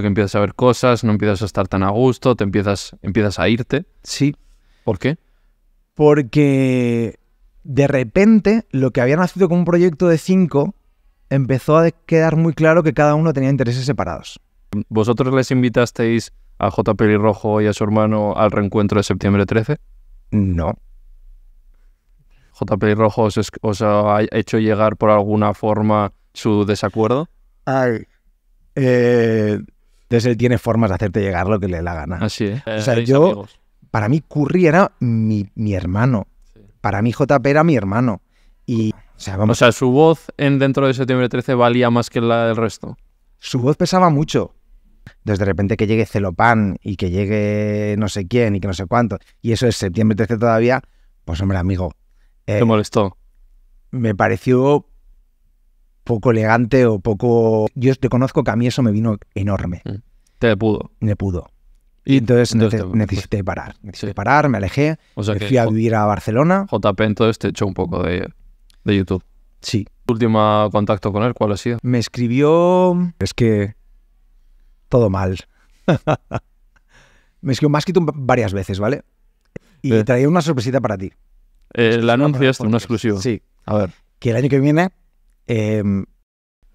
que empiezas a ver cosas, no empiezas a estar tan a gusto, te empiezas, empiezas a irte. Sí. ¿Por qué? Porque de repente lo que había nacido como un proyecto de cinco empezó a quedar muy claro que cada uno tenía intereses separados. ¿Vosotros les invitasteis a J. Pelirrojo y a su hermano al reencuentro de septiembre 13? No. ¿J. Pelirrojo os, os ha hecho llegar por alguna forma su desacuerdo? Ay, eh, entonces él tiene formas de hacerte llegar lo que le dé la gana. Así es. O eh, sea, yo, para mí Curry era mi, hermano. Para mí JP era mi hermano. Y, o sea, su voz en dentro de septiembre 13 valía más que la del resto. Su voz pesaba mucho. Entonces, de repente que llegue Celopan y que llegue no sé quién y que no sé cuánto, y eso es septiembre 13 todavía, pues hombre, amigo. ¿Qué eh, ¿Te molestó? Me pareció poco elegante o poco... Yo te conozco que a mí eso me vino enorme. Mm. Te pudo. Me pudo. Y entonces, necesité parar. Necesité parar, me alejé. me fui a vivir a Barcelona. JP entonces te echó un poco de, YouTube. Sí. ¿Tu último contacto con él cuál ha sido? Me escribió... Es que... Todo mal. me escribió, más que tú varias veces, ¿vale? Y eh. traía una sorpresita para ti. el anuncio este, es un exclusivo. Sí. A ver. Que el año que viene Em,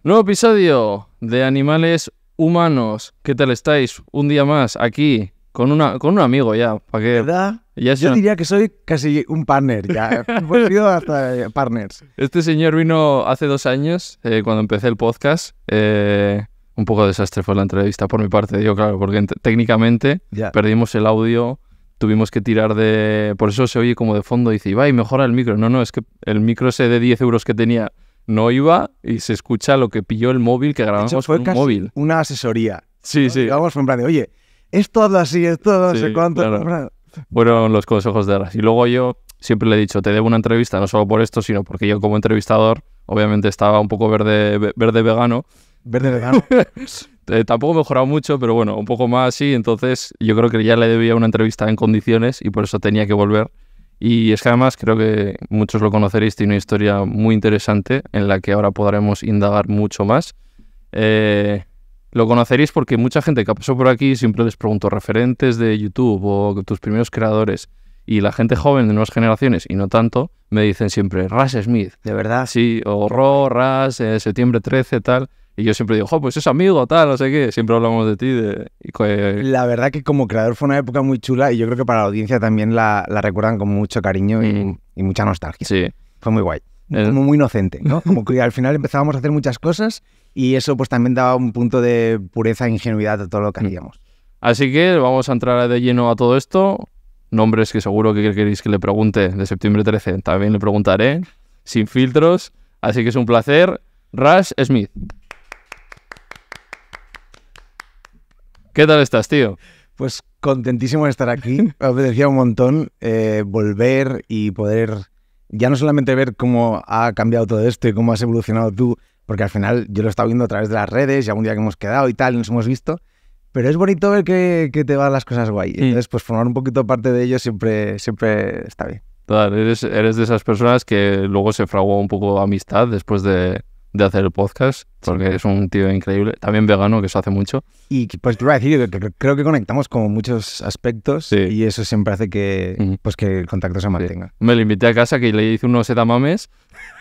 Nuevo episodio de Animales Humanos. ¿Qué tal estáis? Un día más aquí con, una, con un amigo ya. ¿Verdad? Yo diría que soy casi un partner ya. Hemos sido hasta partners. Este señor vino hace dos años eh, cuando empecé el podcast. Eh, un poco desastre fue la entrevista por mi parte, digo, claro, porque técnicamente perdimos el audio, tuvimos que tirar de... Por eso se oye como de fondo, dice, y mejora el micro. No, no, es que el micro ese de 10 euros que tenía no iba y se escucha lo que pilló el móvil que grabamos fue un móvil. Una asesoría. Sí, sí. Digamos, fue en plan de, oye, es todo así, es todo no cuánto. Bueno, Fueron los consejos de Aras. Y luego yo siempre le he dicho, te debo una entrevista, no solo por esto, sino porque yo como entrevistador, obviamente estaba un poco verde, verde vegano. Verde vegano. Eh, tampoco mejoraba mucho, pero bueno, un poco más así Entonces yo creo que ya le debía una entrevista en condiciones y por eso tenía que volver. Y es que además creo que muchos lo conoceréis, tiene una historia muy interesante en la que ahora podremos indagar mucho más. Eh, lo conoceréis porque mucha gente que ha pasado por aquí siempre les pregunto referentes de YouTube o tus primeros creadores. Y la gente joven de nuevas generaciones, y no tanto, me dicen siempre Ras Smith. ¿De verdad? Sí, o Ro, Ras, eh, septiembre 13, tal. Y yo siempre digo, jo, pues es amigo, tal, no sé qué. Siempre hablamos de ti. Eh, la verdad que como creador fue una época muy chula y yo creo que para la audiencia también la, recuerdan con mucho cariño mm. y, mucha nostalgia. Sí. Fue muy guay. Como eh. muy inocente, ¿no? Como que al final empezábamos a hacer muchas cosas y eso pues también daba un punto de pureza e ingenuidad a todo lo que mm. hacíamos. Así que vamos a entrar de lleno a todo esto. Nombres que seguro que queréis que le pregunte de septiembre 13, también le preguntaré. Sin filtros. Así que es un placer. Rush Smith. ¿Qué tal estás, tío? Pues contentísimo de estar aquí. Me decía un montón eh, volver y poder ya no solamente ver cómo ha cambiado todo esto y cómo has evolucionado tú, porque al final yo lo he estado viendo a través de las redes y algún día que hemos quedado y tal, nos hemos visto, pero es bonito ver que, te van las cosas guay. Mm. Entonces, pues formar un poquito parte de ello siempre, siempre está bien. Claro, eres, eres de esas personas que luego se fraguó un poco amistad después de, de hacer el podcast, porque es un tío increíble, también vegano, que eso hace mucho. Y pues te voy a decir, creo que conectamos como muchos aspectos y eso siempre hace que, pues, que el contacto se mantenga. Me lo invité a casa, que le hice unos edamames.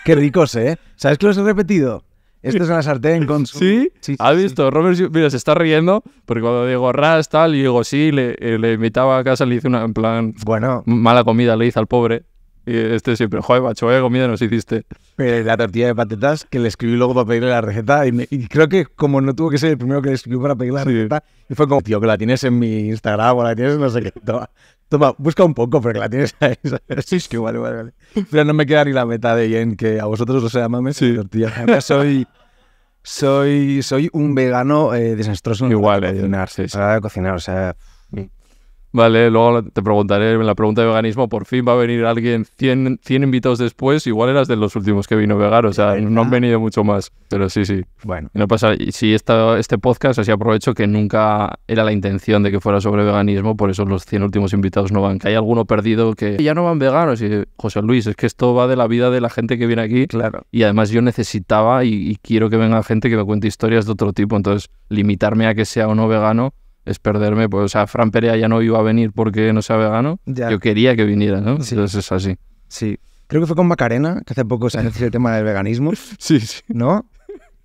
Qué ricos, ¿eh? ¿Sabes que los he repetido? Esto es una sartén con su... ¿Sí? sí ¿Has visto? Robert, mira, se está riendo, porque cuando digo ras, tal, y digo sí, le, eh, le invitaba a casa, le hice una, en plan... Bueno... Mala comida le hice al pobre. Y este siempre, joder, macho, vaya comida nos hiciste. La tortilla de patatas que le escribí luego para pedirle la receta. Y, y creo que como no tuvo que ser el primero que le escribí para pedir la receta, y fue como, tío, que la tienes en mi Instagram o la tienes en no sé qué. Toma, toma busca un poco, pero que la tienes ahí. Sí, es que vale, vale, vale. Pero no me queda ni la meta de Jen, que a vosotros os sea mames sí. tortilla. Soy... Soy, soy un vegano eh, desastroso. Igual, de eh, cocinar, sí, cocinar, o sea, ¿vale? Luego te preguntaré en la pregunta de veganismo, por fin va a venir alguien 100, 100 invitados después, igual eras de los últimos que vino vegano, o sea, no han venido mucho más, pero sí, sí. Bueno. No pasa, si esta, este podcast, así aprovecho que nunca era la intención de que fuera sobre veganismo, por eso los 100 últimos invitados no van, que hay alguno perdido que ya no van veganos, y José Luis, es que esto va de la vida de la gente que viene aquí, claro. y además yo necesitaba y, quiero que venga gente que me cuente historias de otro tipo, entonces limitarme a que sea o no vegano es perderme, pues, o sea, Fran Perea ya no iba a venir porque no sea vegano. Yo quería que viniera, ¿no? Sí. Entonces es así. Sí. Creo que fue con Macarena, que hace poco se hecho el tema del veganismo. Sí, sí. ¿No?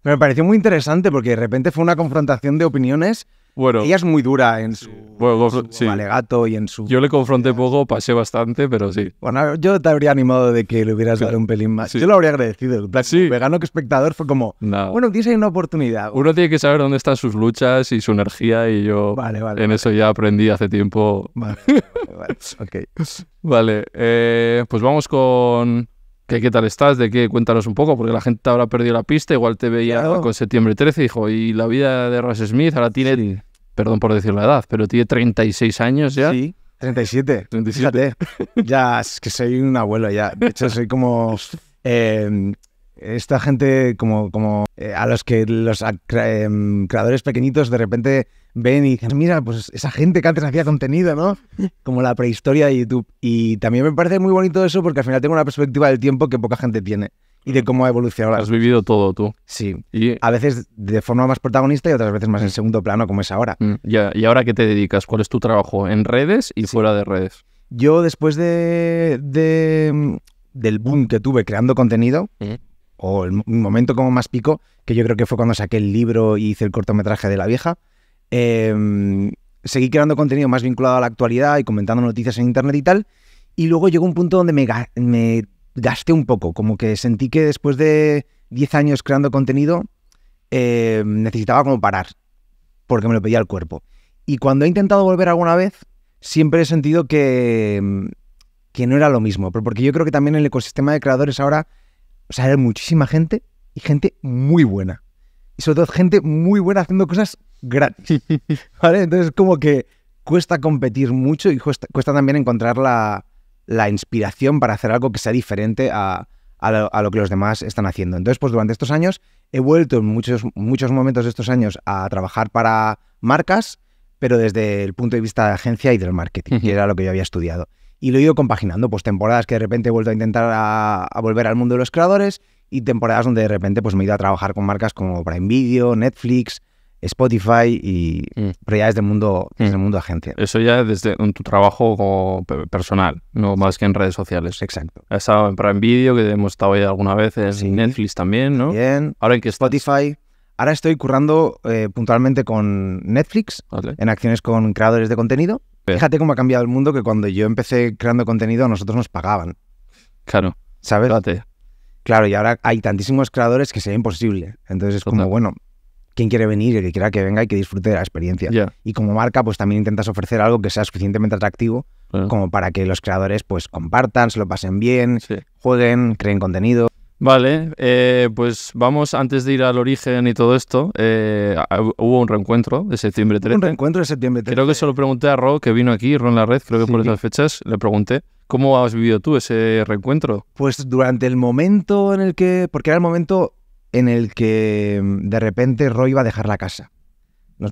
Me pareció muy interesante porque de repente fue una confrontación de opiniones ella es muy dura en su, bueno, alegato y en su. Yo le confronté poco, pasé bastante, pero sí. Bueno, yo te habría animado de que le hubieras dado un pelín más. Yo lo habría agradecido. El vegano que espectador fue como, bueno, tienes ahí una oportunidad. Uno tiene que saber dónde están sus luchas y su energía, y yo en eso ya aprendí hace tiempo. Vale, vale, eh, pues vamos con ¿Qué, tal estás? ¿De qué? Cuéntanos un poco, porque la gente ha perdido la pista, igual te veía con septiembre 13 hijo, y la vida de Ross Smith ahora tiene, perdón por decir la edad, pero tiene 36 años ya. Sí, 37. 37. ya es que soy un abuelo ya. De hecho, soy como... Em, esta gente como, como eh, a los que los em, creadores pequeñitos de repente ven y dicen, mira, pues esa gente que antes hacía contenido, ¿no? Como la prehistoria de YouTube. Y también me parece muy bonito eso porque al final tengo una perspectiva del tiempo que poca gente tiene y de mm. cómo ha evolucionado. Has vivido todo tú. Sí. Y... A veces de forma más protagonista y otras veces más en segundo plano, como es ahora. Mm. ¿Y, ahora qué te dedicas? ¿Cuál es tu trabajo? ¿En redes y fuera de redes? Yo después de, mm, del boom que tuve creando contenido, o el momento como más pico, que yo creo que fue cuando saqué el libro y hice el cortometraje de la vieja, em, seguí creando contenido más vinculado a la actualidad y comentando noticias en internet y tal. Y luego llegó un punto donde me, gasté un poco, como que sentí que después de 10 años creando contenido em, necesitaba como parar, porque me lo pedía el cuerpo. Y cuando he intentado volver alguna vez, siempre he sentido que, em, que no era lo mismo, porque yo creo que también el ecosistema de creadores ahora o sea, era muchísima gente y gente muy buena. Y sobre todo gente muy buena haciendo cosas gratis. ¿Vale? Entonces, como que cuesta competir mucho y cuesta, también encontrar la, inspiración para hacer algo que sea diferente a, lo, que los demás están haciendo. Entonces, pues durante estos años he vuelto en muchos, muchos momentos de estos años a trabajar para marcas, pero desde el punto de vista de agencia y del marketing, que era lo que yo había estudiado. Y lo he ido compaginando, pues temporadas que de repente he vuelto a intentar a, volver al mundo de los creadores y temporadas donde de repente pues me he ido a trabajar con marcas como Prime Video, Netflix, Spotify y mm. pero desde el mundo mm. mundo de agencia. Eso ya desde en tu trabajo personal, no más que en redes sociales. Exacto. Has estado en Prime Video que hemos estado ya alguna vez en Netflix también, ¿no? Bien. Ahora en que Spotify. Ahora estoy currando eh, puntualmente con Netflix en acciones con creadores de contenido Fíjate cómo ha cambiado el mundo que cuando yo empecé creando contenido a nosotros nos pagaban. Claro. ¿Sabes? Claro, y ahora hay tantísimos creadores que sería imposible. Entonces es como, bueno, quien quiere venir, el que quiera que venga y que disfrute de la experiencia. Y como marca, pues también intentas ofrecer algo que sea suficientemente atractivo como para que los creadores pues compartan, se lo pasen bien, jueguen, creen contenido. Vale, eh, pues vamos, antes de ir al origen y todo esto, eh, hubo un reencuentro de septiembre 3. Un reencuentro de septiembre 13. Creo que se lo pregunté a Ro, que vino aquí, Ro en La Red, creo que por esas fechas, le pregunté. ¿Cómo has vivido tú ese reencuentro? Pues durante el momento en el que. Porque era el momento en el que mm, de repente Ro iba a dejar la casa.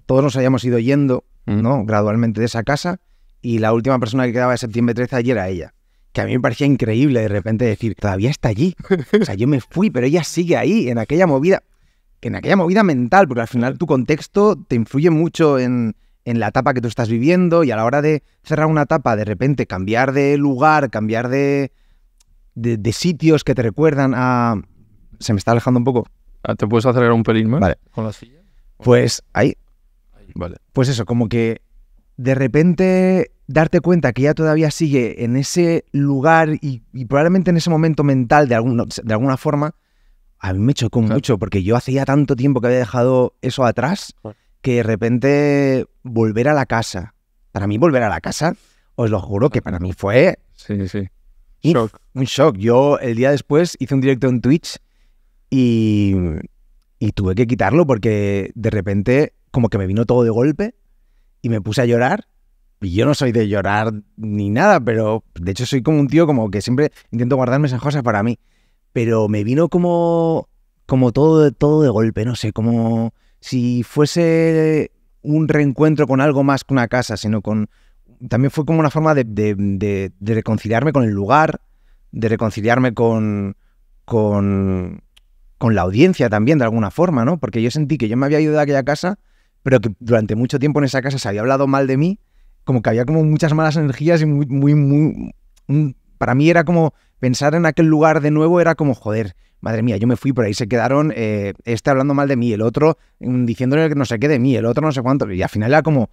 todos nos habíamos ido yendo, mm. ¿no? Gradualmente de esa casa y la última persona que quedaba de septiembre 13 allí era ella que a mí me parecía increíble de repente decir, todavía está allí. O sea, yo me fui, pero ella sigue ahí, en aquella movida, en aquella movida mental, porque al final tu contexto te influye mucho en, la etapa que tú estás viviendo y a la hora de cerrar una etapa, de repente cambiar de lugar, cambiar de, de, sitios que te recuerdan a... Se me está alejando un poco. Ah, ¿Te puedes acelerar un pelín más? Vale. ¿Con la silla? Pues ahí. Vale. Pues eso, como que de repente darte cuenta que ella todavía sigue en ese lugar y, probablemente en ese momento mental de, de alguna forma, a mí me chocó mucho porque yo hacía tanto tiempo que había dejado eso atrás que de repente volver a la casa, para mí volver a la casa, os lo juro que para mí fue un shock. Yo el día después hice un directo en Twitch y tuve que quitarlo porque de repente como que me vino todo de golpe y me puse a llorar yo no soy de llorar ni nada, pero de hecho soy como un tío como que siempre intento guardarme esas cosas para mí. Pero me vino como, como todo, todo de golpe, no sé, como si fuese un reencuentro con algo más que una casa, sino con... También fue como una forma de, de reconciliarme con el lugar, de reconciliarme con, con, con la audiencia también, de alguna forma, ¿no? Porque yo sentí que yo me había ido de aquella casa, pero que durante mucho tiempo en esa casa se había hablado mal de mí como que había como muchas malas energías y muy, muy, muy... para mí era como pensar en aquel lugar de nuevo era como, joder, madre mía, yo me fui, por ahí se quedaron, eh, este hablando mal de mí, el otro mm, diciéndole que no sé qué de mí, el otro no sé cuánto, y al final era como,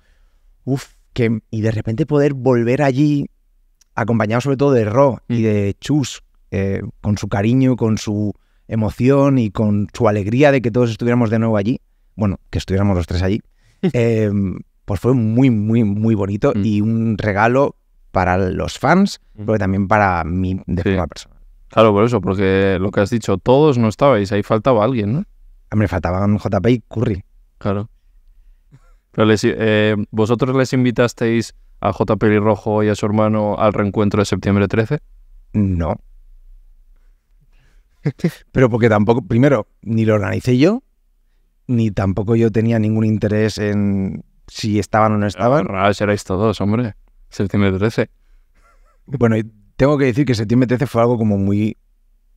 uff, que, y de repente poder volver allí, acompañado sobre todo de Ro y mm. de Chus, eh, con su cariño, con su emoción y con su alegría de que todos estuviéramos de nuevo allí, bueno, que estuviéramos los tres allí, em, pues fue muy, muy, muy bonito mm. y un regalo para los fans, mm. pero también para mí de forma Claro, por eso, porque lo que has dicho, todos no estabais, ahí faltaba alguien, ¿no? Hombre, faltaban JP y Curry. Claro. Pero eh, ¿Vosotros les invitasteis a JP y Rojo y a su hermano al reencuentro de septiembre 13? No. Pero porque tampoco, primero, ni lo organicé yo, ni tampoco yo tenía ningún interés en si estaban o no estaban. Raro esto todos, hombre. Septiembre 13. Bueno, tengo que decir que septiembre 13 fue algo como muy...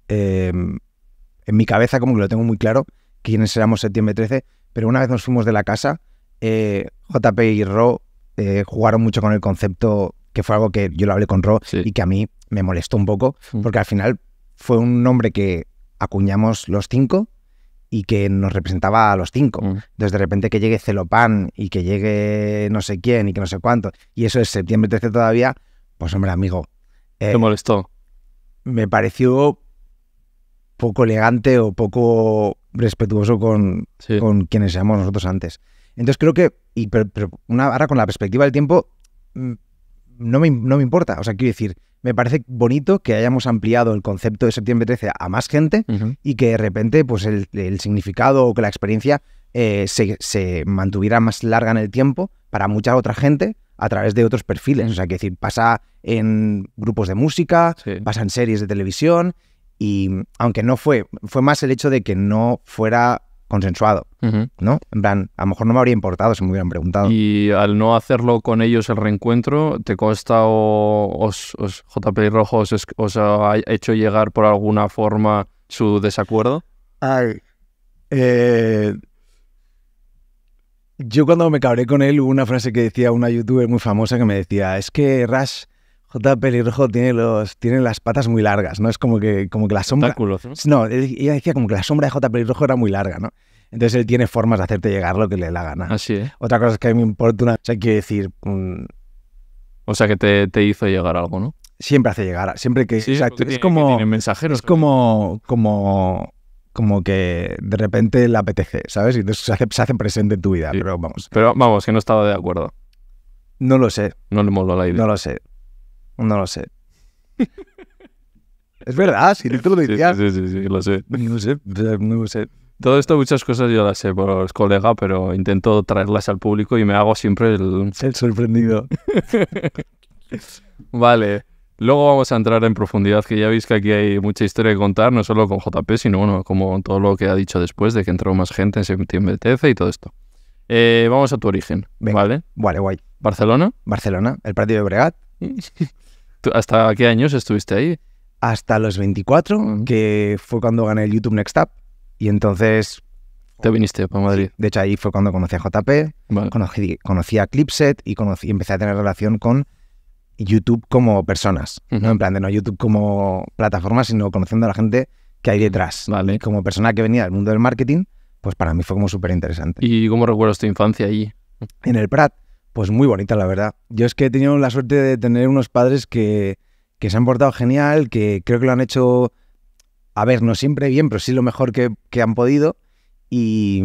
Eh, en mi cabeza como que lo tengo muy claro, quiénes éramos septiembre 13, pero una vez nos fuimos de la casa, eh, JP y Ro eh, jugaron mucho con el concepto, que fue algo que yo lo hablé con Ro y que a mí me molestó un poco, mm. porque al final fue un nombre que acuñamos los cinco, y que nos representaba a los cinco. desde mm. Entonces, de repente que llegue Celopan y que llegue no sé quién y que no sé cuánto, y eso es septiembre 13 todavía, pues hombre, amigo. Eh, ¿Te molestó? Me pareció poco elegante o poco respetuoso con, con quienes éramos nosotros antes. Entonces creo que, y, ahora con la perspectiva del tiempo, mm, no me, no me importa. O sea, quiero decir, me parece bonito que hayamos ampliado el concepto de septiembre 13 a más gente y que de repente pues el, significado o que la experiencia eh, se, mantuviera más larga en el tiempo para mucha otra gente a través de otros perfiles. O sea, que decir, pasa en grupos de música, pasa en series de televisión y aunque no fue, fue más el hecho de que no fuera consensuado, ¿no? En plan, a lo mejor no me habría importado si me hubieran preguntado. Y al no hacerlo con ellos el reencuentro, ¿te consta o os, JP Rojo os, ha hecho llegar por alguna forma su desacuerdo? Ay, eh, yo cuando me cabré con él hubo una frase que decía una youtuber muy famosa que me decía, es que Rash J. Pelirrojo tiene, los, tiene las patas muy largas, ¿no? Es como que, como que la sombra... ¿no? ella decía como que la sombra de J. Pelirrojo era muy larga, ¿no? Entonces él tiene formas de hacerte llegar lo que le dé la gana. Así es. ¿eh? Otra cosa es que a mí me importa una... O sea, quiero decir... O sea, que te, hizo llegar algo, ¿no? Siempre hace llegar, siempre que... Sí, es como... Es como... como que de repente la apetece, ¿sabes? Y entonces se hace, presente en tu vida, pero vamos. Pero vamos, que no estaba de acuerdo. No lo sé. No le moló la idea. No lo sé. No lo sé. es verdad, si tú lo decías. Sí, sí, sí, lo sé. No sé, no lo sé. Todo esto, muchas cosas yo las sé por los colegas, pero intento traerlas al público y me hago siempre el... sorprendido. vale. Luego vamos a entrar en profundidad, que ya veis que aquí hay mucha historia que contar, no solo con JP, sino bueno, como todo lo que ha dicho después de que entró más gente en septiembre TF y todo esto. Eh, vamos a tu origen, ¿vale? Vale, guay. ¿Barcelona? Barcelona, el partido de Bregat. ¿Hasta qué años estuviste ahí? Hasta los 24, que fue cuando gané el YouTube Next Up. Y entonces... Te viniste para Madrid. De hecho, ahí fue cuando conocí a JP, conocí, a Clipset y, empecé a tener relación con YouTube como personas. ¿no? En plan de no YouTube como plataforma, sino conociendo a la gente que hay detrás. como persona que venía del mundo del marketing, pues para mí fue como súper interesante. ¿Y cómo recuerdas tu infancia allí? En el Prat. Pues muy bonita, la verdad. Yo es que he tenido la suerte de tener unos padres que, se han portado genial, que creo que lo han hecho, a ver, no siempre bien, pero sí lo mejor que, han podido. Y,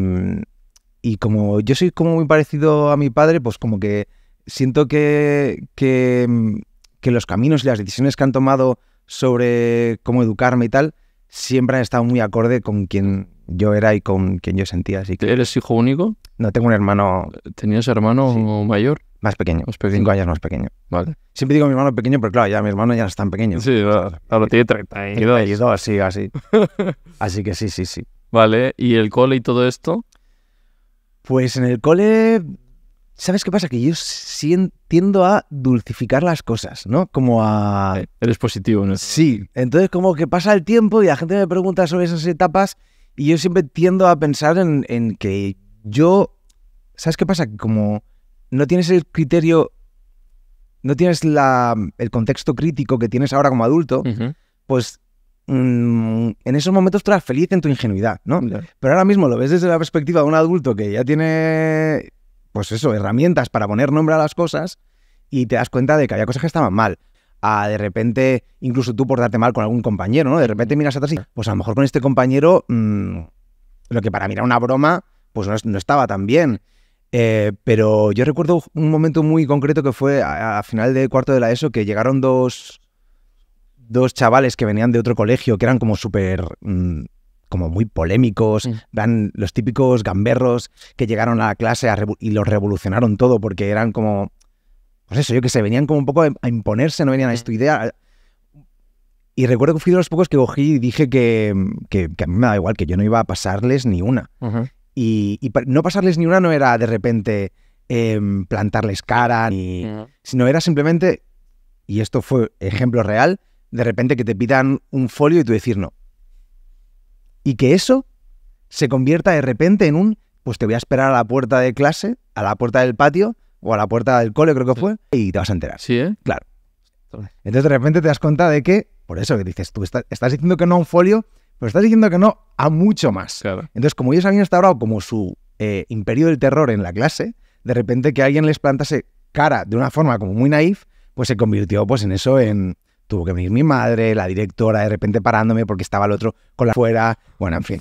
y, como yo soy como muy parecido a mi padre, pues como que siento que, que, que los caminos y las decisiones que han tomado sobre cómo educarme y tal, siempre han estado muy acorde con quien yo era y con quien yo sentía. Así que... ¿Eres hijo único? No, tengo un hermano. ¿Tenías hermano mayor? Más pequeño, cinco años más pequeño. Vale. Siempre digo mi hermano pequeño, pero claro, ya mi hermano ya no es tan pequeño. Sí, claro, claro tiene 32. 32, sí, así. así que sí, sí, sí. Vale, ¿y el cole y todo esto? Pues en el cole, ¿sabes qué pasa? Que yo sí tiendo a dulcificar las cosas, ¿no? Como a... Eh, eres positivo, ¿no? Sí, entonces como que pasa el tiempo y la gente me pregunta sobre esas etapas y yo siempre tiendo a pensar en, que yo, ¿sabes qué pasa? Como no tienes el criterio, no tienes la, el contexto crítico que tienes ahora como adulto, pues mm, en esos momentos tú eras feliz en tu ingenuidad, ¿no? Pero ahora mismo lo ves desde la perspectiva de un adulto que ya tiene, pues eso, herramientas para poner nombre a las cosas y te das cuenta de que había cosas que estaban mal a de repente, incluso tú por darte mal con algún compañero, ¿no? De repente miras atrás y, pues a lo mejor con este compañero, mm, lo que para mí era una broma, pues no, estaba tan bien. Eh, pero yo recuerdo un momento muy concreto que fue a, final de cuarto de la ESO, que llegaron dos, dos chavales que venían de otro colegio, que eran como súper... Mm, como muy polémicos, eran los típicos gamberros que llegaron a la clase y los revolucionaron todo porque eran como pues eso, yo que se venían como un poco a imponerse, no venían a esta mm. idea. Y recuerdo que fui de los pocos que cogí y dije que, a mí me da igual, que yo no iba a pasarles ni una. Y, no pasarles ni una no era de repente em, plantarles cara, mm. sino era simplemente, y esto fue ejemplo real, de repente que te pidan un folio y tú decir no. Y que eso se convierta de repente en un, pues te voy a esperar a la puerta de clase, a la puerta del patio, o a la puerta del cole, creo que fue, y te vas a enterar. Sí, ¿eh? Claro. Entonces de repente te das cuenta de que, por eso que dices, tú estás diciendo que no a un folio, pero estás diciendo que no a mucho más. Claro. Entonces, como ellos habían instaurado como su eh, imperio del terror en la clase, de repente que alguien les plantase cara de una forma como muy naif, pues se convirtió pues en eso, en, tuvo que venir mi madre, la directora de repente parándome porque estaba el otro con la fuera, bueno, en fin,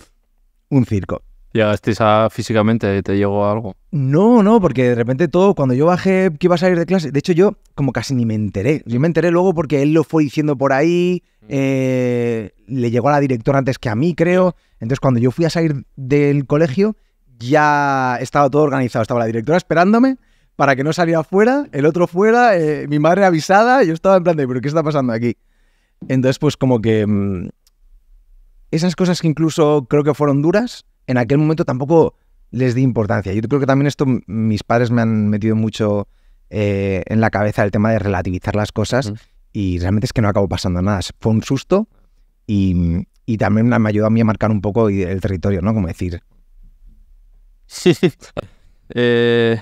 un circo. ¿Ya estás físicamente? ¿Te llegó algo? No, no, porque de repente todo, cuando yo bajé que iba a salir de clase, de hecho yo como casi ni me enteré. Yo me enteré luego porque él lo fue diciendo por ahí, mm. eh, le llegó a la directora antes que a mí, creo. Entonces cuando yo fui a salir del colegio, ya estaba todo organizado, estaba la directora esperándome para que no saliera fuera, el otro fuera, eh, mi madre avisada, yo estaba en plan de, pero ¿qué está pasando aquí? Entonces pues como que... Mm, esas cosas que incluso creo que fueron duras, en aquel momento tampoco les di importancia. Yo creo que también esto mis padres me han metido mucho eh, en la cabeza el tema de relativizar las cosas y realmente es que no acabó pasando nada. Fue un susto y, también me ayudó a mí a marcar un poco el territorio, ¿no? Como decir. Sí, sí. Eh,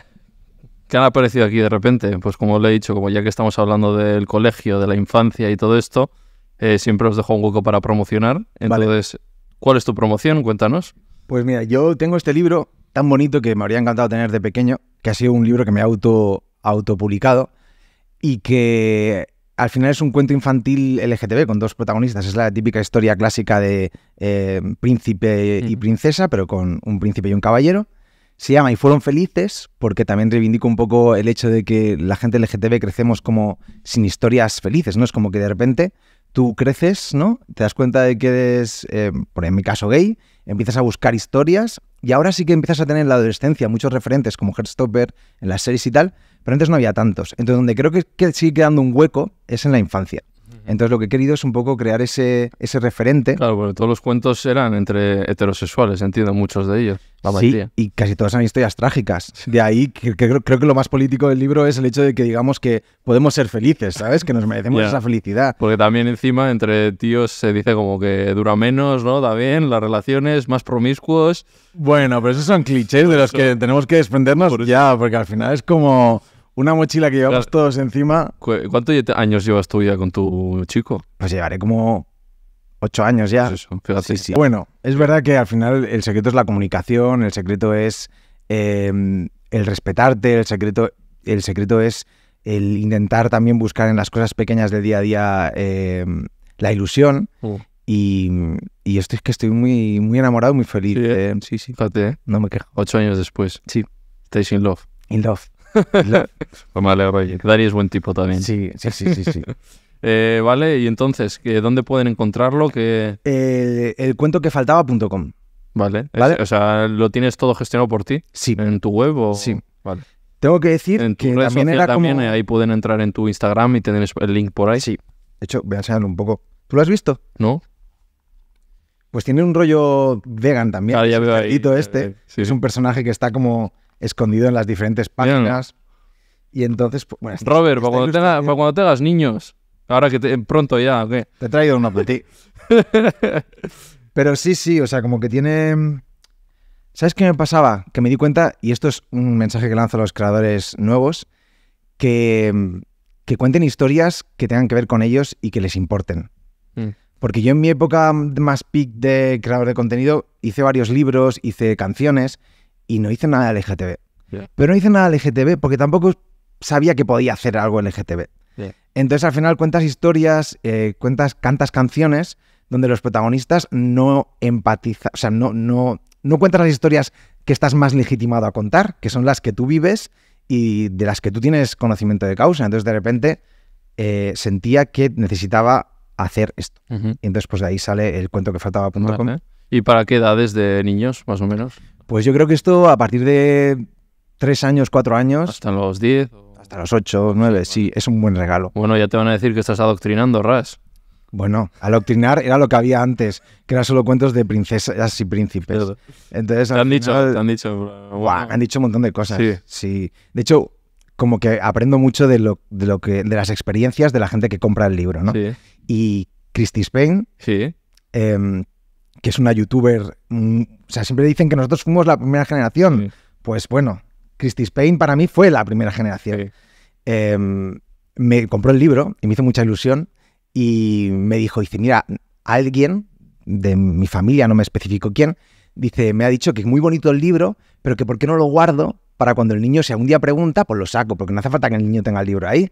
¿Qué han aparecido aquí de repente? Pues como le he dicho, como ya que estamos hablando del colegio, de la infancia y todo esto, eh, siempre os dejo un hueco para promocionar. Entonces, ¿cuál es tu promoción? Cuéntanos. Pues mira, yo tengo este libro tan bonito que me habría encantado tener de pequeño, que ha sido un libro que me ha auto, autopublicado y que al final es un cuento infantil LGTB con dos protagonistas. Es la típica historia clásica de eh, príncipe y princesa, pero con un príncipe y un caballero. Se llama Y fueron felices, porque también reivindico un poco el hecho de que la gente LGTB crecemos como sin historias felices, ¿no? Es como que de repente tú creces, ¿no? Te das cuenta de que eres, eh, por en mi caso, gay, empiezas a buscar historias y ahora sí que empiezas a tener en la adolescencia muchos referentes como stopper en las series y tal, pero antes no había tantos. Entonces donde creo que, que sigue quedando un hueco es en la infancia. Entonces lo que he querido es un poco crear ese, ese referente. Claro, porque todos los cuentos eran entre heterosexuales, entiendo muchos de ellos. sí, y casi todas son historias trágicas. De ahí que, creo que lo más político del libro es el hecho de que digamos que podemos ser felices, ¿sabes? Que nos merecemos esa felicidad. Porque también encima entre tíos se dice como que dura menos, ¿no? Da bien, las relaciones más promiscuos. Bueno, pero esos son clichés de los que tenemos que desprendernos ya, porque al final es como una mochila que llevamos todos encima. ¿Cuántos años llevas tú ya con tu chico? Pues llevaré como ocho años ya. Pues eso, sí, Bueno, es verdad que al final el secreto es la comunicación, el secreto es em, el respetarte, el secreto, el secreto es el intentar también buscar en las cosas pequeñas del día a día em, la ilusión. Mm. Y, es que estoy muy, muy enamorado, muy feliz. Sí, ¿eh? sí. Fíjate, ¿eh? No me quejo. Ocho años después. Sí. Estáis in love. In love. Pues es buen tipo también. Sí, sí, sí, sí. Eh, vale, y entonces, ¿dónde pueden encontrarlo? Eh, que El, cuentoquefaltaba.com Vale. ¿Vale? o sea, ¿lo tienes todo gestionado por ti? Sí. ¿En tu web o...? Sí. Vale. Tengo que decir que también eh, ahí pueden entrar en tu Instagram y tener el link por ahí. Sí. De hecho, voy a enseñarlo un poco. ¿Tú lo has visto? No. Pues tiene un rollo vegan también. Ah, ya veo ahí. este. Es un personaje que está como escondido en las diferentes páginas. Y entonces, pues, bueno, este Robert, este para, cuando tengas niños, ahora que pronto ya, Te he traído uno para ti. Pero sí, sí, o sea, como que tiene... ¿Sabes qué me pasaba? Que me di cuenta, y esto es un mensaje que lanzo a los creadores nuevos, que, que cuenten historias que tengan que ver con ellos y que les importen. Mm. Porque yo en mi época más peak de creador de contenido hice varios libros, hice canciones, y no hice nada LGTB. Pero no hice nada LGTB porque tampoco sabía que podía hacer algo LGTB. Entonces al final cuentas historias, eh, cuentas, cantas canciones donde los protagonistas no empatizan, o sea, no, no, no cuentas las historias que estás más legitimado a contar, que son las que tú vives y de las que tú tienes conocimiento de causa. Entonces de repente eh, sentía que necesitaba hacer esto. Y entonces pues de ahí sale el cuento que faltaba. ¿Y para qué edades de niños, más o menos? Pues yo creo que esto a partir de tres años, cuatro años. Hasta los diez. Hasta los ocho, nueve, sí, es un buen regalo. Bueno, ya te van a decir que estás adoctrinando, Ras. Bueno, adoctrinar era lo que había antes, que eran solo cuentos de princesas y príncipes. Entonces, te han, dicho, han dicho, han dicho un montón de cosas. Sí. De hecho, como que aprendo mucho de lo, de lo que, de las experiencias de la gente que compra el libro, ¿no? Sí. Y Christy Spain sí. Em, que es una youtuber. Mm, o sea, siempre dicen que nosotros fuimos la primera generación. Pues bueno, Christy Spain para mí fue la primera generación. Em, me compró el libro y me hizo mucha ilusión. Y me dijo: Dice, mira, alguien de mi familia, no me especifico quién, dice: Me ha dicho que es muy bonito el libro, pero que por qué no lo guardo para cuando el niño, si un día pregunta, pues lo saco, porque no hace falta que el niño tenga el libro ahí.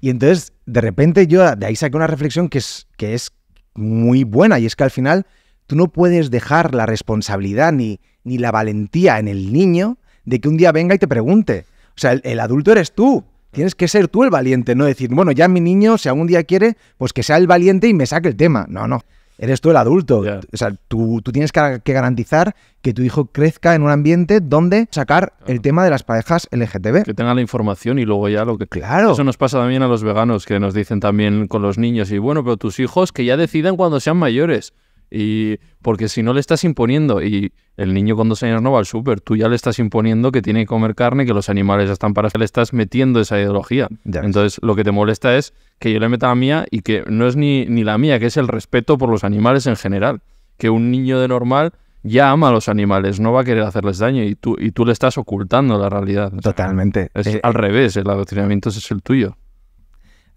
Y entonces, de repente, yo de ahí saqué una reflexión que es, que es muy buena, y es que al final Tú no puedes dejar la responsabilidad ni, ni la valentía en el niño de que un día venga y te pregunte. O sea, el, adulto eres tú. Tienes que ser tú el valiente, no decir, bueno, ya mi niño, si algún día quiere, pues que sea el valiente y me saque el tema. No, no. Eres tú el adulto. O sea, tú, tienes que, garantizar que tu hijo crezca en un ambiente donde sacar el tema de las parejas LGTB. Que tenga la información y luego ya lo que... Claro. Eso nos pasa también a los veganos, que nos dicen también con los niños, y bueno, pero tus hijos que ya decidan cuando sean mayores. Y porque si no le estás imponiendo, y el niño con dos años no va al súper, tú ya le estás imponiendo que tiene que comer carne, que los animales ya están para le estás metiendo esa ideología. Entonces, lo que te molesta es que yo le meta la mía y que no es ni, la mía, que es el respeto por los animales en general. Que un niño de normal ya ama a los animales, no va a querer hacerles daño y tú, y tú le estás ocultando la realidad. Totalmente. es eh, al eh, revés, el adoctrinamiento es el tuyo.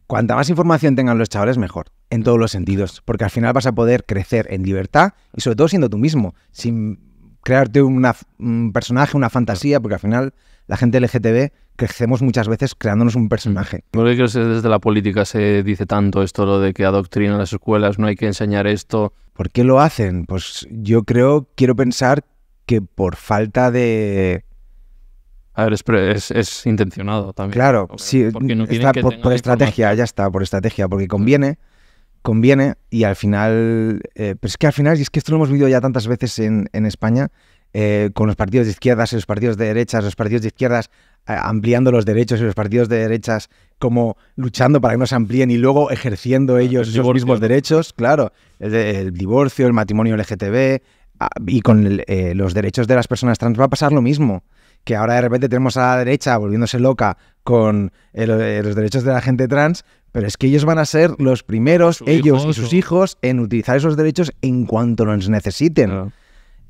Cuanta más información tengan los chavales, mejor, en todos los sentidos, porque al final vas a poder crecer en libertad y sobre todo siendo tú mismo, sin crearte una, un personaje, una fantasía, porque al final la gente LGTB crecemos muchas veces creándonos un personaje. No mm. que desde la política se dice tanto esto, lo de que adoctrina las escuelas, no hay que enseñar esto. ¿Por qué lo hacen? Pues yo creo, quiero pensar que por falta de a ver, es, intencionado también. Claro, sí, por, estrategia, ya está, por estrategia, porque conviene, conviene y al final, eh, pero es que al final, y es que esto lo hemos vivido ya tantas veces en, España, eh, con los partidos de izquierdas y los partidos de derechas, los partidos de izquierdas eh, ampliando los derechos y los partidos de derechas como luchando para que no se amplíen y luego ejerciendo ellos los esos mismos derechos, claro, el, divorcio, el matrimonio LGTB ah, y con los derechos de las personas trans va a pasar lo mismo que ahora de repente tenemos a la derecha volviéndose loca con eh, eh, los derechos de la gente trans, pero es que ellos van a ser los primeros, ellos y sus hijos, en utilizar esos derechos en cuanto los necesiten.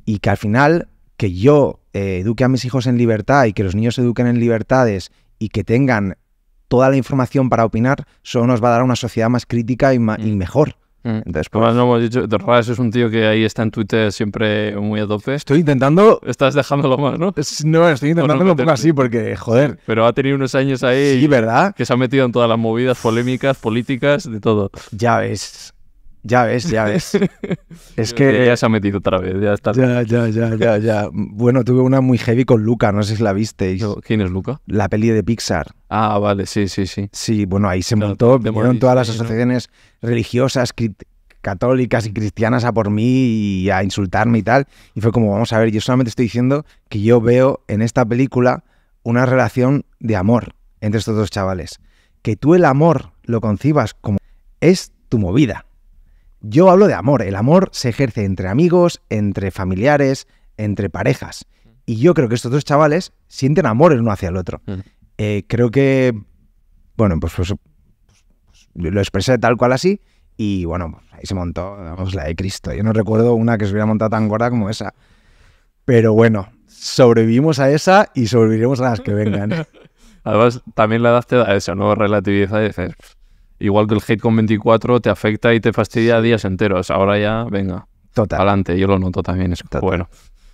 Y que al final, que yo eh, eduque a mis hijos en libertad y que los niños se eduquen en libertades y que tengan toda la información para opinar, solo nos va a dar una sociedad más crítica y mm. mejor. Mm. Después. no hemos dicho, Torvalds es un tío que ahí está en Twitter siempre muy a tope. Estoy intentando. Estás dejándolo más, ¿no? no, estoy intentando no, así porque, joder. Pero ha tenido unos años ahí. Sí, ¿verdad? Que se ha metido en todas las movidas polémicas, políticas, de todo. Ya ves. Ya ves, ya ves. es que. Ya se ha metido otra vez, ya está. Ya, ya, ya, ya, ya. Bueno, tuve una muy heavy con Luca, no sé si la visteis. ¿Quién es Luca? La peli de Pixar. Ah, vale, sí, sí, sí. Sí, bueno, ahí se montó, vinieron todas las asociaciones religiosas, católicas y cristianas a por mí y a insultarme y tal. Y fue como, vamos a ver, yo solamente estoy diciendo que yo veo en esta película una relación de amor entre estos dos chavales. Que tú el amor lo concibas como es tu movida yo hablo de amor. El amor se ejerce entre amigos, entre familiares, entre parejas. Y yo creo que estos dos chavales sienten amor el uno hacia el otro. Eh, creo que, bueno, pues, pues, pues, lo expresé tal cual así. Y bueno, ahí se montó, vamos, la de Cristo. Yo no recuerdo una que se hubiera montado tan gorda como esa. Pero bueno, sobrevivimos a esa y sobreviviremos a las que vengan. Además, también la daste a eso, ¿no? Relativiza y dices, igual que el hate con 24 te afecta y te fastidia días enteros. Ahora ya, venga. Total. Adelante, yo lo noto también. Es bueno.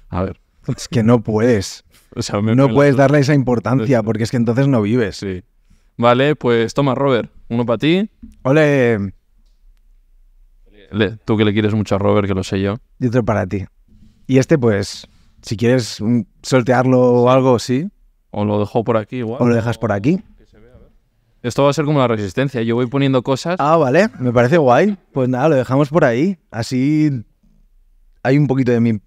A ver. Es que no puedes. no puedes darle esa importancia porque es que entonces no vives. Sí. Vale, pues toma, Robert. Uno para ti. Ole. tú que le quieres mucho a Robert, que lo sé yo. Y otro para ti. Y este, pues, si quieres mm, soltearlo o algo, sí. O lo dejo por aquí igual. O lo dejas por aquí. Esto va a ser como la resistencia. Yo voy poniendo cosas. Ah, vale. Me parece guay. Pues nada, lo dejamos por ahí. Así hay un poquito de mí.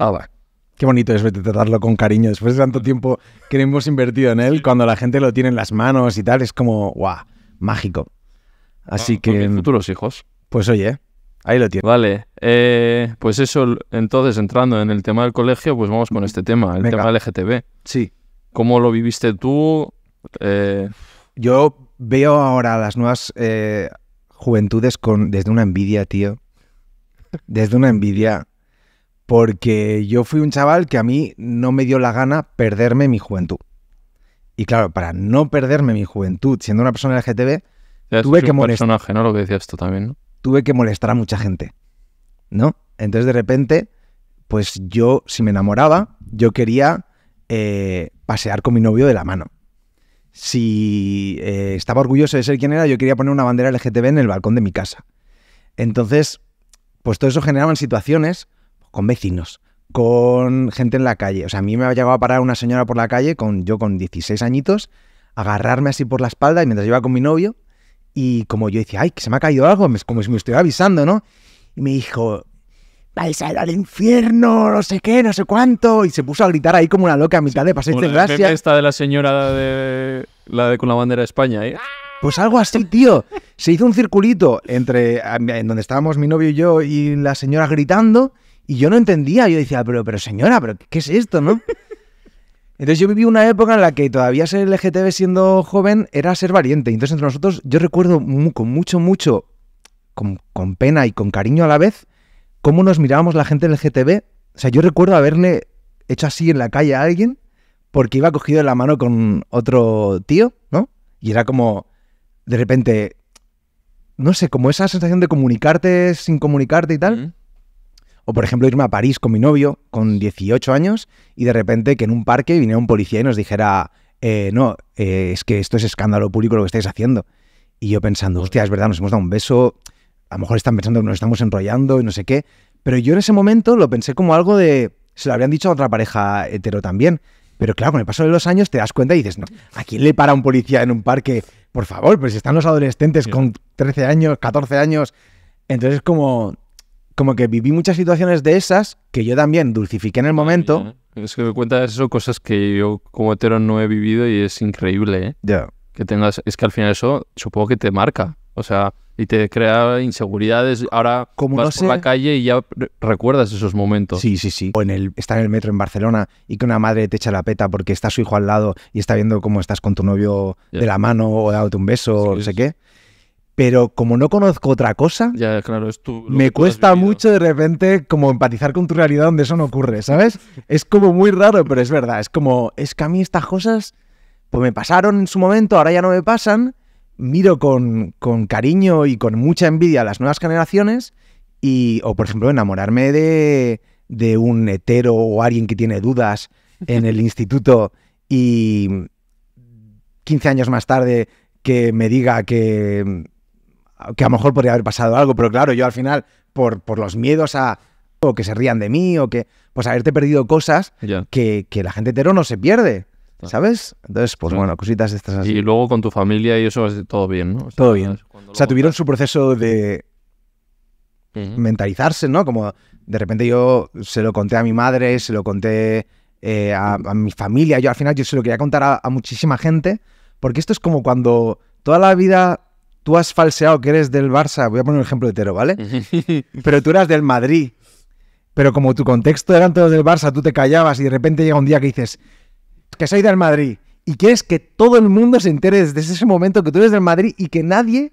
Ah, va. Qué bonito es tratarlo con cariño. Después de tanto tiempo que hemos invertido en él, cuando la gente lo tiene en las manos y tal, es como, guau, mágico. Así ah, que... Futuros hijos. Pues oye, ahí lo tienes. Vale. Eh, pues eso, entonces, entrando en el tema del colegio, pues vamos con este tema, el tema LGTB. Sí. ¿Cómo lo viviste tú? Eh, yo veo ahora las nuevas eh, juventudes con, desde una envidia, tío. Desde una envidia. Porque yo fui un chaval que a mí no me dio la gana perderme mi juventud. Y claro, para no perderme mi juventud, siendo una persona LGTB, tuve que molestar. Lo también, Tuve que molestar a mucha gente, ¿no? Entonces, de repente, pues yo, si me enamoraba, yo quería eh, pasear con mi novio de la mano si eh, estaba orgulloso de ser quien era, yo quería poner una bandera LGTB en el balcón de mi casa. Entonces, pues todo eso generaban situaciones con vecinos, con gente en la calle. O sea, a mí me ha llegado a parar una señora por la calle, con, yo con 16 añitos, agarrarme así por la espalda y mientras iba con mi novio, y como yo decía, ay, que se me ha caído algo, como si me estuviera avisando, ¿no? Y me dijo, vais a al infierno, no sé qué, no sé cuánto. Y se puso a gritar ahí como una loca a mitad de paseo de gracia. Esta de la señora de, la de con la bandera de España, ¿eh? Pues algo así, tío. Se hizo un circulito entre en donde estábamos mi novio y yo y la señora gritando y yo no entendía. Yo decía, pero, pero señora, pero ¿qué es esto, no? Entonces yo viví una época en la que todavía ser LGTB siendo joven era ser valiente. Entonces entre nosotros yo recuerdo con mucho, mucho, con, con pena y con cariño a la vez, cómo nos mirábamos la gente en el GTB. O sea, yo recuerdo haberle hecho así en la calle a alguien porque iba cogido de la mano con otro tío, ¿no? Y era como, de repente, no sé, como esa sensación de comunicarte sin comunicarte y tal. O por ejemplo, irme a París con mi novio, con 18 años, y de repente que en un parque viniera un policía y nos dijera, eh, no, eh, es que esto es escándalo público lo que estáis haciendo. Y yo pensando, hostia, es verdad, nos hemos dado un beso, a lo mejor están pensando que nos estamos enrollando y no sé qué, pero yo en ese momento lo pensé como algo de, se lo habrían dicho a otra pareja hetero también, pero claro, con el paso de los años te das cuenta y dices, no, ¿a quién le para un policía en un parque? Por favor, pues están los adolescentes con 13 años, 14 años. Entonces, como, como que viví muchas situaciones de esas que yo también dulcifiqué en el momento. ¿eh? es que me cuentas eso, cosas que yo como hetero no he vivido y es increíble, ¿eh? Ya. Que tengas, es que al final eso supongo que te marca. O sea, y te crea inseguridades. Ahora como vas en por la calle y ya recuerdas esos momentos. Sí, sí, sí. O en el, estar en el metro en Barcelona y que una madre te echa la peta porque está su hijo al lado y está viendo cómo estás con tu novio de la mano o dándote un beso o no sé qué. Pero como no conozco otra cosa, ya, claro, es tú, me cuesta mucho de repente como empatizar con tu realidad donde eso no ocurre, ¿sabes? es como muy raro, pero es verdad. Es como, es que a mí estas cosas, pues me pasaron en su momento, ahora ya no me pasan miro con, cariño y con mucha envidia a las nuevas generaciones y, o por ejemplo, enamorarme de, de un hetero o alguien que tiene dudas en el instituto y 15 años más tarde que me diga que, que a lo mejor podría haber pasado algo, pero claro, yo al final, por, por los miedos a o que se rían de mí o que pues haberte perdido cosas que, que la gente hetero no se pierde. ¿Sabes? Entonces, pues bueno, cositas de estas así. Y luego con tu familia y eso, todo bien, ¿no? todo bien. O sea, tuvieron su proceso de mentalizarse, ¿no? Como de repente yo se lo conté a mi madre, se lo conté eh, a, mi familia, yo al final yo se lo quería contar a, muchísima gente, porque esto es como cuando toda la vida tú has falseado que eres del Barça, voy a poner un ejemplo de hetero, ¿vale? Pero tú eras del Madrid pero como tu contexto era todos del Barça, tú te callabas y de repente llega un día que dices, que soy del Madrid y quieres que todo el mundo se entere desde ese momento que tú eres del Madrid y que nadie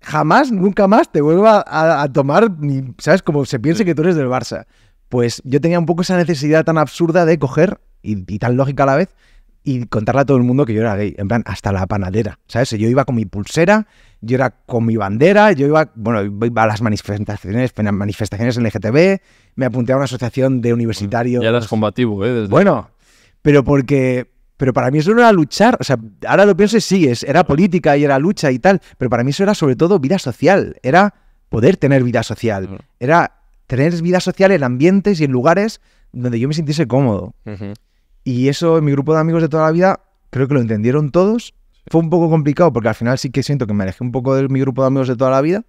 jamás, nunca más te vuelva a, tomar, ni, ¿sabes? Como se piense que tú eres del Barça. Pues yo tenía un poco esa necesidad tan absurda de coger, y, tan lógica a la vez, y contarle a todo el mundo que yo era gay. En plan, hasta la panadera, ¿sabes? Yo iba con mi pulsera, yo era con mi bandera, yo iba, bueno, iba a las manifestaciones, manifestaciones LGTB, me apunté a una asociación de universitarios. Ya eras combativo, ¿eh? Bueno, pero porque pero para mí eso no era luchar, o sea, ahora lo pienso y sigues, sí, era política y era lucha y tal, pero para mí eso era sobre todo vida social, era poder tener vida social, era tener vida social en ambientes y en lugares donde yo me sintiese cómodo. Y eso en mi grupo de amigos de toda la vida creo que lo entendieron todos. Fue un poco complicado porque al final sí que siento que me alejé un poco de mi grupo de amigos de toda la vida,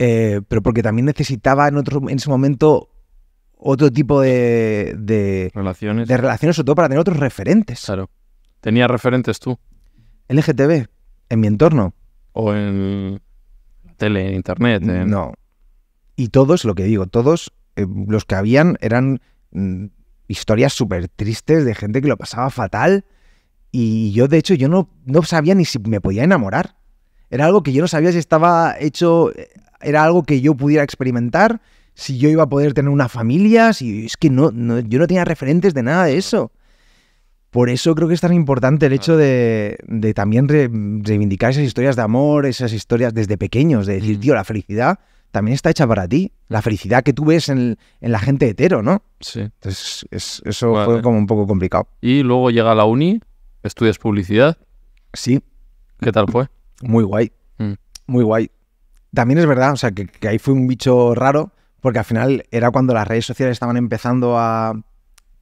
eh, pero porque también necesitaba en, otro, en ese momento otro tipo de, relaciones. De relaciones, sobre todo para tener otros referentes. Claro. ¿Tenías referentes tú? LGTB, en mi entorno. O en tele, en internet. No. Y todos, lo que digo, todos eh, los que habían eran mm, historias súper tristes de gente que lo pasaba fatal. Y yo, de hecho, yo no, no sabía ni si me podía enamorar. Era algo que yo no sabía si estaba hecho, eh, era algo que yo pudiera experimentar si yo iba a poder tener una familia, si es que no, yo no tenía referentes de nada de eso. Por eso creo que es tan importante el hecho de, de también reivindicar esas historias de amor, esas historias desde pequeños, de decir, tío, la felicidad también está hecha para ti. La felicidad que tú ves en, en la gente hetero, ¿no? Sí. Entonces, es, eso fue como un poco complicado. Y luego llega a la uni, estudias publicidad. Sí. ¿Qué tal fue? Muy guay. Mm. Muy guay. También es verdad, o sea, que, que ahí fue un bicho raro porque al final era cuando las redes sociales estaban empezando a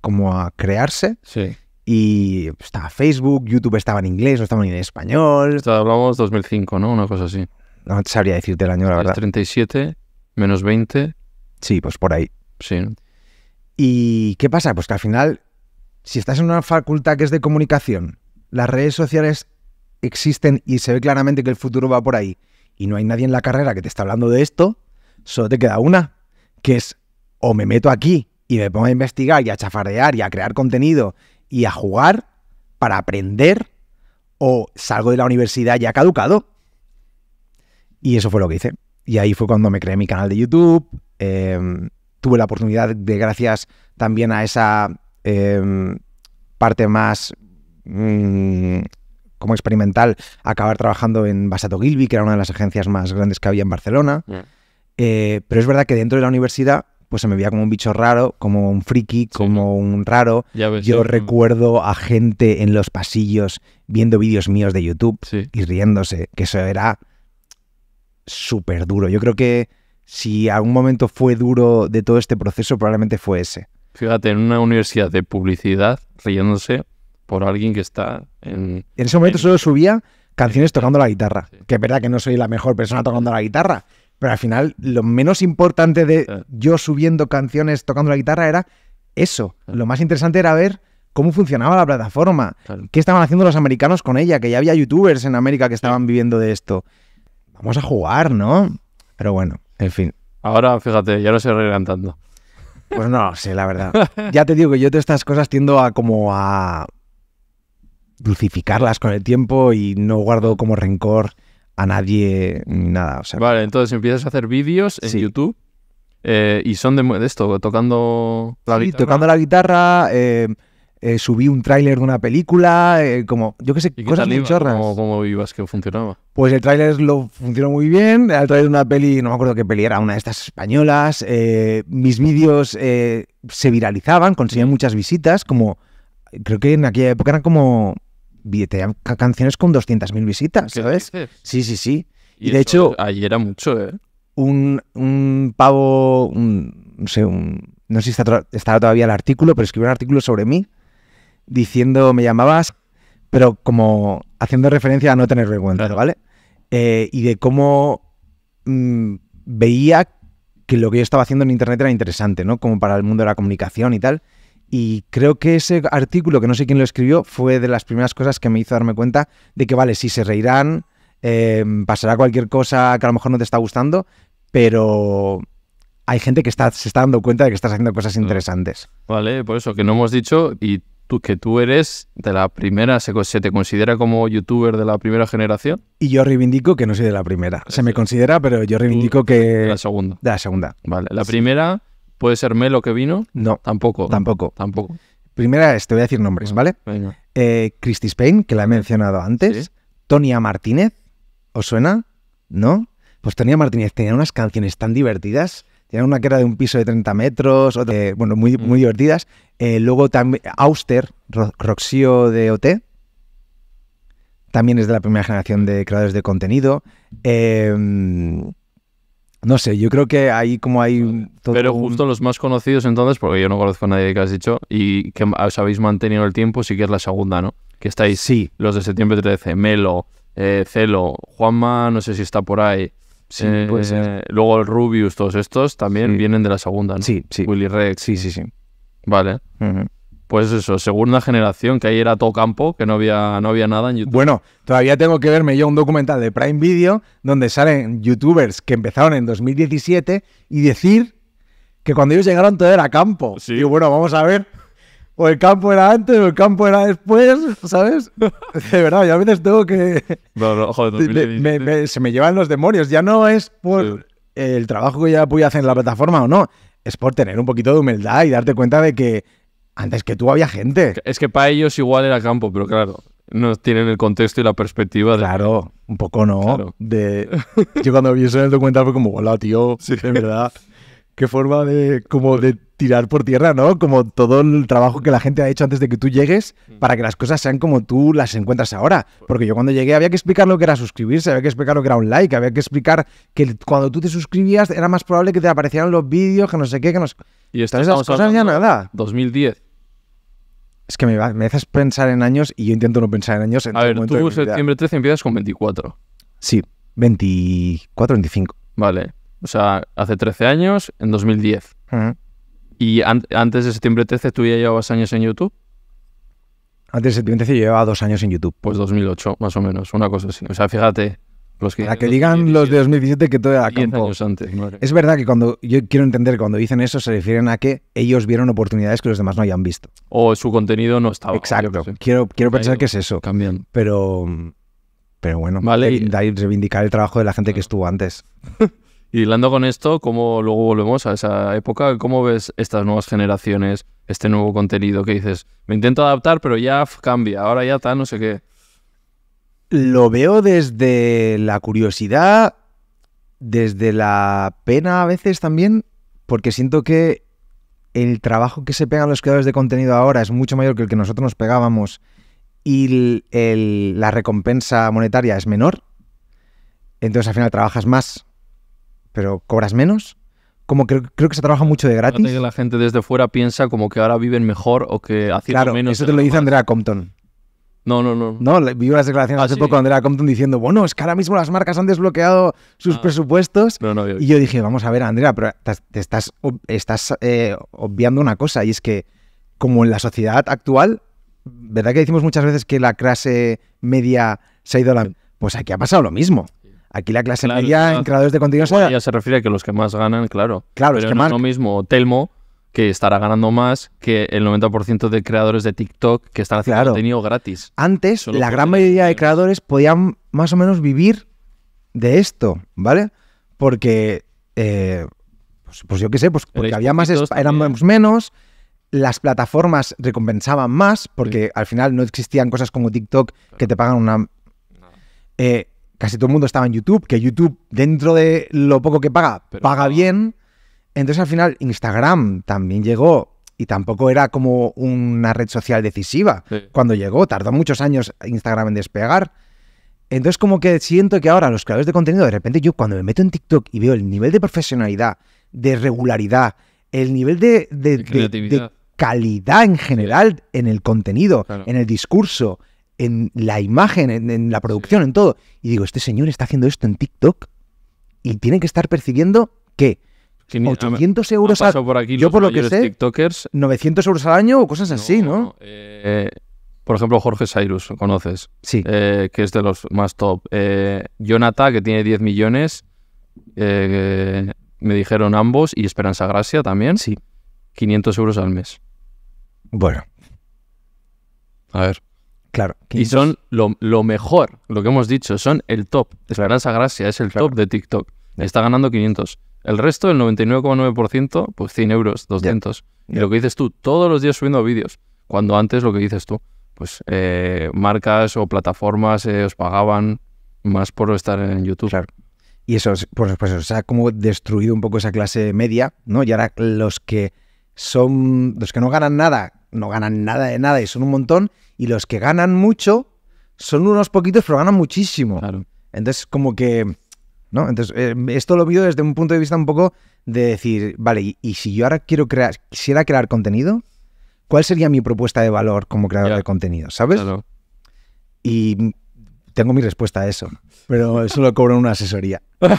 como a crearse. Sí. Y estaba Facebook, YouTube estaba en inglés, o estaba en español. Esto hablamos 2005, ¿no? Una cosa así. No sabría decirte el año, la verdad. 37 menos 20. Sí, pues por ahí. Sí. ¿Y qué pasa? Pues que al final, si estás en una facultad que es de comunicación, las redes sociales existen y se ve claramente que el futuro va por ahí, y no hay nadie en la carrera que te está hablando de esto, solo te queda una, que es o me meto aquí y me pongo a investigar y a chafardear y a crear contenido y a jugar para aprender o salgo de la universidad ya caducado. Y eso fue lo que hice. Y ahí fue cuando me creé mi canal de YouTube. Em, tuve la oportunidad de, gracias también a esa em, parte más mm, como experimental, acabar trabajando en Basato Gilby, que era una de las agencias más grandes que había en Barcelona. Mm. Eh, pero es verdad que dentro de la universidad pues se me veía como un bicho raro, como un friki, como un raro. Yo ¿eh? mm. recuerdo a gente en los pasillos viendo vídeos míos de YouTube y riéndose, que eso era súper duro. Yo creo que si algún momento fue duro de todo este proceso, probablemente fue ese. Fíjate, en una universidad de publicidad, riéndose por alguien que está en... En ese momento solo subía canciones tocando la guitarra, que es verdad que no soy la mejor persona tocando la guitarra, pero al final, lo menos importante de yo subiendo canciones, tocando la guitarra, era eso. Lo más interesante era ver cómo funcionaba la plataforma, qué estaban haciendo los americanos con ella, que ya había youtubers en América que estaban viviendo de esto. Vamos a jugar, ¿no? Pero bueno, en fin. Ahora, fíjate, ya lo se arreglan Pues no sé, la verdad. Ya te digo que yo todas estas cosas tiendo a como a dulcificarlas con el tiempo y no guardo como rencor a nadie ni nada. O sea, vale, entonces empiezas a hacer vídeos en YouTube eh, y son de, esto, tocando la tocando la guitarra. Eh, eh, subí un tráiler de una película, como, yo qué sé, cosas de chorras. ¿Cómo, ¿Cómo ibas que funcionaba? Pues el tráiler lo funcionó muy bien, al tráiler de una peli, no me acuerdo qué peli era, una de estas españolas, mis vídeos se viralizaban, conseguían muchas visitas, como, creo que en aquella época eran como billetea canciones con 200.000 visitas, ¿sabes? Sí, sí, sí. Y, de hecho... ayer era mucho, ¿eh? Un, un pavo, no sé, no sé si está, todavía el artículo, pero escribió un artículo sobre mí diciendo, me llamabas, pero como haciendo referencia a no tener vergüenza, ¿vale? Eh, y de cómo mm, veía que lo que yo estaba haciendo en Internet era interesante, ¿no? Como para el mundo de la comunicación y tal. Y creo que ese artículo, que no sé quién lo escribió, fue de las primeras cosas que me hizo darme cuenta de que, vale, sí se reirán, em, pasará cualquier cosa que a lo mejor no te está gustando, pero hay gente que está, se está dando cuenta de que estás haciendo cosas mm. interesantes. Vale, por eso que no hemos dicho y tú, que tú eres de la primera, ¿se, te considera como youtuber de la primera generación? Y yo reivindico que no soy de la primera. Se me considera, pero yo reivindico que... De la segunda. De la segunda. Vale, la primera ¿Puede ser Melo que vino? No. Tampoco. Tampoco. Tampoco. Primera, te voy a decir nombres, ¿vale? Venga. Eh, Christy Spain, que la he mencionado antes. Tonia Martínez, ¿os suena? ¿No? Pues Tonia Martínez tenía unas canciones tan divertidas. Tenía una que era de un piso de 30 metros, eh, bueno, muy, mm. muy divertidas. Eh, luego también Auster, Ro de OT, también es de la primera generación de creadores de contenido. Eh, no sé, yo creo que ahí como hay... Pero justo los más conocidos entonces, porque yo no conozco a nadie que has dicho, y que os habéis mantenido el tiempo, sí que es la segunda, ¿no? Que estáis sí. los de septiembre 13, Melo, eh, Celo, Juanma, no sé si está por ahí. Sí, eh, Luego el Rubius, todos estos también vienen de la segunda, ¿no? Sí, sí. Willy Rex. Sí, sí, sí. Vale. Pues eso, segunda generación, que ahí era todo campo, que no había, no había nada en YouTube. Bueno, todavía tengo que verme yo un documental de Prime Video donde salen youtubers que empezaron en 2017 y decir que cuando ellos llegaron todo era campo. Sí. Y bueno, vamos a ver. O el campo era antes o el campo era después, ¿sabes? De verdad, yo a veces tengo que... joder, se me llevan los demonios. Ya no es por el trabajo que ya voy hacer en la plataforma o no. Es por tener un poquito de humildad y darte cuenta de que antes que tú había gente. Es que para ellos igual era campo, pero claro, no tienen el contexto y la perspectiva. Claro, un poco no. Yo cuando vi eso en el documental fue como, hola tío, sí. de verdad. Qué forma de, como de tirar por tierra, ¿no? Como todo el trabajo que la gente ha hecho antes de que tú llegues mm. para que las cosas sean como tú las encuentras ahora. Porque yo cuando llegué había que explicar lo que era suscribirse, había que explicar lo que era un like, había que explicar que cuando tú te suscribías era más probable que te aparecieran los vídeos, que no sé qué, que no Y estas cosas ya nada. 2010. Es que me, me, haces pensar en años y yo intento no pensar en años. a ver, tú septiembre 13 empiezas con 24. Sí, 24, 25. Vale. O sea, hace 13 años, en 2010. ¿Y antes de septiembre 13 tú ya llevabas años en YouTube? Antes de septiembre 13 yo llevaba dos años en YouTube. Pues 2008, más o menos, una cosa así. O sea, fíjate, los que que digan los de 2017 que todo era campo. Antes, es verdad que cuando yo quiero entender que cuando dicen eso se refieren a que ellos vieron oportunidades que los demás no hayan visto. O su contenido no estaba. Exacto. Quiero, quiero pensar que es eso. Cambian. Pero, pero bueno, vale, y, reivindicar el trabajo de la gente que estuvo antes. y hablando con esto, ¿cómo luego volvemos a esa época? ¿Cómo ves estas nuevas generaciones, este nuevo contenido que dices, me intento adaptar, pero ya cambia, ahora ya está, no sé qué? Lo veo desde la curiosidad, desde la pena a veces también, porque siento que el trabajo que se pegan los creadores de contenido ahora es mucho mayor que el que nosotros nos pegábamos y la recompensa monetaria es menor. Entonces al final trabajas más, pero cobras menos. Como creo que se trabaja mucho de gratis. la gente desde fuera piensa como que ahora viven mejor o que hacen claro, menos. Eso te lo dice Andrea Compton. No, no, no. No, vi unas declaraciones ah, hace poco de Andrea Compton diciendo, bueno, es que ahora mismo las marcas han desbloqueado sus ah. presupuestos. Y yo dije, vamos a ver, Andrea, pero te estás, estás eh, obviando una cosa, y es que como en la sociedad actual, ¿verdad que decimos muchas veces que la clase media se ha ido a la... Pues aquí ha pasado lo mismo. Aquí la clase media en creadores de contenido ya se refiere a que los que más ganan, claro. Claro, pero es lo mismo Telmo que estará ganando más que el 90% de creadores de TikTok que están haciendo contenido gratis. Antes, la gran mayoría de creadores podían más o menos vivir de esto, ¿vale? Porque, eh, pues, pues, yo qué sé, pues porque había más, eran menos, las plataformas recompensaban más, porque al final no existían cosas como TikTok que te pagan una... Eh, casi todo el mundo estaba en YouTube, que YouTube, dentro de lo poco que paga, paga bien. Entonces al final Instagram también llegó y tampoco era como una red social decisiva cuando llegó. Tardó muchos años Instagram en despegar. Entonces como que siento que ahora los creadores de contenido, de repente yo cuando me meto en TikTok y veo el nivel de profesionalidad, de regularidad, el nivel de, calidad en general en el contenido, en el discurso, en la imagen, en, la producción, en todo. Y digo, este señor está haciendo esto en TikTok y tiene que estar percibiendo que 800 euros al año. Yo, por lo que sé, TikTokers. 900 euros al año o cosas así, ¿no? Eh, por ejemplo, Jorge Cyrus, ¿conoces? Sí. Eh, que es de los más top. Eh, que tiene 10 millones, eh, me dijeron ambos, y Esperanza Gracia también. Sí. 500 euros al mes. Bueno. A ver. Claro. Y son lo, mejor, lo que hemos dicho, son el top. Esperanza Gracia es el top de TikTok. Está ganando 500. El resto, el 99,9%, pues 100 euros, 200. Y lo que dices tú, todos los días subiendo vídeos, cuando antes lo que dices tú, pues eh, marcas o plataformas eh, os pagaban más por estar en YouTube. Claro. Y eso, pues, pues, se ha como destruido un poco esa clase media, ¿no? Y ahora los que son, los que no ganan nada, no ganan nada de nada y son un montón, y los que ganan mucho son unos poquitos, pero ganan muchísimo. Claro. Entonces, como que entonces, eh, esto lo veo desde un punto de vista un poco de decir, vale, y, si yo ahora quiero crear, quisiera crear contenido, ¿cuál sería mi propuesta de valor como creador de contenido? ¿Sabes? Y tengo mi respuesta a eso, pero eso lo cobro en una asesoría.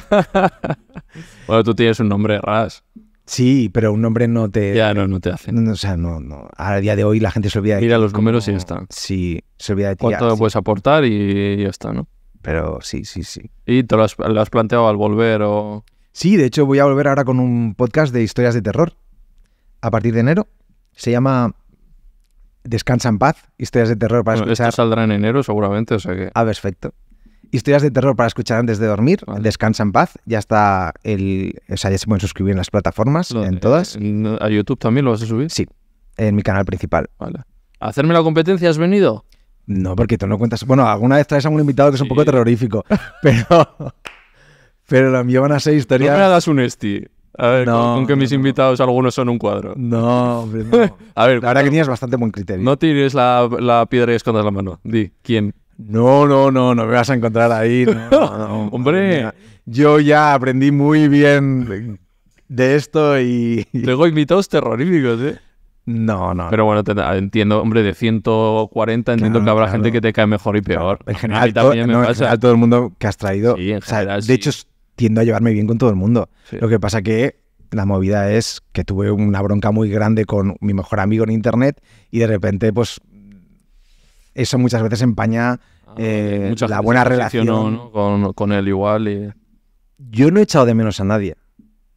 bueno, tú tienes un nombre ras. Sí, pero un nombre no te. Ya, no, no te hace. o sea, no, no. A día de hoy la gente se olvida de Mira los números y ya está. Sí, se olvida de ti. ¿Cuánto ah, puedes aportar y ya está, ¿no? Pero sí, sí, sí. ¿Y te lo has, planteado al volver o...? Sí, de hecho voy a volver ahora con un podcast de historias de terror a partir de enero. Se llama Descansa en paz, historias de terror para bueno, este escuchar. saldrá en enero seguramente, o sea que... Ah, perfecto. Historias de terror para escuchar antes de dormir, Descansa en paz, ya está el... O sea, ya se pueden suscribir en las plataformas, en todas. ¿A YouTube también lo vas a subir? Sí, en mi canal principal. Vale. hacerme la competencia has venido? No, porque tú no cuentas. Bueno, alguna vez traes a un invitado que es un poco terrorífico, pero. Pero la van a ser historias. No me das un esti. A ver, con, que mis invitados algunos son un cuadro. No, hombre, a ver, la verdad que tienes bastante buen criterio. No tires la, piedra y escondas la mano. Di, ¿quién? No, no, no, no me vas a encontrar ahí. No, hombre. Yo ya aprendí muy bien de esto y. Luego invitados terroríficos, ¿eh? No, no. Pero bueno, entiendo, hombre, de 140 entiendo que habrá gente que te cae mejor y peor. En general, todo, todo el mundo que has traído. Sí, De hecho, tiendo a llevarme bien con todo el mundo. Lo que pasa que la movida es que tuve una bronca muy grande con mi mejor amigo en internet y de repente, pues, eso muchas veces empaña ah, eh, la buena relación. Con, con él igual. Y... Yo no he echado de menos a nadie.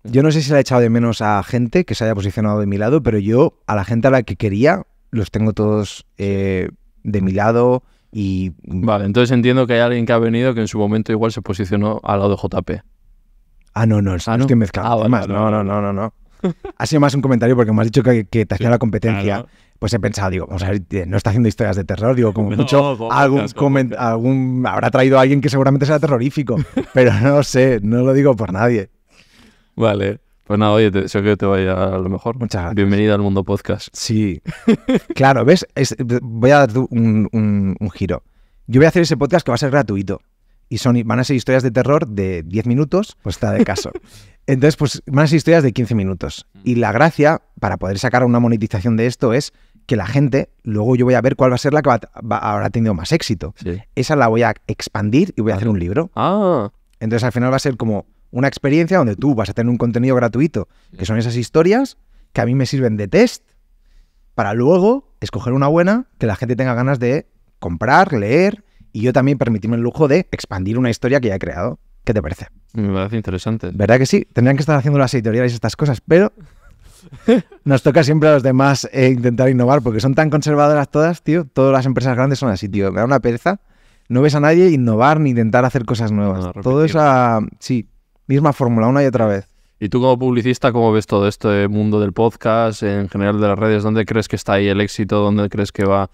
Yo no sé si le he echado de menos a gente que se haya posicionado de mi lado, pero yo a la gente a la que quería los tengo todos eh, de mi lado y... Vale, entonces entiendo que hay alguien que ha venido que en su momento igual se posicionó al lado de JP. Ah, no, no, ah, no estoy mezclado. Ah, Además, no, no, no, no, ha sido más un comentario porque me has dicho que, te hacía la competencia. Pues he pensado, digo, vamos a ver, eh, no está haciendo historias de terror, digo, como mucho, algún, algún habrá traído a alguien que seguramente sea terrorífico, pero no sé, no lo digo por nadie. Vale. Pues nada, oye, sé que te vaya a lo mejor. Muchas gracias. Bienvenido al mundo podcast. Sí. claro, ¿ves? voy a dar un, un, giro. Yo voy a hacer ese podcast que va a ser gratuito. Y son, van a ser historias de terror de 10 minutos, pues está de caso. Entonces, pues van a ser historias de 15 minutos. Mm. Y la gracia para poder sacar una monetización de esto es que la gente, luego yo voy a ver cuál va a ser la que va, habrá tenido más éxito. Esa la voy a expandir y voy a hacer un libro. Ah. Entonces, al final va a ser como una experiencia donde tú vas a tener un contenido gratuito, que son esas historias que a mí me sirven de test, para luego escoger una buena que la gente tenga ganas de comprar, leer y yo también permitirme el lujo de expandir una historia que ya he creado. ¿Qué te parece? Me parece interesante. ¿Verdad que sí? Tendrían que estar haciendo las editoriales estas cosas, pero nos toca siempre a los demás eh, intentar innovar porque son tan conservadoras todas, tío. Todas las empresas grandes son así, tío. Me da una pereza. No ves a nadie innovar ni intentar hacer cosas nuevas. Todo es a... Sí misma fórmula una y otra vez. ¿Y tú como publicista, cómo ves todo esto del mundo del podcast, en general de las redes? ¿Dónde crees que está ahí el éxito? ¿Dónde crees que va?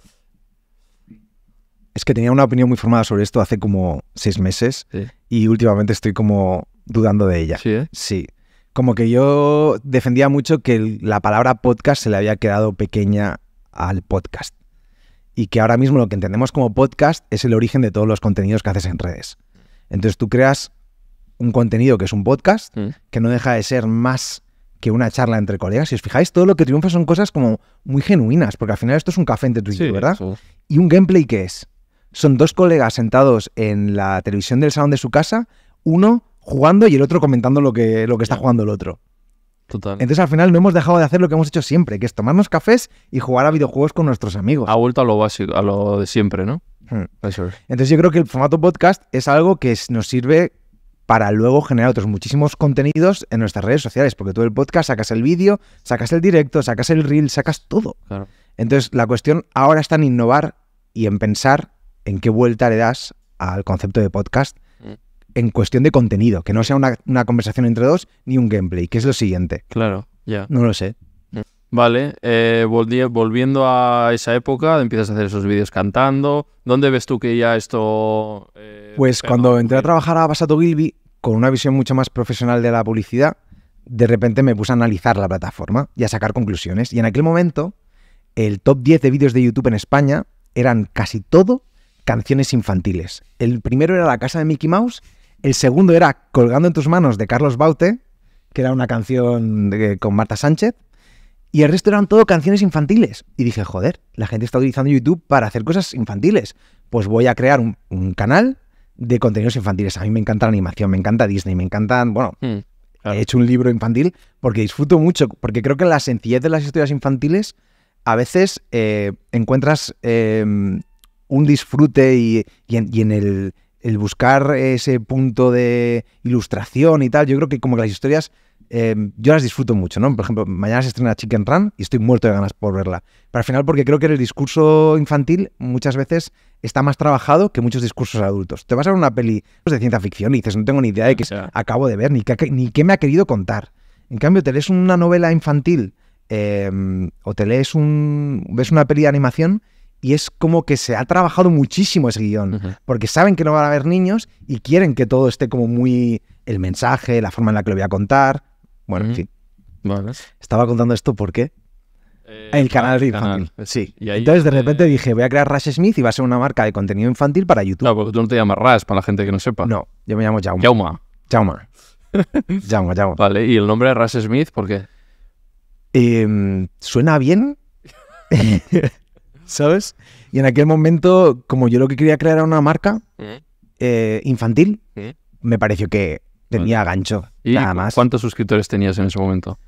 Es que tenía una opinión muy formada sobre esto hace como seis meses y últimamente estoy como dudando de ella. Sí, ¿eh? sí. Como que yo defendía mucho que la palabra podcast se le había quedado pequeña al podcast y que ahora mismo lo que entendemos como podcast es el origen de todos los contenidos que haces en redes. Entonces tú creas un contenido que es un podcast, mm. que no deja de ser más que una charla entre colegas. Si os fijáis, todo lo que triunfa son cosas como muy genuinas, porque al final esto es un café entre tú ¿verdad? ¿Y un gameplay que es? Son dos colegas sentados en la televisión del salón de su casa, uno jugando y el otro comentando lo que, lo que está jugando el otro. Total. Entonces al final no hemos dejado de hacer lo que hemos hecho siempre, que es tomarnos cafés y jugar a videojuegos con nuestros amigos. Ha vuelto a lo básico, a lo de siempre, ¿no? Hmm. Entonces yo creo que el formato podcast es algo que nos sirve para luego generar otros muchísimos contenidos en nuestras redes sociales, porque tú el podcast sacas el vídeo, sacas el directo, sacas el reel, sacas todo. Entonces, la cuestión ahora está en innovar y en pensar en qué vuelta le das al concepto de podcast mm. en cuestión de contenido, que no sea una, conversación entre dos ni un gameplay, que es lo siguiente. Claro, ya. No lo sé. Vale, eh, volviendo a esa época, empiezas a hacer esos vídeos cantando. ¿Dónde ves tú que ya esto... Eh, pues cuando entré a trabajar a Basato Gilby, con una visión mucho más profesional de la publicidad, de repente me puse a analizar la plataforma y a sacar conclusiones. Y en aquel momento, el top 10 de vídeos de YouTube en España eran casi todo canciones infantiles. El primero era La casa de Mickey Mouse, el segundo era Colgando en tus manos de Carlos Baute, que era una canción con Marta Sánchez. Y el resto eran todo canciones infantiles. Y dije, joder, la gente está utilizando YouTube para hacer cosas infantiles. Pues voy a crear un, canal de contenidos infantiles. A mí me encanta la animación, me encanta Disney, me encantan, bueno, hmm, he hecho un libro infantil porque disfruto mucho, porque creo que la sencillez de las historias infantiles a veces eh, encuentras em, un disfrute y, en, el buscar ese punto de ilustración y tal. Yo creo que como que las historias Em, yo las disfruto mucho, ¿no? Por ejemplo, mañana se estrena Chicken Run y estoy muerto de ganas por verla. Pero al final, porque creo que el discurso infantil muchas veces está más trabajado que muchos discursos adultos. Te vas a ver una peli pues, de ciencia ficción y dices, no tengo ni idea de qué acabo de ver, ni, qué me ha querido contar. En cambio, te lees una novela infantil em, o te lees un, ves una peli de animación y es como que se ha trabajado muchísimo ese guión, porque saben que no van a haber niños y quieren que todo esté como muy el mensaje, la forma en la que lo voy a contar, bueno, en fin. Estaba contando esto porque eh, el canal de infantil. Sí. Entonces de repente dije, voy a crear Rush Smith y va a ser una marca de contenido infantil para YouTube. No, porque tú no te llamas Rush, para la gente que no sepa. No, yo me llamo Jauma. Jauma. Jauma. Jauma, Jauma. Vale, ¿y el nombre de Rush Smith por qué? Em, suena bien, ¿sabes? Y en aquel momento, como yo lo que quería crear era una marca mm. eh, infantil, mm. me pareció que Tenía gancho, nada más. ¿Cuántos suscriptores tenías en ese momento?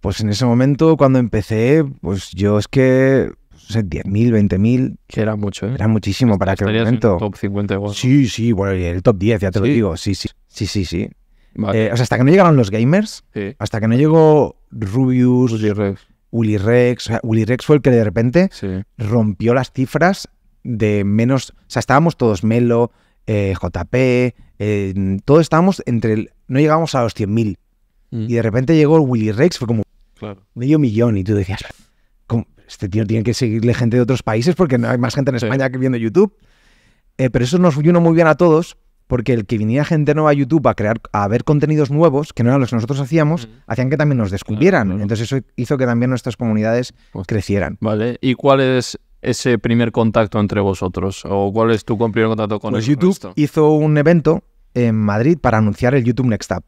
Pues en ese momento, cuando empecé, pues yo es que, no sé, 10.000, 20.000. Que era mucho, ¿eh? Era muchísimo para aquel momento. En top 50 igual. Sí, sí, bueno, el top 10, ya te lo digo. Sí, sí, sí, sí. sí. Eh, o sea, hasta que no llegaron los gamers, hasta que no llegó Rubius, Uli Rex. Uli Rex, fue el que de repente rompió las cifras de menos. O sea, estábamos todos Melo, eh, JP, todos estábamos entre, no llegábamos a los 100.000. Mm. Y de repente llegó Willy Rex, fue como medio millón y tú decías, este tío tiene que seguirle gente de otros países porque no hay más gente en España que viendo YouTube. Eh, pero eso nos unió muy bien a todos porque el que viniera gente nueva a YouTube a crear, a ver contenidos nuevos, que no eran los que nosotros hacíamos, mm. hacían que también nos descubrieran. Entonces eso hizo que también nuestras comunidades crecieran. Vale, ¿y cuál es ese primer contacto entre vosotros? ¿O cuál es tu primer contacto con pues YouTube hizo un evento en Madrid para anunciar el YouTube Next Up,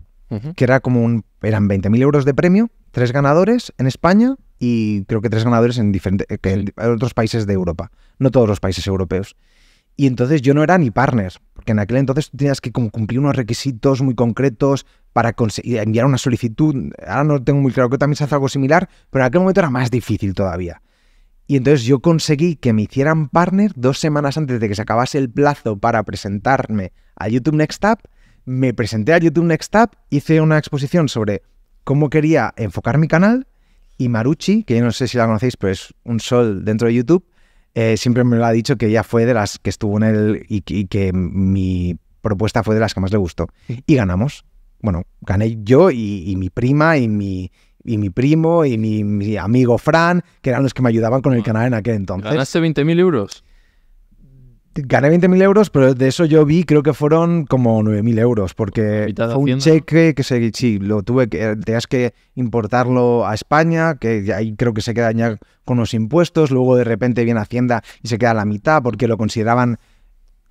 que era como un, eran 20.000 euros de premio, tres ganadores en España y creo que tres ganadores en, diferentes eh, otros países de Europa, no todos los países europeos. Y entonces yo no era ni partner, porque en aquel entonces tenías que cumplir unos requisitos muy concretos para conseguir enviar una solicitud. Ahora no tengo muy claro que también se hace algo similar, pero en aquel momento era más difícil todavía. Y entonces yo conseguí que me hicieran partner dos semanas antes de que se acabase el plazo para presentarme a YouTube Next Up. Me presenté a YouTube Next Up, hice una exposición sobre cómo quería enfocar mi canal y Maruchi, que yo no sé si la conocéis, pero es un sol dentro de YouTube, eh, siempre me lo ha dicho que ella fue de las que estuvo en él y, que mi propuesta fue de las que más le gustó. Y ganamos. Bueno, gané yo y mi prima y mi, y mi primo y mi, amigo Fran, que eran los que me ayudaban con el ah. canal en aquel entonces. ¿Ganaste 20.000 euros? Gané 20.000 euros, pero de eso yo vi, creo que fueron como 9.000 euros, porque fue un cheque que se, sí, lo tuve que, tenías que importarlo a España, que ahí creo que se queda ya con los impuestos, luego de repente viene Hacienda y se queda la mitad porque lo consideraban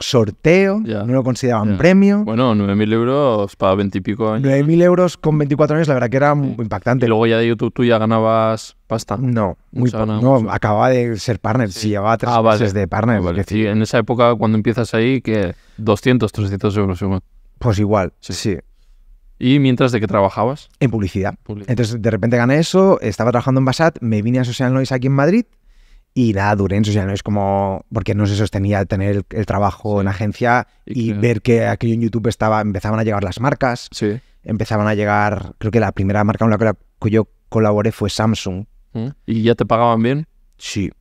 sorteo, no lo consideraban premio. Bueno, 9.000 euros para 20 y pico años. 9.000 euros con 24 años, la verdad que era muy impactante. Y luego ya de YouTube tú ya ganabas pasta. No, muy no, acababa de ser partner, sí, llevaba tres ah, meses de partner. porque ah, sí, en esa época cuando empiezas ahí, que 200, 300 euros Pues igual, sí. ¿Y mientras de qué trabajabas? En publicidad. Entonces, de repente gané eso, estaba trabajando en Basat, me vine a Social Noise aquí en Madrid, y nada, Durens, o sea, no es como, porque no se sostenía tener el, trabajo en agencia y, ver que aquello en YouTube estaba, empezaban a llegar las marcas, sí. empezaban a llegar, creo que la primera marca con la que yo colaboré fue Samsung. Mm. ¿Y ya te pagaban bien? Sí.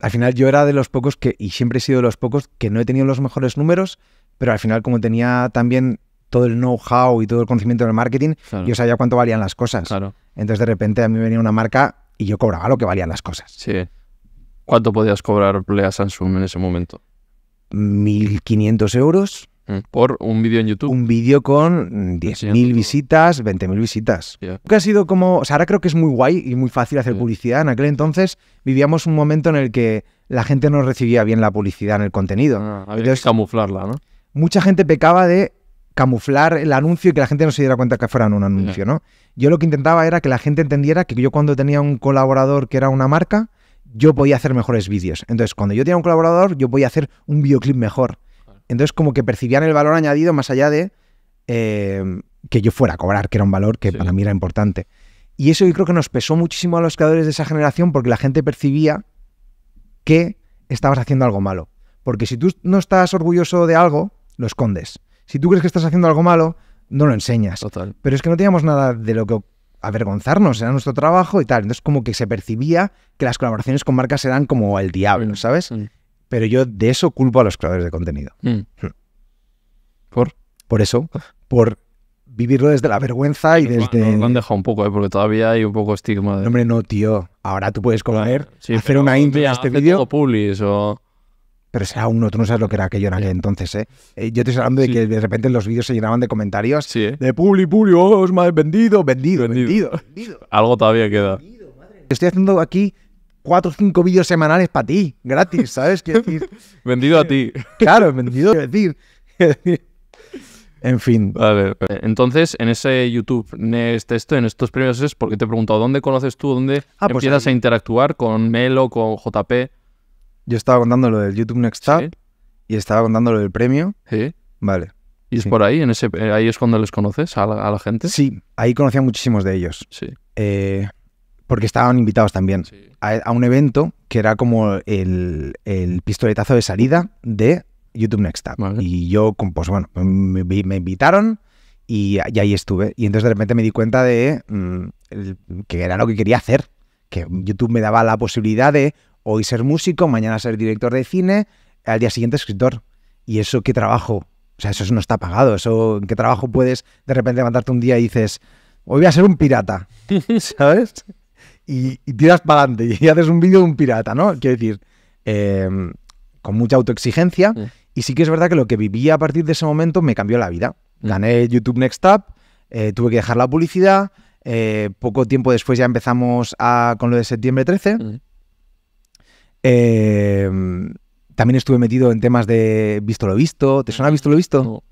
Al final yo era de los pocos que, y siempre he sido de los pocos, que no he tenido los mejores números, pero al final como tenía también todo el know-how y todo el conocimiento del marketing, yo sabía cuánto valían las cosas. Claro. Entonces de repente a mí venía una marca y yo cobraba lo que valían las cosas. Sí. ¿Cuánto podías cobrar a Samsung en ese momento? 1.500 euros. Mm, por un vídeo en YouTube. Un vídeo con 10.000 visitas, 20.000 visitas. Que ha sido como. O sea, ahora creo que es muy guay y muy fácil hacer publicidad. En aquel entonces vivíamos un momento en el que la gente no recibía bien la publicidad en el contenido. Ah, camuflarla, ¿no? Mucha gente pecaba de camuflar el anuncio y que la gente no se diera cuenta que fuera un anuncio, ¿no? Yo lo que intentaba era que la gente entendiera que yo cuando tenía un colaborador que era una marca, yo podía hacer mejores vídeos. Entonces, cuando yo tenía un colaborador, yo podía hacer un videoclip mejor. Entonces, como que percibían el valor añadido más allá de eh, que yo fuera a cobrar, que era un valor que para mí era importante. Y eso yo creo que nos pesó muchísimo a los creadores de esa generación porque la gente percibía que estabas haciendo algo malo. Porque si tú no estás orgulloso de algo, lo escondes. Si tú crees que estás haciendo algo malo, no lo enseñas. Total. Pero es que no teníamos nada de lo que avergonzarnos, era nuestro trabajo y tal. Entonces como que se percibía que las colaboraciones con marcas eran como el diablo, mm, ¿sabes? Mm. Pero yo de eso culpo a los creadores de contenido. Mm. Hmm. ¿Por? Por eso, por vivirlo desde la vergüenza y desde... han dejado un poco, ¿eh? porque todavía hay un poco estigma. No, hombre, no, tío. Ahora tú puedes comer, hacer una intro a este vídeo pero será uno, tú no sabes lo que era aquello en aquel entonces, ¿eh? ¿eh? Yo te estoy hablando de que de repente los vídeos se llenaban de comentarios sí, ¿eh? de ¡Puli, puli, oh, es más vendido, vendido, vendido, Algo todavía queda. estoy haciendo aquí cuatro o cinco vídeos semanales para ti, gratis, ¿sabes? qué decir, vendido a ti. Claro, vendido, decir. En fin. A entonces, en ese YouTube este, esto, en estos premios, es porque te he preguntado, ¿dónde conoces tú, dónde ah, pues empiezas a interactuar con Melo, con JP? Yo estaba contando lo del YouTube Next Tab y estaba contando lo del premio. Sí. Vale. ¿Y es por ahí? Eh, ¿Ahí es cuando les conoces a la, gente? Sí, ahí conocía muchísimos de ellos. Sí. Eh, porque estaban invitados también a, un evento que era como el, pistoletazo de salida de YouTube Next Tab. Y yo, pues bueno, pues me, invitaron y, ahí estuve. Y entonces de repente me di cuenta de mm, que era lo que quería hacer. Que YouTube me daba la posibilidad de, hoy ser músico, mañana ser director de cine, al día siguiente escritor. ¿Y eso qué trabajo? O sea, eso no está pagado. Eso, ¿Qué trabajo puedes de repente levantarte un día y dices, hoy voy a ser un pirata? ¿Sabes? Y, tiras para adelante y haces un vídeo de un pirata, ¿no? Quiero decir, em, con mucha autoexigencia. Y sí que es verdad que lo que viví a partir de ese momento me cambió la vida. Mm. Gané YouTube Next Up, eh, tuve que dejar la publicidad. Eh, poco tiempo después ya empezamos a, con lo de septiembre 13. Em, también estuve metido en temas de Visto lo Visto. ¿Te suena Visto lo Visto?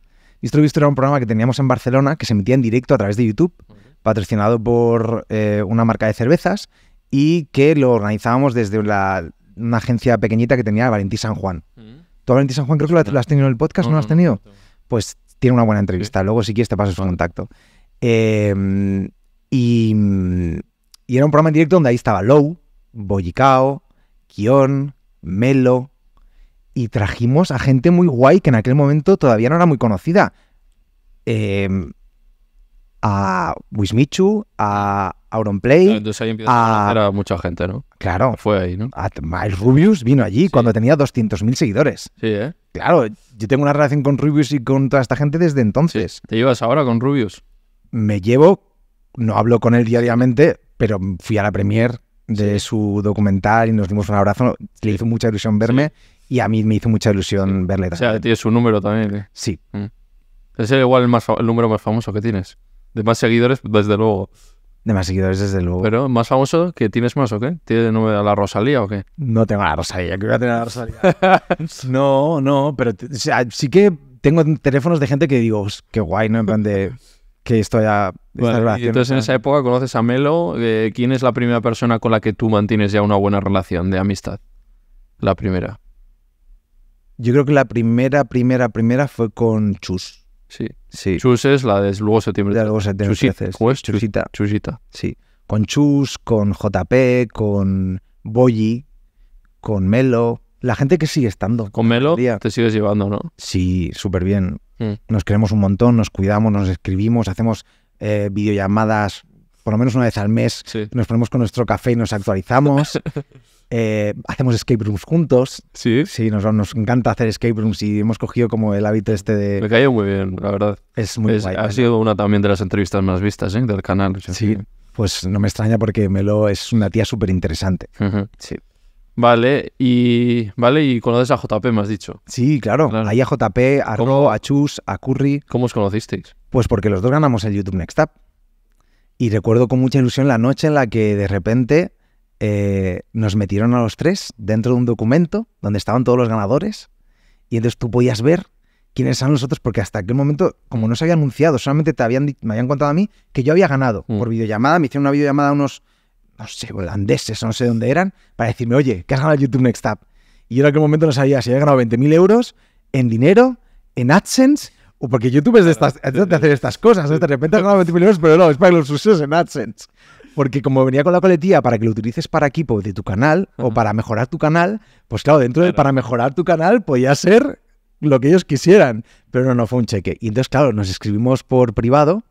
Visto lo Visto era un programa que teníamos en Barcelona que se emitía en directo a través de YouTube, patrocinado por eh, una marca de cervezas y que lo organizábamos desde una agencia pequeñita que tenía Valentí San Juan. Tú Valentí San Juan creo que lo, has tenido en el podcast, ¿no, ¿no lo has tenido? pues tiene una buena entrevista. Luego si quieres te paso su contacto. Em, y, y, era un programa en directo donde ahí estaba Low, Boyicao Guión, Melo, y trajimos a gente muy guay que en aquel momento todavía no era muy conocida. Em, a Wismichu, a Auronplay. Play, entonces ahí empezó a, ah, a mucha gente, ¿no? Claro. Fue ahí, ¿no? Miles Rubius vino allí cuando tenía 200.000 seguidores. Sí, ¿eh? Claro, yo tengo una relación con Rubius y con toda esta gente desde entonces. ¿Te llevas ahora con Rubius? Me llevo, no hablo con él diariamente, pero fui a la premier de su documental y nos dimos un abrazo. Le hizo mucha ilusión verme y a mí me hizo mucha ilusión verle también. O sea, tienes su número también. Sí. Mm. Es igual el, número más famoso que tienes. De más seguidores, desde luego. De más seguidores, desde luego. Pero más famoso que tienes más o qué? ¿Tienes a la Rosalía o qué? No tengo la Rosalía, que voy a tener la Rosalía. no, no, pero sí que tengo teléfonos de gente que digo, qué guay, ¿no? En plan de que esto ya... y entonces en esa época conoces a Melo. Eh, ¿Quién es la primera persona con la que tú mantienes ya una buena relación de amistad? La primera. Yo creo que la primera, primera, primera fue con Chus. Sí. sí. Chus es la de luego septiembre. De luego septiembre. Chusita. Chusita. Chusita. Sí. Con Chus, con JP, con Boyi, con Melo. La gente que sigue estando. Con Melo te sigues llevando, ¿no? Sí, súper bien. Mm. Nos queremos un montón, nos cuidamos, nos escribimos, hacemos eh, videollamadas por lo menos una vez al mes, nos ponemos con nuestro café y nos actualizamos, eh, hacemos escape rooms juntos. Sí. Sí, nos, encanta hacer escape rooms y hemos cogido como el hábito este de... Me cayó muy bien, la verdad. Es muy guay, Ha sido una también de las entrevistas más vistas ¿eh? del canal. Sí, pues no me extraña porque Melo es una tía súper interesante. Sí. Vale, y vale y conoces a JP, me has dicho. Sí, claro. Ahí a JP, a Ro, a Chus, a Curry. ¿Cómo os conocisteis? Pues porque los dos ganamos el YouTube Next Up. Y recuerdo con mucha ilusión la noche en la que de repente eh, nos metieron a los tres dentro de un documento donde estaban todos los ganadores. Y entonces tú podías ver quiénes eran los otros, porque hasta aquel momento, como no se había anunciado, solamente te habían, me habían contado a mí que yo había ganado mm. por videollamada. Me hicieron una videollamada unos no sé, holandeses, no sé dónde eran, para decirme, oye, ¿qué has ganado YouTube Next Up. Y yo en aquel momento no sabía si había ganado 20.000 euros en dinero, en AdSense, o porque YouTube es de, estas, de hacer estas cosas. De repente has ganado 20.000 euros, pero no, es para los sucesos en AdSense. Porque como venía con la coletilla para que lo utilices para equipo de tu canal o para mejorar tu canal, pues claro, dentro de para mejorar tu canal podía ser lo que ellos quisieran, pero no, no fue un cheque. Y entonces, claro, nos escribimos por privado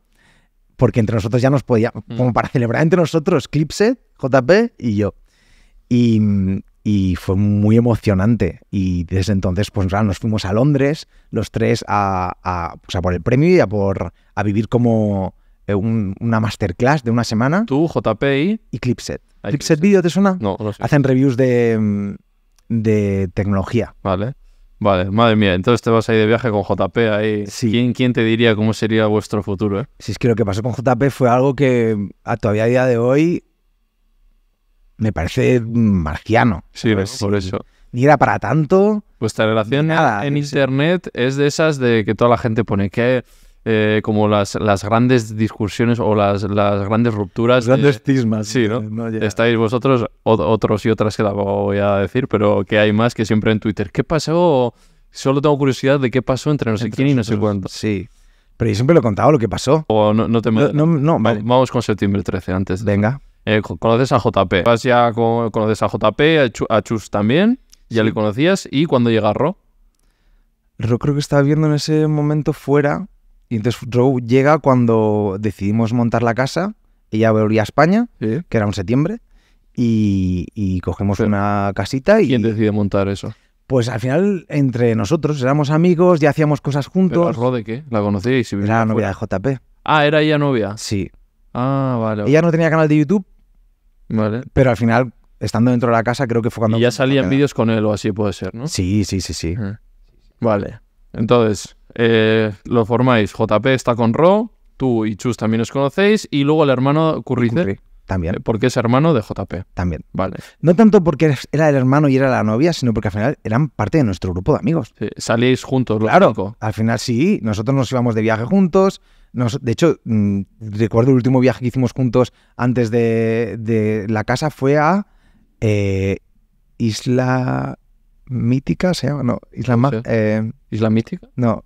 porque entre nosotros ya nos podía, mm. como para celebrar entre nosotros, Clipset, JP y yo. Y, y fue muy emocionante. Y desde entonces, pues nos fuimos a Londres, los tres, a, a, por el premio y a, por, a vivir como eh, una masterclass de una semana. Tú, JP y Y ¿Clipset Clipset. Video te suena? No, no sé. Hacen reviews de, de tecnología. Vale. Vale, madre mía, entonces te vas ahí de viaje con JP ahí. ¿Quién, te diría cómo sería vuestro futuro? Eh? Sí, es que lo que pasó con JP fue algo que a todavía a día de hoy me parece marciano. Sí, por eso. Ni era para tanto. Vuestra relación en internet es de esas de que toda la gente pone que eh, como las, las grandes discusiones o las, las grandes rupturas. Grandes cismas Sí, ¿no? Eh, Estáis vosotros, otros y otras que la voy a decir, pero que hay más que siempre en Twitter. ¿Qué pasó? Solo tengo curiosidad de qué pasó entre no sé quién y no sé cuánto. Sí. Pero yo siempre lo he contado lo que pasó. no, Vamos con septiembre 13 antes. Venga. Eh, conoces a JP. Vas ya conoces a JP, a, Chus también. Ya le conocías. ¿Y cuando llega Ro? Ro creo que estaba viendo en ese momento fuera y entonces Joe llega cuando decidimos montar la casa. Ella volvía a España, que era un septiembre, y, cogemos una casita. Y, ¿Quién decide montar eso? Pues al final, entre nosotros, éramos amigos, ya hacíamos cosas juntos. ¿Pero Rode qué? ¿La conocíais? era la novia de JP. Ah, ¿era ella novia? Sí. Ah, vale. Ella no tenía canal de YouTube, Vale. Pero al final, estando dentro de la casa, creo que fue cuando. Y ya salían vídeos con él o así puede ser, ¿no? Sí, sí, sí, sí. Ah. Vale. Entonces, eh, lo formáis. JP está con Ro, tú y Chus también os conocéis, y luego el hermano Currice. También. Eh, porque es hermano de JP. También. Vale. No tanto porque era el hermano y era la novia, sino porque al final eran parte de nuestro grupo de amigos. Sí, juntos, Claro. Al final sí, nosotros nos íbamos de viaje juntos. Nos, de hecho, mm, recuerdo el último viaje que hicimos juntos antes de, de la casa fue a eh, Isla Mítica, ¿se llama? No, Isla, ¿Isla Mítica? No,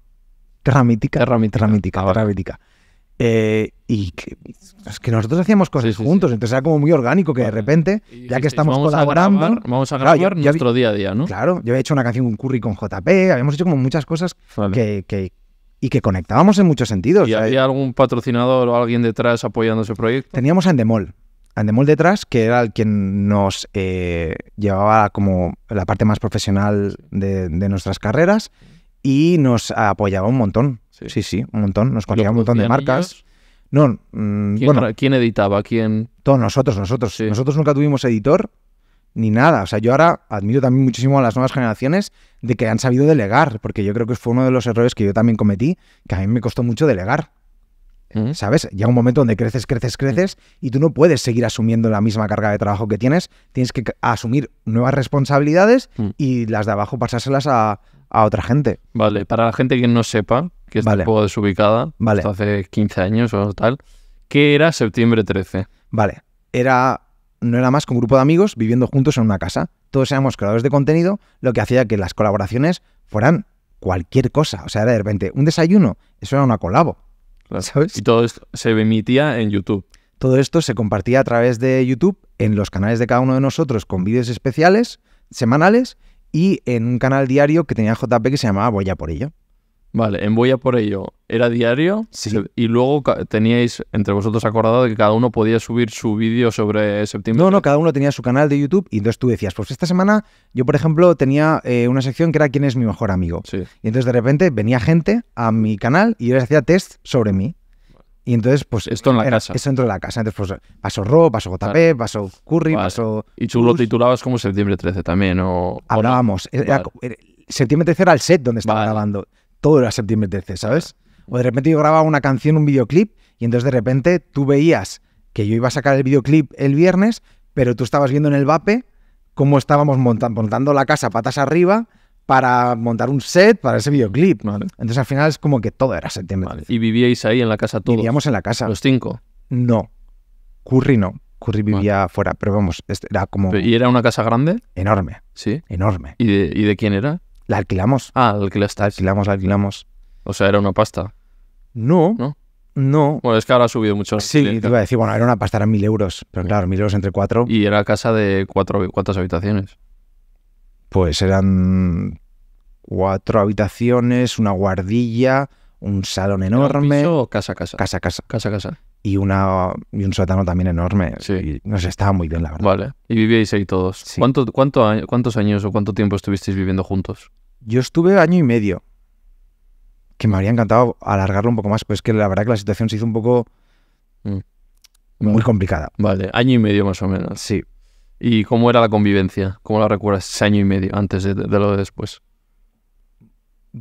Terra mítica. Terra mítica. Eh, y que, es que nosotros hacíamos cosas juntos, entonces era como muy orgánico que de repente, ya que estamos colaborando, vamos a grabar nuestro día a día, ¿no? Claro, yo había hecho una canción con Curry con JP, habíamos hecho como muchas cosas que, y que conectábamos en muchos sentidos. ¿Y había algún patrocinador o alguien detrás apoyando ese proyecto? Teníamos a Endemol. Andemol detrás, que era el quien nos eh, llevaba como la parte más profesional de, de nuestras carreras y nos apoyaba un montón. Sí, sí, un montón. Nos conseguía un montón de marcas. No, mm, ¿Quién, bueno, ¿Quién editaba? ¿Quién? Todos nosotros, nosotros. Nosotros nunca tuvimos editor ni nada. O sea, yo ahora admiro también muchísimo a las nuevas generaciones de que han sabido delegar, porque yo creo que fue uno de los errores que yo también cometí, que a mí me costó mucho delegar. ¿Mm? ¿Sabes? Llega un momento donde creces, creces, creces y tú no puedes seguir asumiendo la misma carga de trabajo que tienes, tienes que asumir nuevas responsabilidades mm. y las de abajo pasárselas a, a otra gente. Vale, para la gente que no sepa, que es un poco desubicada, vale. hace 15 años o tal, ¿qué era septiembre 13? Vale, era no era más que un grupo de amigos viviendo juntos en una casa. Todos éramos creadores de contenido, lo que hacía que las colaboraciones fueran cualquier cosa. O sea, era de repente un desayuno, eso era una colabo. ¿Sabes? Y todo esto se emitía en YouTube. Todo esto se compartía a través de YouTube en los canales de cada uno de nosotros con vídeos especiales, semanales, y en un canal diario que tenía JP que se llamaba Voya por ello. Vale, en Voya por ello era diario y luego teníais entre vosotros acordado de que cada uno podía subir su vídeo sobre septiembre. No, no, cada uno tenía su canal de YouTube y entonces tú decías, pues esta semana yo, por ejemplo, tenía eh, una sección que era ¿Quién es mi mejor amigo? Y entonces de repente venía gente a mi canal y yo les hacía test sobre mí. Y entonces, pues. Esto en la casa. Eso dentro de la casa. Entonces, pues, pasó Ro, pasó JP, pasó Curry, pasó. Y tú lo titulabas como septiembre 13 también, ¿o? Hablábamos. septiembre 13 era el set donde estaba grabando. Todo era septiembre 13, ¿sabes? O de repente yo grababa una canción, un videoclip, y entonces de repente tú veías que yo iba a sacar el videoclip el viernes, pero tú estabas viendo en el VAPE cómo estábamos montando la casa patas arriba para montar un set para ese videoclip. Vale. Entonces al final es como que todo era septiembre. ¿Y vivíais ahí en la casa todos? Vivíamos en la casa. ¿Los cinco? No. Curry no. Curry vivía afuera, pero vamos, era como... ¿Y era una casa grande? Enorme. ¿Sí? Enorme. ¿Y de, quién era? La alquilamos. Ah, la alquilaste. La alquilamos, la alquilamos. O sea, era una pasta. No. ¿No? No. Bueno, es que ahora ha subido mucho. Sí, te iba a decir, bueno, era una pasta, era mil euros. Pero claro, mil euros entre cuatro. ¿Y era casa de cuatro, cuántas habitaciones? pues eran cuatro habitaciones, una guardilla, un salón enorme. casa, casa? Casa, casa. Casa, casa. Y, una, y un sótano también enorme. Sí. Y, no estaba muy bien, la verdad. Vale. ¿Y vivíais ahí todos? Sí. ¿Cuánto, cuántos años o cuánto tiempo estuvisteis viviendo juntos? Yo estuve año y medio. Que me habría encantado alargarlo un poco más, pues que la verdad que la situación se hizo un poco... Mm. Muy complicada. Vale, año y medio más o menos. Sí. ¿Y cómo era la convivencia? ¿Cómo la recuerdas ese año y medio antes de, lo de después?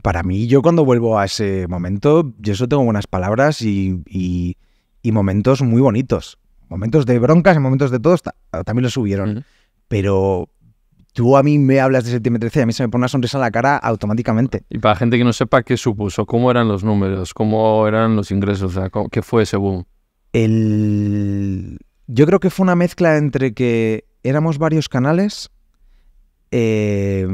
Para mí, yo cuando vuelvo a ese momento, yo solo tengo buenas palabras y, momentos muy bonitos. Momentos de broncas y momentos de todos ah, también los subieron. Pero tú a mí me hablas de septiembre 13 y a mí se me pone una sonrisa en la cara automáticamente. Y para gente que no sepa qué supuso, cómo eran los números, cómo eran los ingresos, o sea, qué fue ese boom. El... Yo creo que fue una mezcla entre que éramos varios canales. Eh,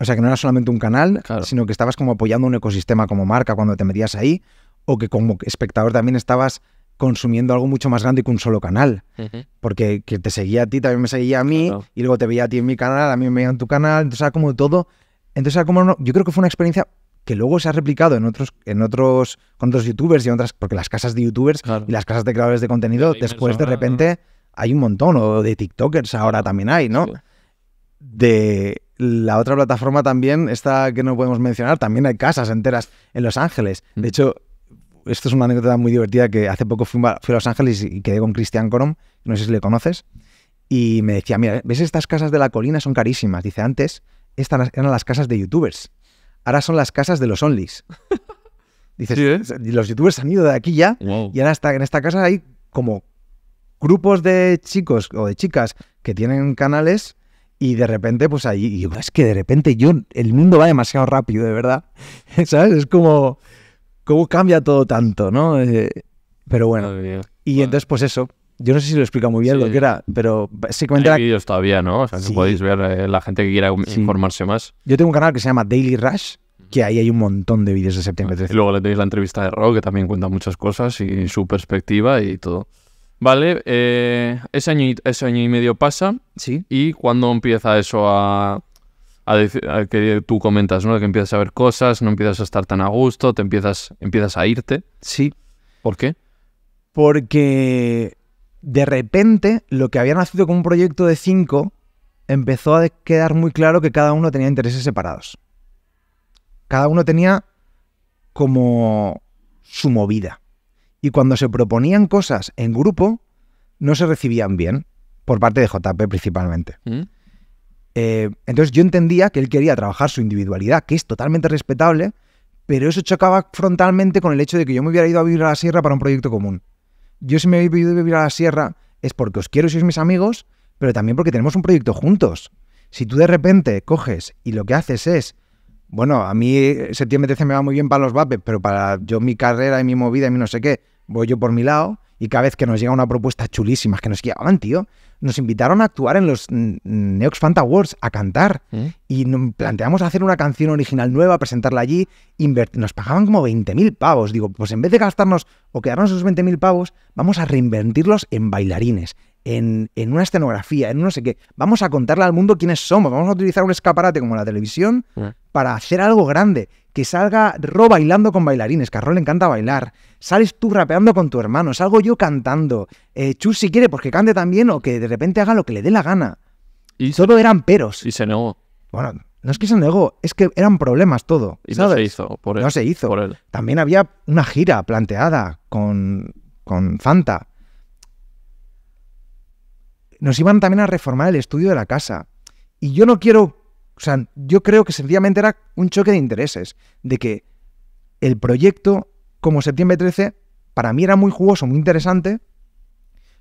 o sea, que no era solamente un canal, sino que estabas como apoyando un ecosistema como marca cuando te metías ahí, o que como espectador también estabas consumiendo algo mucho más grande que un solo canal. Porque que te seguía a ti, también me seguía a mí, y luego te veía a ti en mi canal, a mí me veía en tu canal, entonces era como todo. Entonces era como, yo creo que fue una experiencia que luego se ha replicado en otros, en otros, con otros youtubers y otras, porque las casas de youtubers y las casas de creadores de contenido, después de repente, hay un montón, de TikTokers ahora también hay, ¿no? De la otra plataforma también, esta que no podemos mencionar, también hay casas enteras en Los Ángeles. De mm. hecho, esto es una anécdota muy divertida que hace poco fui, a Los Ángeles y quedé con Cristian Corom, no sé si le conoces, y me decía, mira, ¿ves estas casas de la colina? Son carísimas. Dice, antes estas eran las casas de youtubers, ahora son las casas de los onlys. Dices, ¿eh? los youtubers han ido de aquí ya y ahora está, en esta casa hay como grupos de chicos o de chicas que tienen canales y de repente, pues ahí, es que de repente yo, el mundo va demasiado rápido, de verdad. ¿Sabes? Es como, cómo cambia todo tanto, ¿no? Eh, pero bueno. y entonces, pues eso. Yo no sé si lo explica muy bien lo que era, pero básicamente... Hay vídeos todavía, ¿no? O podéis ver eh, la gente que quiera informarse más. Yo tengo un canal que se llama Daily Rush, que ahí hay un montón de vídeos de septiembre ah, Y luego le tenéis la entrevista de Rock, que también cuenta muchas cosas y su perspectiva y todo. Vale, eh, ese, año y, ese año y medio pasa. Sí. ¿Y cuando empieza eso a, decir, que tú comentas, ¿no? Que empiezas a ver cosas, no empiezas a estar tan a gusto, te empiezas, empiezas a irte. Sí. ¿Por qué? Porque de repente lo que había nacido como un proyecto de cinco empezó a quedar muy claro que cada uno tenía intereses separados. Cada uno tenía como su movida y cuando se proponían cosas en grupo, no se recibían bien, por parte de JP principalmente. ¿Mm? Eh, entonces yo entendía que él quería trabajar su individualidad, que es totalmente respetable, pero eso chocaba frontalmente con el hecho de que yo me hubiera ido a vivir a la sierra para un proyecto común. Yo si me he ido a vivir a la sierra es porque os quiero y sois mis amigos, pero también porque tenemos un proyecto juntos. Si tú de repente coges y lo que haces es bueno, a mí eh, septiembre me va muy bien para los vapes, pero para yo mi carrera y mi movida y mi no sé qué, voy yo por mi lado y cada vez que nos llega una propuesta chulísima que nos llegaban, tío, nos invitaron a actuar en los Neox Fanta Awards, a cantar. ¿Eh? Y nos planteamos hacer una canción original nueva, presentarla allí. Nos pagaban como 20.000 pavos. Digo, pues en vez de gastarnos o quedarnos esos 20.000 pavos, vamos a reinvertirlos en bailarines, en, una escenografía, en no sé qué. Vamos a contarle al mundo quiénes somos. Vamos a utilizar un escaparate como la televisión para hacer algo grande. Que salga Ro bailando con bailarines, que a Ro le encanta bailar. Sales tú rapeando con tu hermano, salgo yo cantando. Eh, Chus si quiere, porque pues cante también o que de repente haga lo que le dé la gana. Y todo eran peros. Y se negó. Bueno, no es que se negó, es que eran problemas todo. Y no se hizo. Por no se hizo. También había una gira planteada con, con Fanta nos iban también a reformar el estudio de la casa. Y yo no quiero, o sea, yo creo que sencillamente era un choque de intereses, de que el proyecto como septiembre 13 para mí era muy jugoso, muy interesante,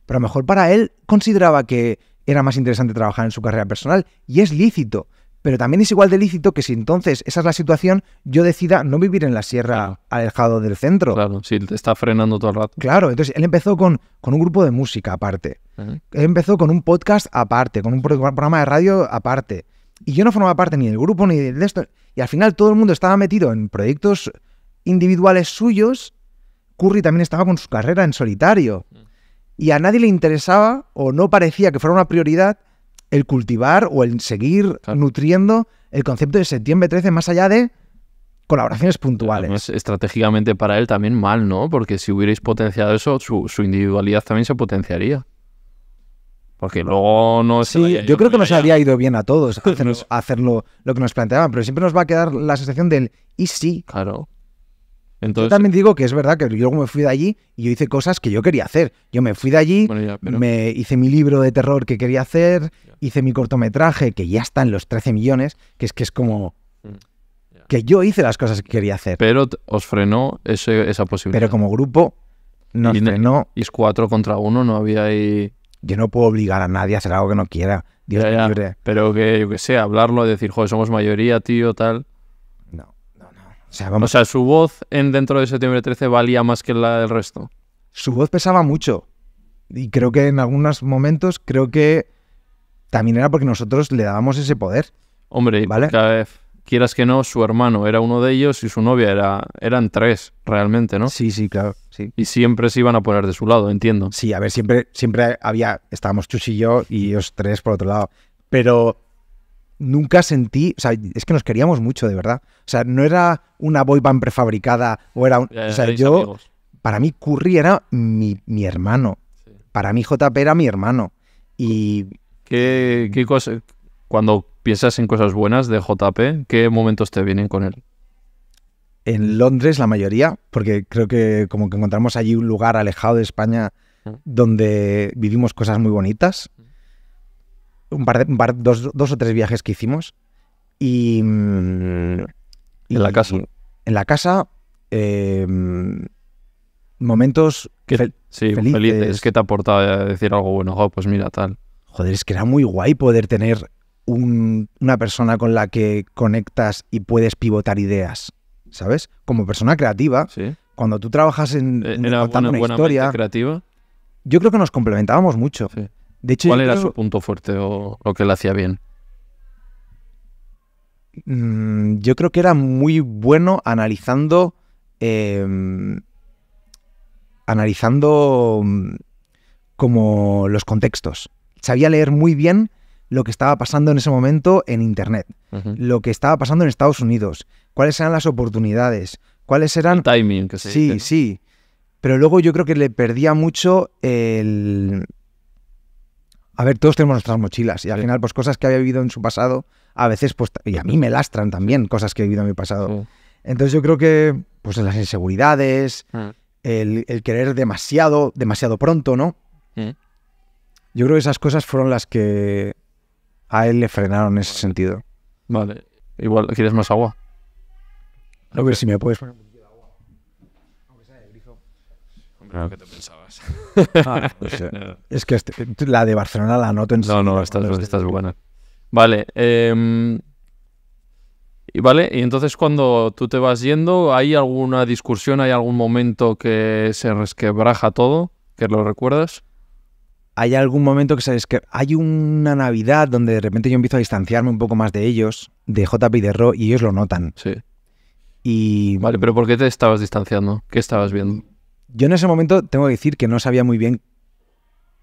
pero a lo mejor para él consideraba que era más interesante trabajar en su carrera personal y es lícito. Pero también es igual de lícito que si entonces esa es la situación, yo decida no vivir en la sierra alejado del centro. Claro, si te está frenando todo el rato. Claro, entonces él empezó con, con un grupo de música aparte. Él empezó con un podcast aparte, con un programa de radio aparte. Y yo no formaba parte ni del grupo ni de esto. Y al final todo el mundo estaba metido en proyectos individuales suyos. Curry también estaba con su carrera en solitario. Mm. Y a nadie le interesaba o no parecía que fuera una prioridad el cultivar o el seguir nutriendo el concepto de septiembre 13 más allá de colaboraciones puntuales. estratégicamente para él también mal, ¿no? Porque si hubierais potenciado eso, su, individualidad también se potenciaría. Porque luego no Sí, yo creo que nos habría ido bien a todos hacerlo, hacerlo, lo que nos planteaban, pero siempre nos va a quedar la sensación del y sí. Claro yo también digo que es verdad que yo me fui de allí y yo hice cosas que yo quería hacer. Yo me fui de allí, me hice mi libro de terror que quería hacer, hice mi cortometraje que ya está en los 13 millones, que es que es como mm, que yo hice las cosas que quería hacer. Pero os frenó esa posibilidad. Pero como grupo nos y frenó. es cuatro contra uno, no había ahí... Yo no puedo obligar a nadie a hacer algo que no quiera. Dios Libre. Pero que, yo qué sé, hablarlo, decir, joder, somos mayoría, tío, tal. O sea, su voz en dentro de septiembre 13 valía más que la del resto. Su voz pesaba mucho. Y creo que en algunos momentos, creo que también era porque nosotros le dábamos ese poder. Hombre, ¿vale? cada vez, quieras que no, su hermano era uno de ellos y su novia era, eran tres realmente, ¿no? Sí, sí, claro. Sí. Y siempre se iban a poner de su lado, entiendo. Sí, a ver, siempre, siempre había, estábamos Chus y yo y ellos tres por otro lado. Pero nunca sentí, o sea, es que nos queríamos mucho, de verdad. O sea, no era una boy band prefabricada o era o sea, yo, para mí Curry era mi, hermano. Para mí JP era mi hermano. Y... ¿Qué, qué cosa, cuando piensas en cosas buenas de JP, qué momentos te vienen con él? En Londres la mayoría, porque creo que como que encontramos allí un lugar alejado de España mm. donde vivimos cosas muy bonitas un par de, dos, dos, o tres viajes que hicimos. Y, mm, en la casa. En la casa, em, momentos que, sí, felices. Es que te aportaba eh, decir algo bueno, pues mira, tal. Joder, es que era muy guay poder tener una persona con la que conectas y puedes pivotar ideas, ¿sabes? Como persona creativa, cuando tú trabajas en, eh, en una historia creativa. Yo creo que nos complementábamos mucho. Sí. De hecho, ¿Cuál era su punto fuerte o lo que le hacía bien? Mm, yo creo que era muy bueno analizando. Em, analizando mm, como los contextos. Sabía leer muy bien lo que estaba pasando en ese momento en Internet, lo que estaba pasando en Estados Unidos, cuáles eran las oportunidades, cuáles eran... El timing, que se Sí, sí. Pero luego yo creo que le perdía mucho el, a ver, todos tenemos nuestras mochilas y al final, pues cosas que había vivido en su pasado, a veces, pues, y a mí me lastran también cosas que he vivido en mi pasado. Entonces yo creo que, pues, las inseguridades, mm. el, querer demasiado, demasiado pronto, ¿no? Mm. Yo creo que esas cosas fueron las que a él le frenaron en ese sentido. Vale. Igual, ¿quieres más agua? A ver si me puedes pensabas. Ah, pues, eh, es que este, la de Barcelona la noto en No, no, esta, buena. Vale. Em, y vale, y entonces cuando tú te vas yendo, ¿hay alguna discusión, hay algún momento que se resquebraja todo? ¿Que lo recuerdas? Hay algún momento que sabes que hay una Navidad donde de repente yo empiezo a distanciarme un poco más de ellos, de JP y de Ro, y ellos lo notan. Sí. Vale, pero ¿por qué te estabas distanciando? ¿Qué estabas viendo? Yo en ese momento tengo que decir que no sabía muy bien.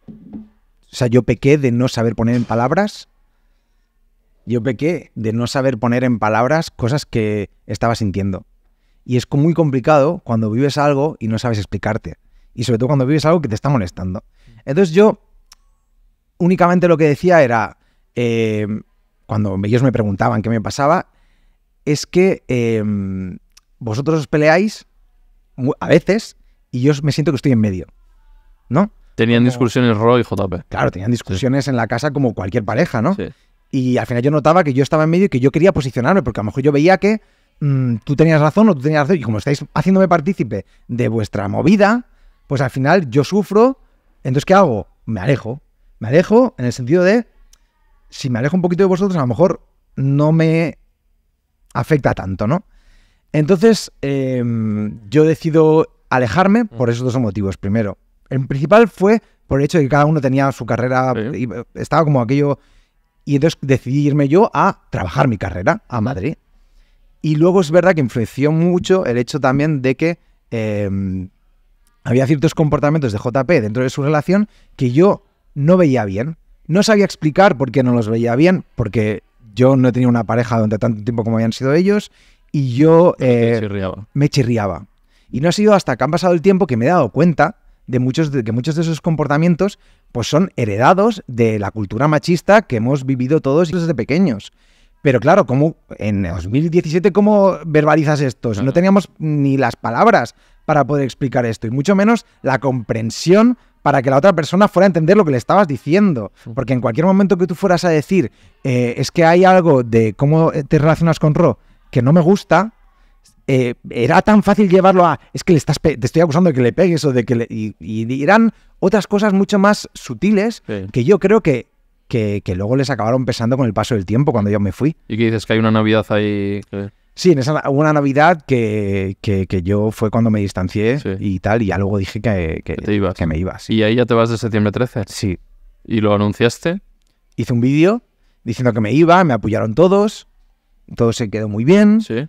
O sea, yo pequé de no saber poner en palabras. Yo pequé de no saber poner en palabras cosas que estaba sintiendo. Y es muy complicado cuando vives algo y no sabes explicarte. Y sobre todo cuando vives algo que te está molestando. Entonces yo únicamente lo que decía era, eh, cuando ellos me preguntaban qué me pasaba, es que eh, vosotros os peleáis a veces y yo me siento que estoy en medio. ¿No? Tenían discusiones Roy y JP. Claro, tenían discusiones en la casa como cualquier pareja, ¿no? Sí. Y al final yo notaba que yo estaba en medio y que yo quería posicionarme, porque a lo mejor yo veía que mm, tú tenías razón o tú tenías razón, y como estáis haciéndome partícipe de vuestra movida, pues al final yo sufro, entonces ¿qué hago? Me alejo. Me alejo en el sentido de, si me alejo un poquito de vosotros, a lo mejor no me afecta tanto, ¿no? Entonces, em, yo decido alejarme mm. por esos dos motivos. Primero, el principal fue por el hecho de que cada uno tenía su carrera y eh, estaba como aquello. Y entonces decidí irme yo a trabajar mi carrera a Madrid. Y luego es verdad que influenció mucho el hecho también de que em, había ciertos comportamientos de JP dentro de su relación que yo no veía bien. No sabía explicar por qué no los veía bien, porque yo no tenía una pareja durante tanto tiempo como habían sido ellos, y yo eh, me chirriaba. Y no ha sido hasta que han pasado el tiempo que me he dado cuenta de, muchos de que muchos de esos comportamientos pues son heredados de la cultura machista que hemos vivido todos desde pequeños. Pero claro, como en 2017 cómo verbalizas esto? No teníamos ni las palabras para poder explicar esto y mucho menos la comprensión para que la otra persona fuera a entender lo que le estabas diciendo. Porque en cualquier momento que tú fueras a decir, eh, es que hay algo de cómo te relacionas con Ro que no me gusta, eh, era tan fácil llevarlo a, es que le estás te estoy acusando de que le pegues o de que le... Y, eran otras cosas mucho más sutiles que yo creo que, que, luego les acabaron pesando con el paso del tiempo cuando yo me fui. ¿Y qué dices? Que hay una Navidad ahí... Sí, en esa, una Navidad que, que, yo fue cuando me distancié y tal, y ya luego dije que, me ibas. ¿Y ahí ya te vas de septiembre 13? Sí. ¿Y lo anunciaste? Hice un vídeo diciendo que me iba, me apoyaron todos, todo se quedó muy bien. Sí.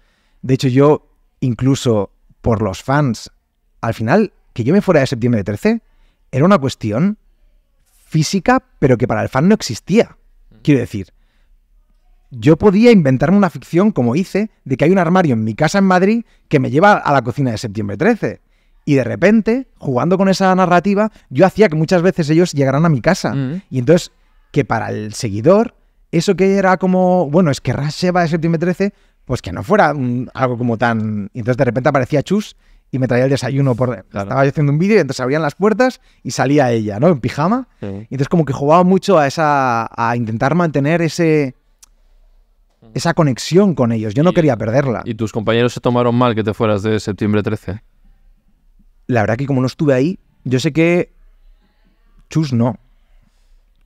De hecho, yo, incluso por los fans, al final, que yo me fuera de septiembre 13, era una cuestión física, pero que para el fan no existía. Mm. Quiero decir, yo podía inventarme una ficción como hice de que hay un armario en mi casa en Madrid que me lleva a la cocina de septiembre 13. Y de repente, jugando con esa narrativa, yo hacía que muchas veces ellos llegaran a mi casa. Mm. Y entonces, que para el seguidor, eso que era como, bueno, es que Rash se va de septiembre 13, pues que no fuera algo como tan... Y entonces de repente aparecía Chus y me traía el desayuno por... Estaba yo haciendo un vídeo y entonces abrían las puertas y salía ella, ¿no? En pijama. Y entonces como que jugaba mucho a esa... a intentar mantener ese... Esa conexión con ellos, yo no quería perderla. ¿Y tus compañeros se tomaron mal que te fueras de septiembre 13? La verdad que como no estuve ahí, yo sé que Chus no.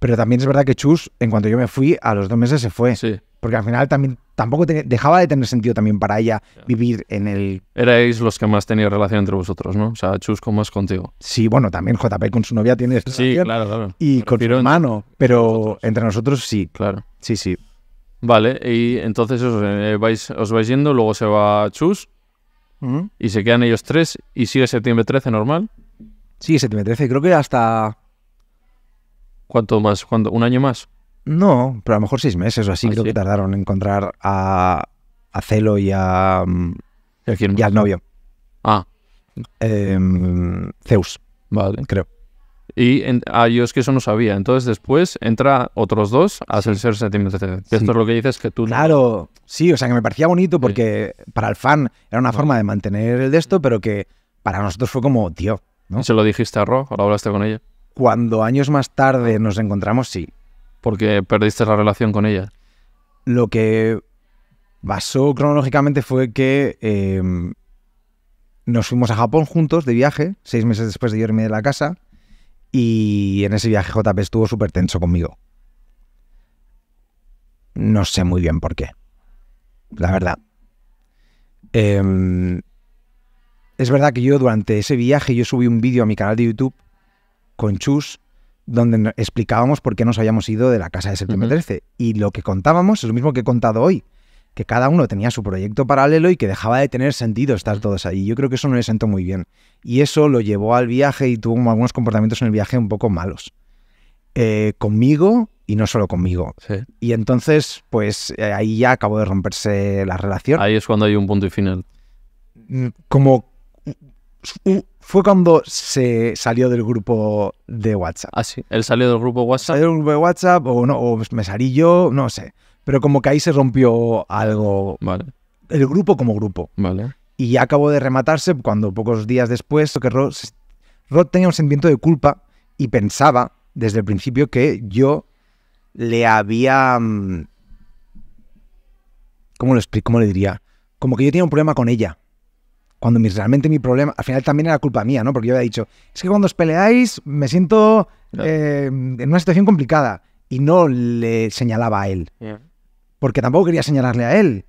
Pero también es verdad que Chus, en cuanto yo me fui, a los dos meses se fue. Sí. Porque al final también tampoco dejaba de tener sentido también para ella vivir en el... Erais los que más teníais relación entre vosotros, ¿no? O sea, Chus, ¿cómo más contigo. Sí, bueno, también JP con su novia tiene relación. Sí, claro, claro. Y con su hermano, pero entre nosotros sí. Claro. Sí, sí. Vale, y entonces os, eh, vais, os vais yendo, luego se va Chus y se quedan ellos tres y sigue septiembre 13 normal. Sí, septiembre 13, creo que hasta ¿Cuánto más? ¿Un año más? No, pero a lo mejor seis meses o así. Ah, creo que tardaron en encontrar a, Celo y a. quién al novio. Ah. Em, Zeus. Vale. Creo. Y a ah, es que eso no sabía. Entonces después entra otros dos a ser sí. Esto es lo que dices que tú... Claro, sí, o sea que me parecía bonito porque para el fan era una forma de mantener el de esto, pero que para nosotros fue como, tío. ¿no? se lo dijiste a Ro? ¿O lo hablaste con ella? Cuando años más tarde nos encontramos, sí. Porque perdiste la relación con ella. Lo que pasó cronológicamente fue que em, nos fuimos a Japón juntos de viaje, seis meses después de yo irme de la casa, y en ese viaje JP estuvo súper tenso conmigo. No sé muy bien por qué, la verdad. Em, es verdad que yo durante ese viaje yo subí un vídeo a mi canal de YouTube con Chus, donde explicábamos por qué nos habíamos ido de la casa de septiembre 13. Y lo que contábamos es lo mismo que he contado hoy, que cada uno tenía su proyecto paralelo y que dejaba de tener sentido estar todos ahí. Yo creo que eso no le sentó muy bien. Y eso lo llevó al viaje y tuvo algunos comportamientos en el viaje un poco malos. Eh, conmigo y no solo conmigo. Y entonces, pues eh, ahí ya acabó de romperse la relación. Ahí es cuando hay un punto y final. Mm, como fue cuando se salió del grupo de WhatsApp. Ah, sí, él salió del grupo WhatsApp. Salió del grupo de WhatsApp, o me salí yo, no sé. Pero como que ahí se rompió algo. Vale. El grupo como grupo. Vale. Y acabó de rematarse cuando pocos días después que Rod, tenía un sentimiento de culpa y pensaba desde el principio que yo le había. Mm, ¿Cómo lo explico? ¿Cómo le diría? Como que yo tenía un problema con ella cuando mi, realmente mi problema, al final también era culpa mía, ¿no? Porque yo había dicho, es que cuando os peleáis me siento eh, en una situación complicada y no le señalaba a él. Porque tampoco quería señalarle a él.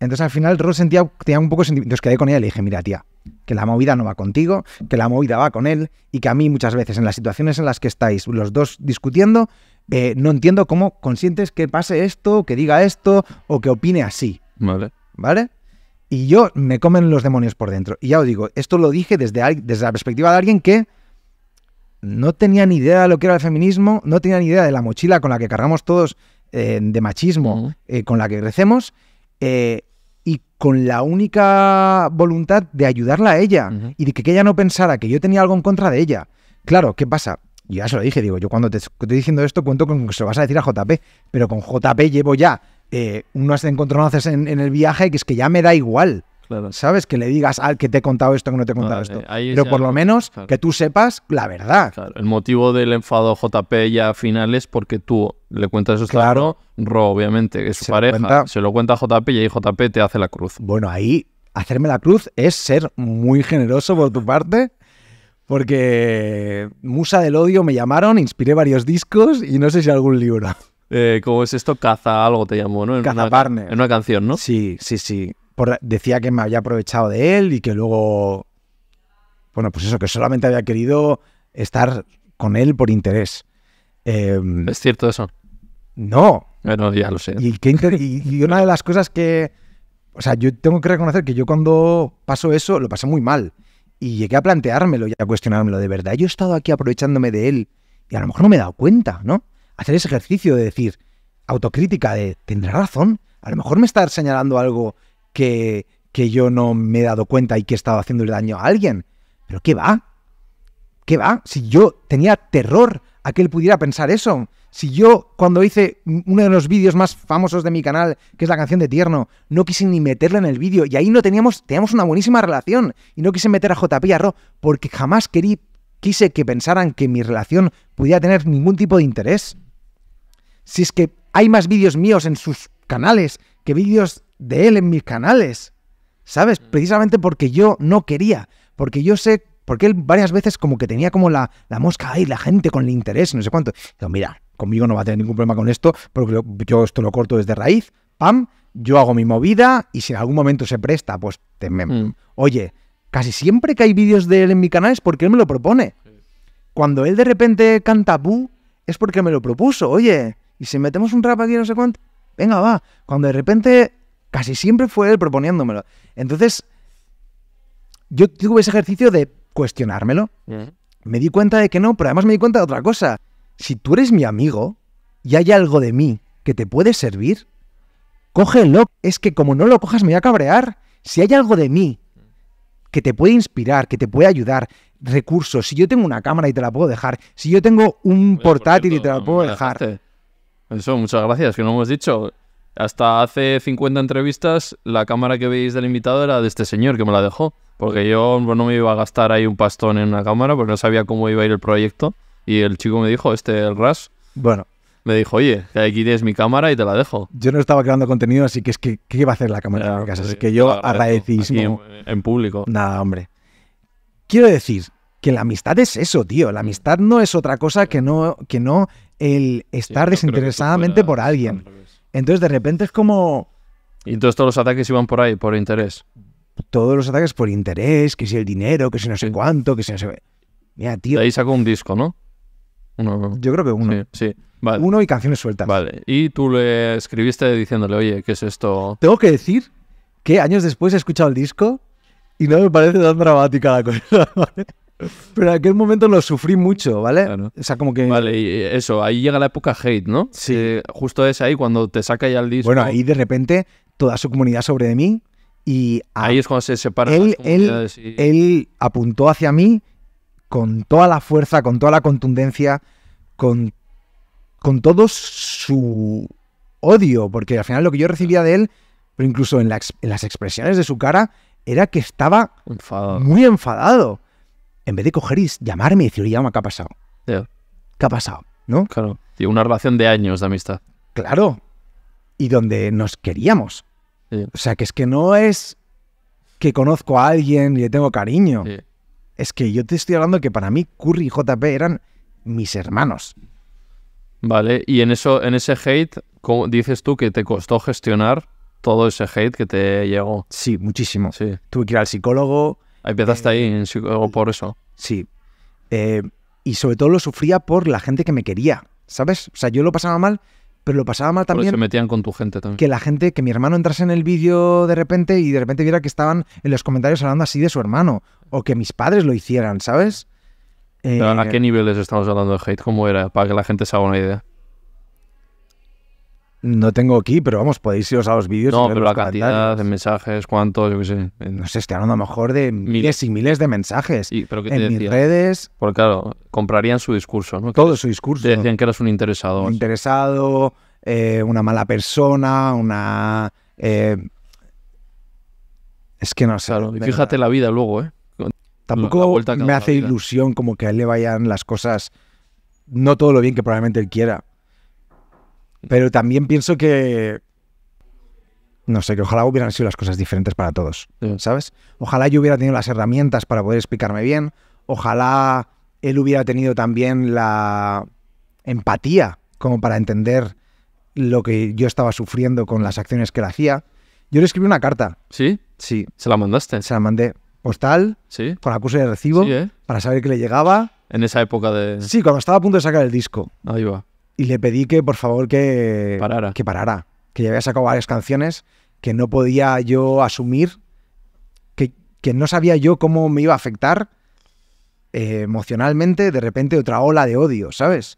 Entonces al final Ross sentía, tenía un poco sentimiento. Entonces quedé con ella y le dije, mira tía, que la movida no va contigo, que la movida va con él y que a mí muchas veces en las situaciones en las que estáis los dos discutiendo, eh, no entiendo cómo consientes que pase esto, que diga esto o que opine así. Vale. ¿Vale? y yo me comen los demonios por dentro. Y ya os digo, esto lo dije desde, desde la perspectiva de alguien que no tenía ni idea de lo que era el feminismo, no tenía ni idea de la mochila con la que cargamos todos eh, de machismo, eh, con la que crecemos, eh, y con la única voluntad de ayudarla a ella y de que, ella no pensara que yo tenía algo en contra de ella. Claro, ¿qué pasa? Yo ya se lo dije, digo, yo cuando te estoy diciendo esto cuento con que se lo vas a decir a JP, pero con JP llevo ya eh, unos encontronazos en, en el viaje que es que ya me da igual. ¿Sabes? Que le digas al que te he contado esto, que no te he contado esto. Pero por lo pues, menos que tú sepas la verdad. El motivo del enfado JP ya final es porque tú le cuentas eso claro. Ro, obviamente, que se pareja. Se lo cuenta a JP y ahí JP te hace la cruz. Bueno, ahí hacerme la cruz es ser muy generoso por tu parte. Porque Musa del Odio me llamaron, inspiré varios discos y no sé si algún libro. Eh, ¿cómo es esto? Caza algo te llamó, ¿no? En Caza En una canción, ¿no? Sí, sí, sí. decía que me había aprovechado de él y que luego, bueno, pues eso, que solamente había querido estar con él por interés. Em, ¿Es cierto eso? No. Bueno, ya lo sé. Y, una de las cosas que, o sea, yo tengo que reconocer que yo cuando paso eso lo pasé muy mal. Y llegué a planteármelo y a cuestionármelo. De verdad, yo he estado aquí aprovechándome de él y a lo mejor no me he dado cuenta, ¿no? hacer ese ejercicio de decir, autocrítica de, ¿tendrá razón? A lo mejor me está señalando algo que, que yo no me he dado cuenta y que he estado haciéndole daño a alguien. Pero ¿qué va? ¿Qué va? Si yo tenía terror a que él pudiera pensar eso. Si yo, cuando hice uno de los vídeos más famosos de mi canal, que es la canción de Tierno, no quise ni meterla en el vídeo y ahí no teníamos, teníamos una buenísima relación y no quise meter a JP y porque jamás querí, quise que pensaran que mi relación pudiera tener ningún tipo de interés. Si es que hay más vídeos míos en sus canales que vídeos de él en mis canales. ¿Sabes? Mm. Precisamente porque yo no quería. Porque yo sé. Porque él varias veces como que tenía como la, la mosca ahí, la gente con el interés, no sé cuánto. Digo, mira, conmigo no va a tener ningún problema con esto, porque yo esto lo corto desde raíz, pam, yo hago mi movida y si en algún momento se presta, pues mm. Oye, casi siempre que hay vídeos de él en mi canal es porque él me lo propone. Cuando él de repente canta bu, es porque me lo propuso. Oye, y si metemos un rap aquí, no sé cuánto, venga, va. Cuando de repente casi siempre fue él proponiéndomelo. Entonces, yo tuve ese ejercicio de cuestionármelo. Mm. Me di cuenta de que no, pero además me di cuenta de otra cosa. Si tú eres mi amigo y hay algo de mí que te puede servir, cógelo. Es que como no lo cojas me voy a cabrear. Si hay algo de mí que te puede inspirar, que te puede ayudar, recursos, si yo tengo una cámara y te la puedo dejar, si yo tengo un portátil y te la puedo dejar, eso, muchas gracias, que no hemos dicho. Hasta hace 50 entrevistas, la cámara que veis del invitado era de este señor que me la dejó. Porque yo no me iba a gastar ahí un pastón en una cámara, porque no sabía cómo iba a ir el proyecto. Y el chico me dijo, este, el Ras. Bueno. Me dijo, oye, aquí tienes mi cámara y te la dejo. Yo no estaba creando contenido, así que es que, ¿qué iba a hacer la cámara casa? así que yo agradecismo. En, en público. Nada, hombre. Quiero decir, que la amistad es eso, tío. La amistad no es otra cosa que no, que no el estar desinteresadamente por alguien. Entonces de repente es como... Y entonces todos los ataques iban por ahí, por interés. Todos los ataques por interés, que si el dinero, que si no sé cuánto, que si no sé... Mira, tío. De ahí sacó un disco, ¿no? Yo creo que uno. Sí, Uno y canciones sueltas. Vale. Y tú le escribiste diciéndole, oye, ¿qué es esto? Tengo que decir que años después he escuchado el disco y no me parece tan dramática la cosa. Pero en aquel momento lo sufrí mucho, ¿vale? O sea, como que. Vale, y eso, ahí llega la época hate, ¿no? Sí. Eh, justo es ahí cuando te saca ya el disco. Bueno, ahí de repente toda su comunidad sobre de mí y. Ahí es cuando se separa. él, él, apuntó hacia mí con toda la fuerza, con toda la contundencia, con, con todo su odio, porque al final lo que yo recibía de él, pero incluso en, las expresiones de su cara, era que estaba muy enfadado en vez de coger y llamarme y decir, oye, ¿qué ha pasado? ¿Qué ha pasado? ¿No? Claro. Y una relación de años de amistad. Claro. Y donde nos queríamos. O sea, que es que no es que conozco a alguien y le tengo cariño. Es que yo te estoy hablando que para mí Curry y JP eran mis hermanos. Vale, y en eso, en ese hate, dices tú que te costó gestionar todo ese hate que te llegó? Sí, muchísimo. Sí. Tuve que ir al psicólogo, Empezaste eh, ahí en por eso. Sí. Eh, y sobre todo lo sufría por la gente que me quería, ¿sabes? O sea, yo lo pasaba mal, pero lo pasaba mal pues también. Se metían con tu gente también. Que la gente, que mi hermano entrase en el vídeo de repente y de repente viera que estaban en los comentarios hablando así de su hermano. O que mis padres lo hicieran, ¿sabes? ¿A qué eh, niveles estamos hablando de hate? ¿Cómo era? Para que la gente se haga una idea. No tengo aquí, pero vamos, podéis iros a los vídeos. No, pero la cantidad de mensajes, cuántos, yo qué sé. No sé, estoy hablando a lo mejor de miles, y miles de mensajes. ¿Y, pero ¿qué en mis redes. Porque claro, comprarían su discurso, ¿no? Todo su discurso. Te decían que eras un interesado. interesado, eh, una mala persona, una. Eh, es que no sé. fíjate la vida luego, ¿eh? Tampoco me hace ilusión como que a él le vayan las cosas. No todo lo bien que probablemente él quiera pero también pienso que. No sé, que ojalá hubieran sido las cosas diferentes para todos, ¿sabes? Ojalá yo hubiera tenido las herramientas para poder explicarme bien. Ojalá él hubiera tenido también la empatía como para entender lo que yo estaba sufriendo con las acciones que él hacía. Yo le escribí una carta. ¿Sí? Sí. ¿Se la mandaste? Se la mandé postal, ¿Sí? con acuse de recibo, ¿eh? para saber que le llegaba. En esa época de... Sí, cuando estaba a punto de sacar el disco. Ahí va y le pedí que por favor que parara. que parara, que ya había sacado varias canciones que no podía yo asumir, que, no sabía yo cómo me iba a afectar eh, emocionalmente de repente otra ola de odio, ¿sabes?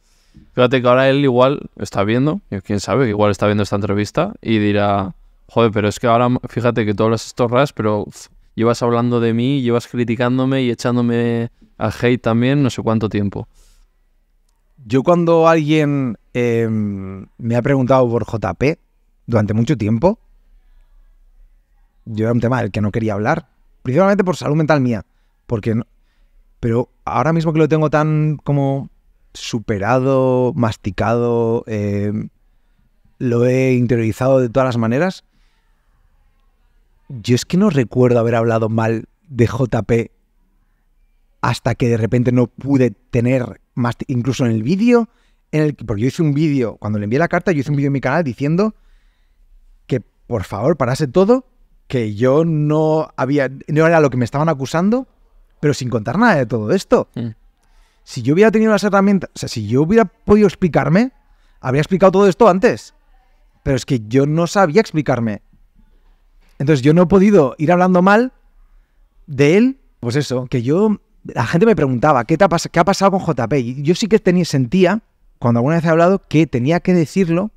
Fíjate que ahora él igual está viendo, quién sabe, igual está viendo esta entrevista y dirá, joder, pero es que ahora fíjate que tú hablas estos pero llevas hablando de mí, llevas criticándome y echándome a hate también no sé cuánto tiempo. Yo cuando alguien em, me ha preguntado por JP durante mucho tiempo, yo era un tema del que no quería hablar, principalmente por salud mental mía, porque pero ahora mismo que lo tengo tan como superado, masticado, em, lo he interiorizado de todas las maneras, yo es que no recuerdo haber hablado mal de JP hasta que de repente no pude tener incluso en el vídeo, en el, porque yo hice un vídeo, cuando le envié la carta, yo hice un vídeo en mi canal diciendo que por favor parase todo, que yo no había, no era lo que me estaban acusando, pero sin contar nada de todo esto. Mm. Si yo hubiera tenido las herramientas, o sea, si yo hubiera podido explicarme, habría explicado todo esto antes. Pero es que yo no sabía explicarme. Entonces yo no he podido ir hablando mal de él. Pues eso, que yo la gente me preguntaba, ¿qué, ha ha pasado con JP? Y yo sí que tenía, sentía, cuando alguna vez he hablado, que tenía que decirlo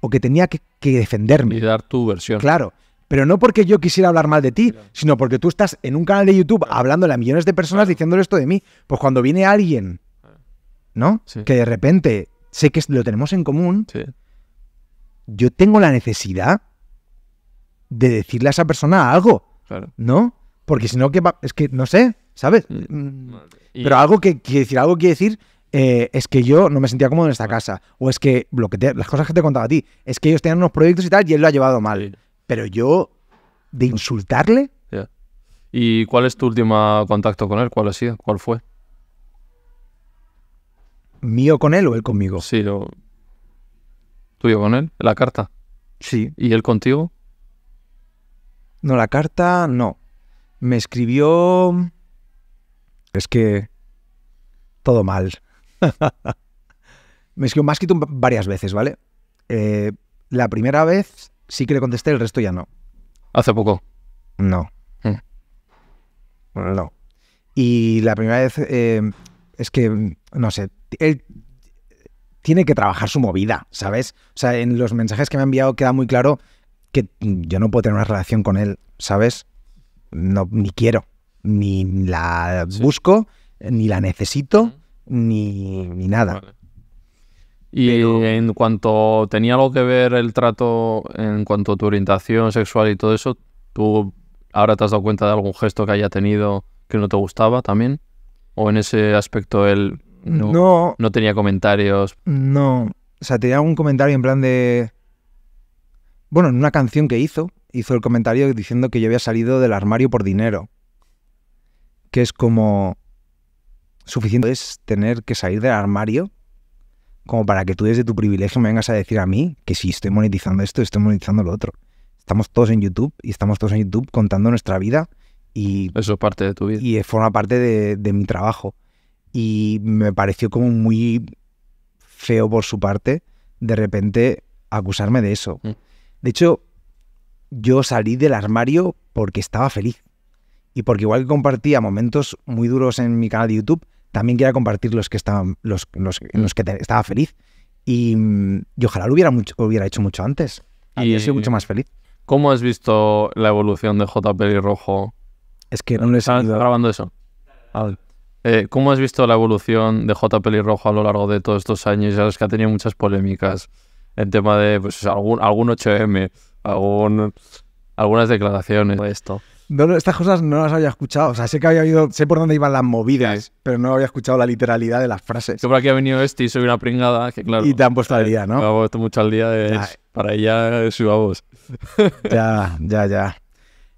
o que tenía que, defenderme. Y dar tu versión. Claro. Pero no porque yo quisiera hablar mal de ti, sino porque tú estás en un canal de YouTube hablándole a millones de personas diciéndole esto de mí. Pues cuando viene alguien, ¿no? Que de repente sé que lo tenemos en común, yo tengo la necesidad de decirle a esa persona algo, claro. ¿no? porque si no, que es que no sé, ¿sabes? Mm. Mm. Pero algo que quiere decir, algo quiere decir, eh, es que yo no me sentía cómodo en esta casa, o es que, lo las cosas que te contaba a ti, es que ellos tenían unos proyectos y tal, y él lo ha llevado mal. Pero yo, de insultarle... ¿Y cuál es tu último contacto con él? ¿Cuál ha sido? ¿Cuál fue? ¿Mío con él o él conmigo? Sí, lo... ¿Tuyo con él? ¿La carta? Sí. ¿Y él contigo? No, la carta no. Me escribió... Es que... Todo mal. me escribió más que tú varias veces, ¿vale? Eh, la primera vez sí que le contesté, el resto ya no. ¿Hace poco? No. Mm. No. Y la primera vez eh, es que, no sé, él tiene que trabajar su movida, ¿sabes? O sea, en los mensajes que me ha enviado queda muy claro que yo no puedo tener una relación con él, ¿sabes? no, ni quiero, ni la busco, ni la necesito, ni, nada. Y en cuanto tenía algo que ver el trato, en cuanto a tu orientación sexual y todo eso, ¿tú ahora te has dado cuenta de algún gesto que haya tenido que no te gustaba también? ¿O en ese aspecto él no, no, no tenía comentarios? No, o sea, tenía algún comentario en plan de... Bueno, en una canción que hizo, hizo el comentario diciendo que yo había salido del armario por dinero. Que es como... Suficiente es tener que salir del armario como para que tú desde tu privilegio me vengas a decir a mí que si estoy monetizando esto, estoy monetizando lo otro. Estamos todos en YouTube y estamos todos en YouTube contando nuestra vida y... Eso es parte de tu vida. Y forma parte de, mi trabajo. Y me pareció como muy feo por su parte de repente acusarme de eso. Mm. De hecho, yo salí del armario porque estaba feliz. Y porque igual que compartía momentos muy duros en mi canal de YouTube, también quería compartir los que estaban, los, los que estaba feliz. Y, ojalá lo hubiera, hubiera hecho mucho antes. Yo sido mucho más feliz. ¿Cómo has visto la evolución de J. Rojo? Es que no le he ¿Estás grabando eso? Eh, ¿Cómo has visto la evolución de J. Rojo a lo largo de todos estos años? Ya sabes que ha tenido muchas polémicas en tema de pues, algún, algún 8M, algunas declaraciones de esto. estas cosas no las había escuchado. O sea, sé que había habido, sé por dónde iban las movidas, pero no había escuchado la literalidad de las frases. Que por aquí ha venido este y soy una pringada, claro. Y te han puesto al día, ¿no? Me han puesto mucho al día para ella su voz. ya, ya, ya.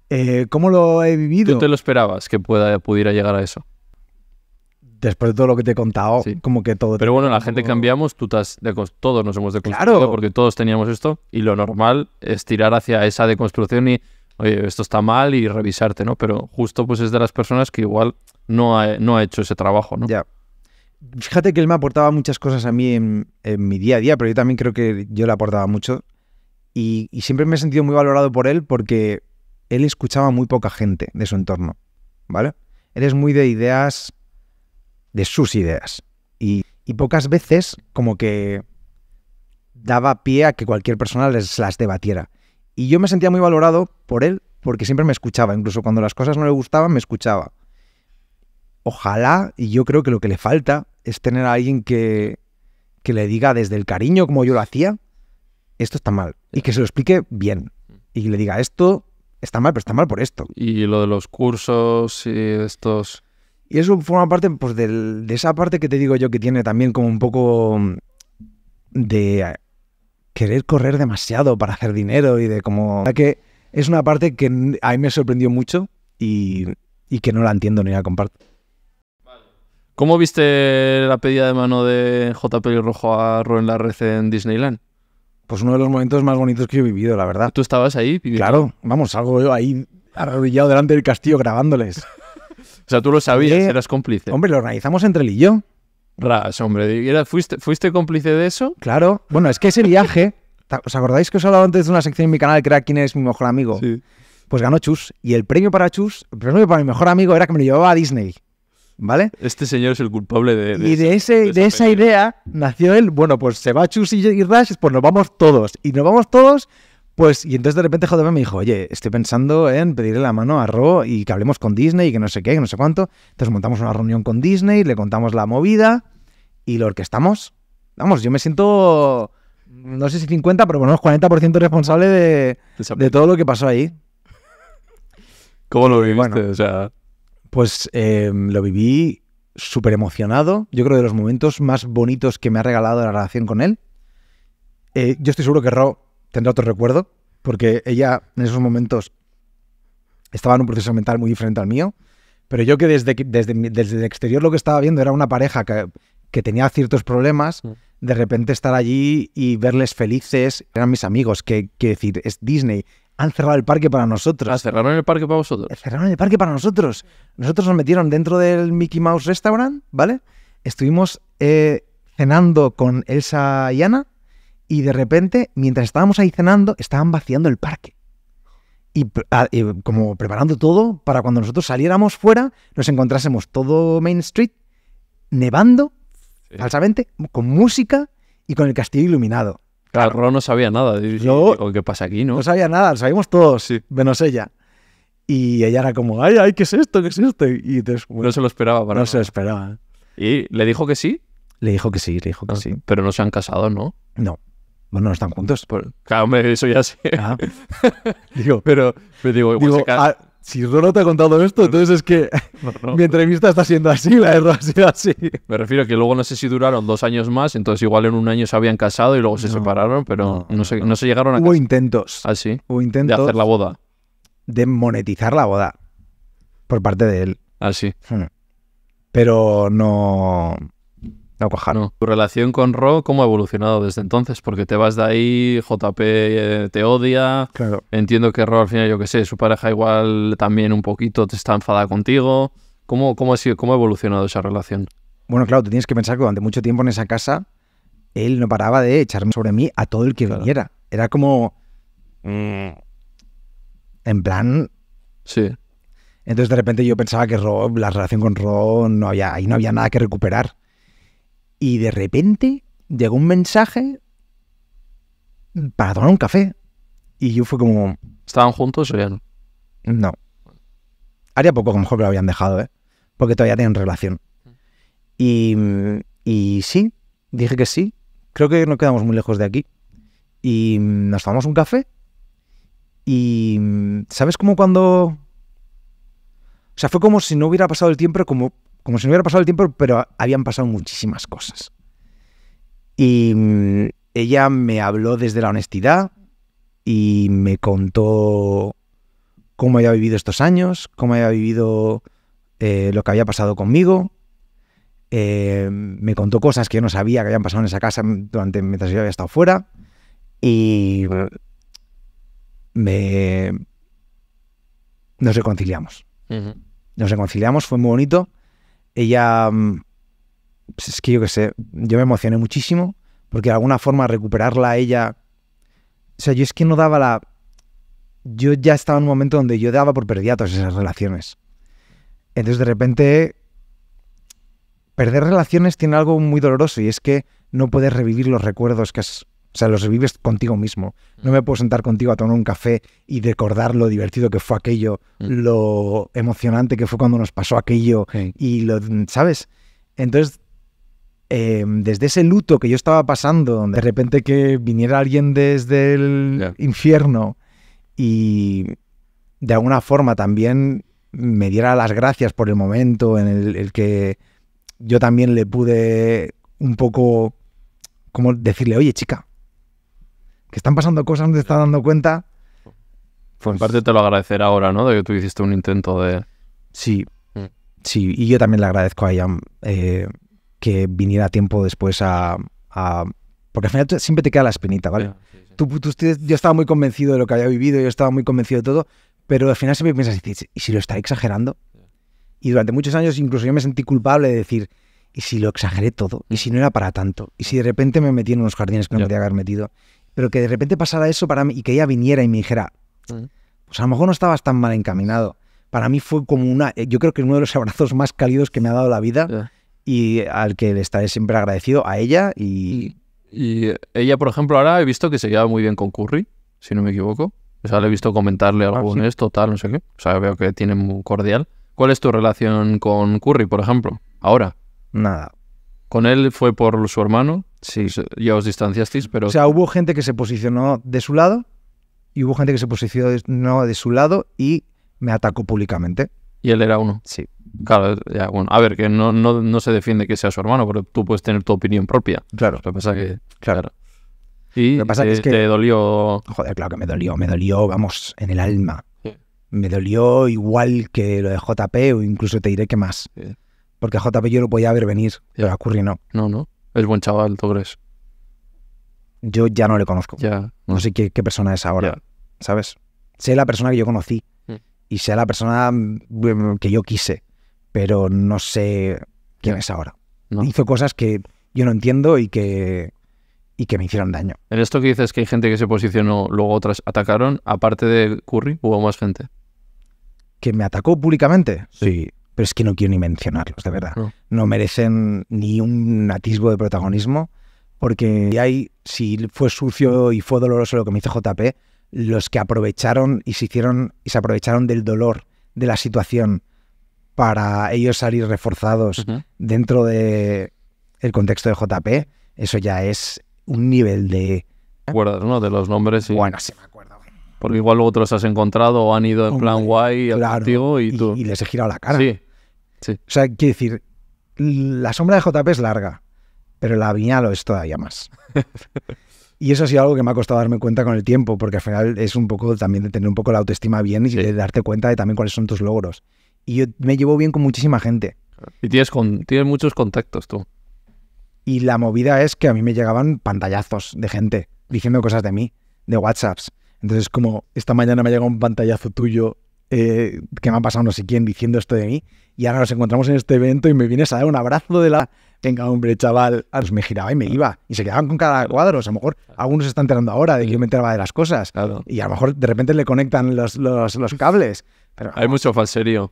Eh, ¿Cómo lo he vivido? ¿Tú te lo esperabas que pueda, pudiera llegar a eso? después de todo lo que te he contado, como que todo. Pero bueno, la gente cambiamos, tú todos nos hemos deconstruido porque todos teníamos esto y lo normal es tirar hacia esa deconstrucción y, oye, esto está mal y revisarte, ¿no? Pero justo pues es de las personas que igual no ha, no ha hecho ese trabajo, ¿no? Ya. Fíjate que él me aportaba muchas cosas a mí en, mi día a día, pero yo también creo que yo le aportaba mucho. Y, y siempre me he sentido muy valorado por él porque él escuchaba muy poca gente de su entorno, ¿vale? Él muy de ideas de sus ideas. Y, y pocas veces como que daba pie a que cualquier persona les, las debatiera. Y yo me sentía muy valorado por él porque siempre me escuchaba, incluso cuando las cosas no le gustaban, me escuchaba. Ojalá, y yo creo que lo que le falta es tener a alguien que, que le diga desde el cariño, como yo lo hacía, esto está mal. Y que se lo explique bien. Y le diga, esto está mal, pero está mal por esto. Y lo de los cursos y estos y eso forma parte pues, de esa parte que te digo yo que tiene también como un poco de querer correr demasiado para hacer dinero y de como... que es una parte que a mí me sorprendió mucho y, y que no la entiendo ni la comparto. ¿Cómo viste la pedida de mano de J. Rojo a la Larrez en Disneyland? Pues uno de los momentos más bonitos que he vivido, la verdad. ¿Tú estabas ahí? Claro, vamos, salgo yo ahí arrodillado delante del castillo grabándoles. O sea, tú lo sabías, eras cómplice. Hombre, lo organizamos entre él y yo. Ras, hombre. fuiste, cómplice de eso? Claro. Bueno, es que ese viaje. ¿Os acordáis que os hablaba antes de una sección en mi canal que era quién es mi mejor amigo? Sí. Pues ganó Chus. Y el premio para Chus, el premio para mi mejor amigo era que me lo llevaba a Disney. ¿Vale? Este señor es el culpable de. de y de, esa, idea nació él. Bueno, pues se va Chus y, y Rash, pues nos vamos todos. Y nos vamos todos pues, y entonces de repente JP me dijo, oye, estoy pensando en pedirle la mano a Ro y que hablemos con Disney y que no sé qué, que no sé cuánto. Entonces montamos una reunión con Disney, le contamos la movida y lo orquestamos. Vamos, yo me siento, no sé si 50, pero bueno, 40% responsable de, todo lo que pasó ahí. ¿Cómo lo viviste? Pues em, lo viví súper emocionado. Yo creo de los momentos más bonitos que me ha regalado la relación con él. Eh, yo estoy seguro que Ro tendrá otro recuerdo, porque ella en esos momentos estaba en un proceso mental muy diferente al mío, pero yo que desde, desde, el exterior lo que estaba viendo era una pareja que, tenía ciertos problemas, mm. de repente estar allí y verles felices, eran mis amigos, que, decir, es Disney, han cerrado el parque para nosotros. Ah, cerraron el parque para vosotros. Eh, cerraron el parque para nosotros. Nosotros nos metieron dentro del Mickey Mouse Restaurant, ¿vale? Estuvimos eh, cenando con Elsa y Ana y de repente, mientras estábamos ahí cenando, estaban vaciando el parque. Ah, y, como preparando todo para cuando nosotros saliéramos fuera, nos encontrásemos todo Main Street nevando, falsamente, con música y con el castillo iluminado. Claro, no sabía nada. Yo, ¿qué pasa aquí, no? No sabía nada, lo sabíamos todos, sí. menos ella. Y ella era como, ay, ay, ¿qué es esto? ¿Qué es esto? Y no se lo esperaba para No se esperaba. ¿Y le dijo que sí? Le dijo que sí, le dijo que ah, sí. Pero no se han casado, ¿no? No. Bueno, no están juntos. Pues, claro, hombre, eso ya sé. Ah. digo, pero, digo, ah, si Rolo te ha contado esto, entonces es que mi entrevista está siendo así, la de ha sido así. Me refiero a que luego no sé si duraron dos años más, entonces igual en un año se habían casado y luego se separaron, pero no, se, no se llegaron a. Hubo intentos. Ah, sí. Hubo intentos. De hacer la boda. De monetizar la boda. Por parte de él. Ah, sí. Hmm. Pero no. No ¿Tu relación con Ro cómo ha evolucionado desde entonces? Porque te vas de ahí, JP eh, te odia. Entiendo que Ro al final, yo qué sé, su pareja igual también un poquito te está enfadada contigo. ¿Cómo, cómo, ha, cómo ha evolucionado esa relación? Bueno, claro, tú tienes que pensar que durante mucho tiempo en esa casa él no paraba de echarme sobre mí a todo el que viniera. Era como. Mm, en plan. Sí. Entonces de repente yo pensaba que Rob, la relación con Rob, no había, ahí no había nada que recuperar. Y de repente llegó un mensaje para tomar un café. Y yo fue como... ¿Estaban juntos o ya no? No. Haría poco, lo mejor que lo habían dejado, ¿eh? Porque todavía tienen relación. Y, y sí, dije que sí. Creo que no quedamos muy lejos de aquí. Y nos tomamos un café. Y... ¿Sabes cómo cuando o sea, fue como si no hubiera pasado el tiempo, pero como como si no hubiera pasado el tiempo, pero habían pasado muchísimas cosas. Y mm, ella me habló desde la honestidad y me contó cómo había vivido estos años, cómo había vivido eh, lo que había pasado conmigo. Eh, me contó cosas que yo no sabía que habían pasado en esa casa durante, mientras yo había estado fuera. Y me, nos reconciliamos. Nos reconciliamos, fue muy bonito ella, mm, pues es que yo qué sé, yo me emocioné muchísimo porque de alguna forma recuperarla a ella, o sea, yo es que no daba la, yo ya estaba en un momento donde yo daba por perdida todas esas relaciones. Entonces de repente, perder relaciones tiene algo muy doloroso y es que no puedes revivir los recuerdos que has o sea, los revives contigo mismo. No me puedo sentar contigo a tomar un café y recordar lo divertido que fue aquello, mm. lo emocionante que fue cuando nos pasó aquello y lo, ¿sabes? Entonces, em, desde ese luto que yo estaba pasando, de repente que viniera alguien desde el infierno y de alguna forma también me diera las gracias por el momento en el que yo también le pude un poco, como decirle, oye chica, que están pasando cosas, no te estás dando cuenta. Pues, pues en parte te lo agradecerá ahora, ¿no? De que tú hiciste un intento de... Sí, mm. sí, y yo también le agradezco a Ian eh, que viniera tiempo después a, porque al final siempre te queda la espinita, ¿vale? yo estaba muy convencido de lo que había vivido, yo estaba muy convencido de todo, pero al final siempre piensas, ¿y si lo está exagerando? Y durante muchos años incluso yo me sentí culpable de decir, ¿y si lo exageré todo? ¿Y mm. si no era para tanto? ¿Y si de repente me metí en unos jardines que no me que haber metido? pero que de repente pasara eso para mí y que ella viniera y me dijera, pues a lo mejor no estabas tan mal encaminado. Para mí fue como una, eh, yo creo que uno de los abrazos más cálidos que me ha dado la vida y al que le estaré siempre agradecido a ella y... y... ella, por ejemplo, ahora he visto que se lleva muy bien con Curry, si no me equivoco. O sea, le he visto comentarle ah, algo esto, tal, no sé qué. O sea, veo que tiene muy cordial. ¿Cuál es tu relación con Curry, por ejemplo? Ahora. Nada. Con él fue por su hermano, Sí. Ya os distanciasteis, pero... O sea, hubo gente que se posicionó de su lado y hubo gente que se posicionó de su lado y me atacó públicamente. Y él era uno. Sí. Claro, ya, bueno, a ver, que no, no, se defiende que sea su hermano, pero tú puedes tener tu opinión propia. Claro. Lo que pasa que... Claro. Y lo que pasa es que, te dolió... Joder, claro que me dolió, me dolió, vamos, en el alma. Me dolió igual que lo de JP o incluso te diré que más. Porque JP yo lo podía ver venir, pero a no. No, no. Es buen chaval, ¿tú Yo ya no le conozco. Ya. No sé qué, persona es ahora. ¿Sabes? Sé la persona que yo conocí mm. y sé la persona mm, que yo quise, pero no sé quién es ahora. Hizo cosas que yo no entiendo y que, y que me hicieron daño. En esto que dices que hay gente que se posicionó, luego otras atacaron, aparte de Curry, hubo más gente. ¿Que me atacó públicamente? sí pero es que no quiero ni mencionarlos, de verdad. No, merecen ni un atisbo de protagonismo, porque hay, si fue sucio y fue doloroso lo que me hizo JP, los que aprovecharon y se hicieron y se aprovecharon del dolor de la situación para ellos salir reforzados dentro de el contexto de JP, eso ya es un nivel de ¿Te acuerdas, ¿no? De los nombres. Y... Bueno, sí me acuerdo. Porque igual luego te has encontrado o han ido en plan guay claro, y tú. y, les he girado la cara. Sí, o sea, quiero decir, la sombra de JP es larga, pero la viña lo es todavía más. y eso ha sido algo que me ha costado darme cuenta con el tiempo, porque al final es un poco también de tener un poco la autoestima bien y de darte cuenta de también cuáles son tus logros. Y yo me llevo bien con muchísima gente. Y tienes, con, tienes muchos contactos tú. Y la movida es que a mí me llegaban pantallazos de gente diciendo cosas de mí, de WhatsApps. Entonces, como esta mañana me ha llegado un pantallazo tuyo eh, que me ha pasado no sé quién diciendo esto de mí, y ahora nos encontramos en este evento y me vienes a dar un abrazo de la... Venga, hombre, chaval. Ah, pues me giraba y me iba. Y se quedaban con cada cuadro. O sea, a lo mejor algunos se están enterando ahora de que yo me enteraba de las cosas. Claro. Y a lo mejor de repente le conectan los, los, cables. Pero, Hay mucho falserío.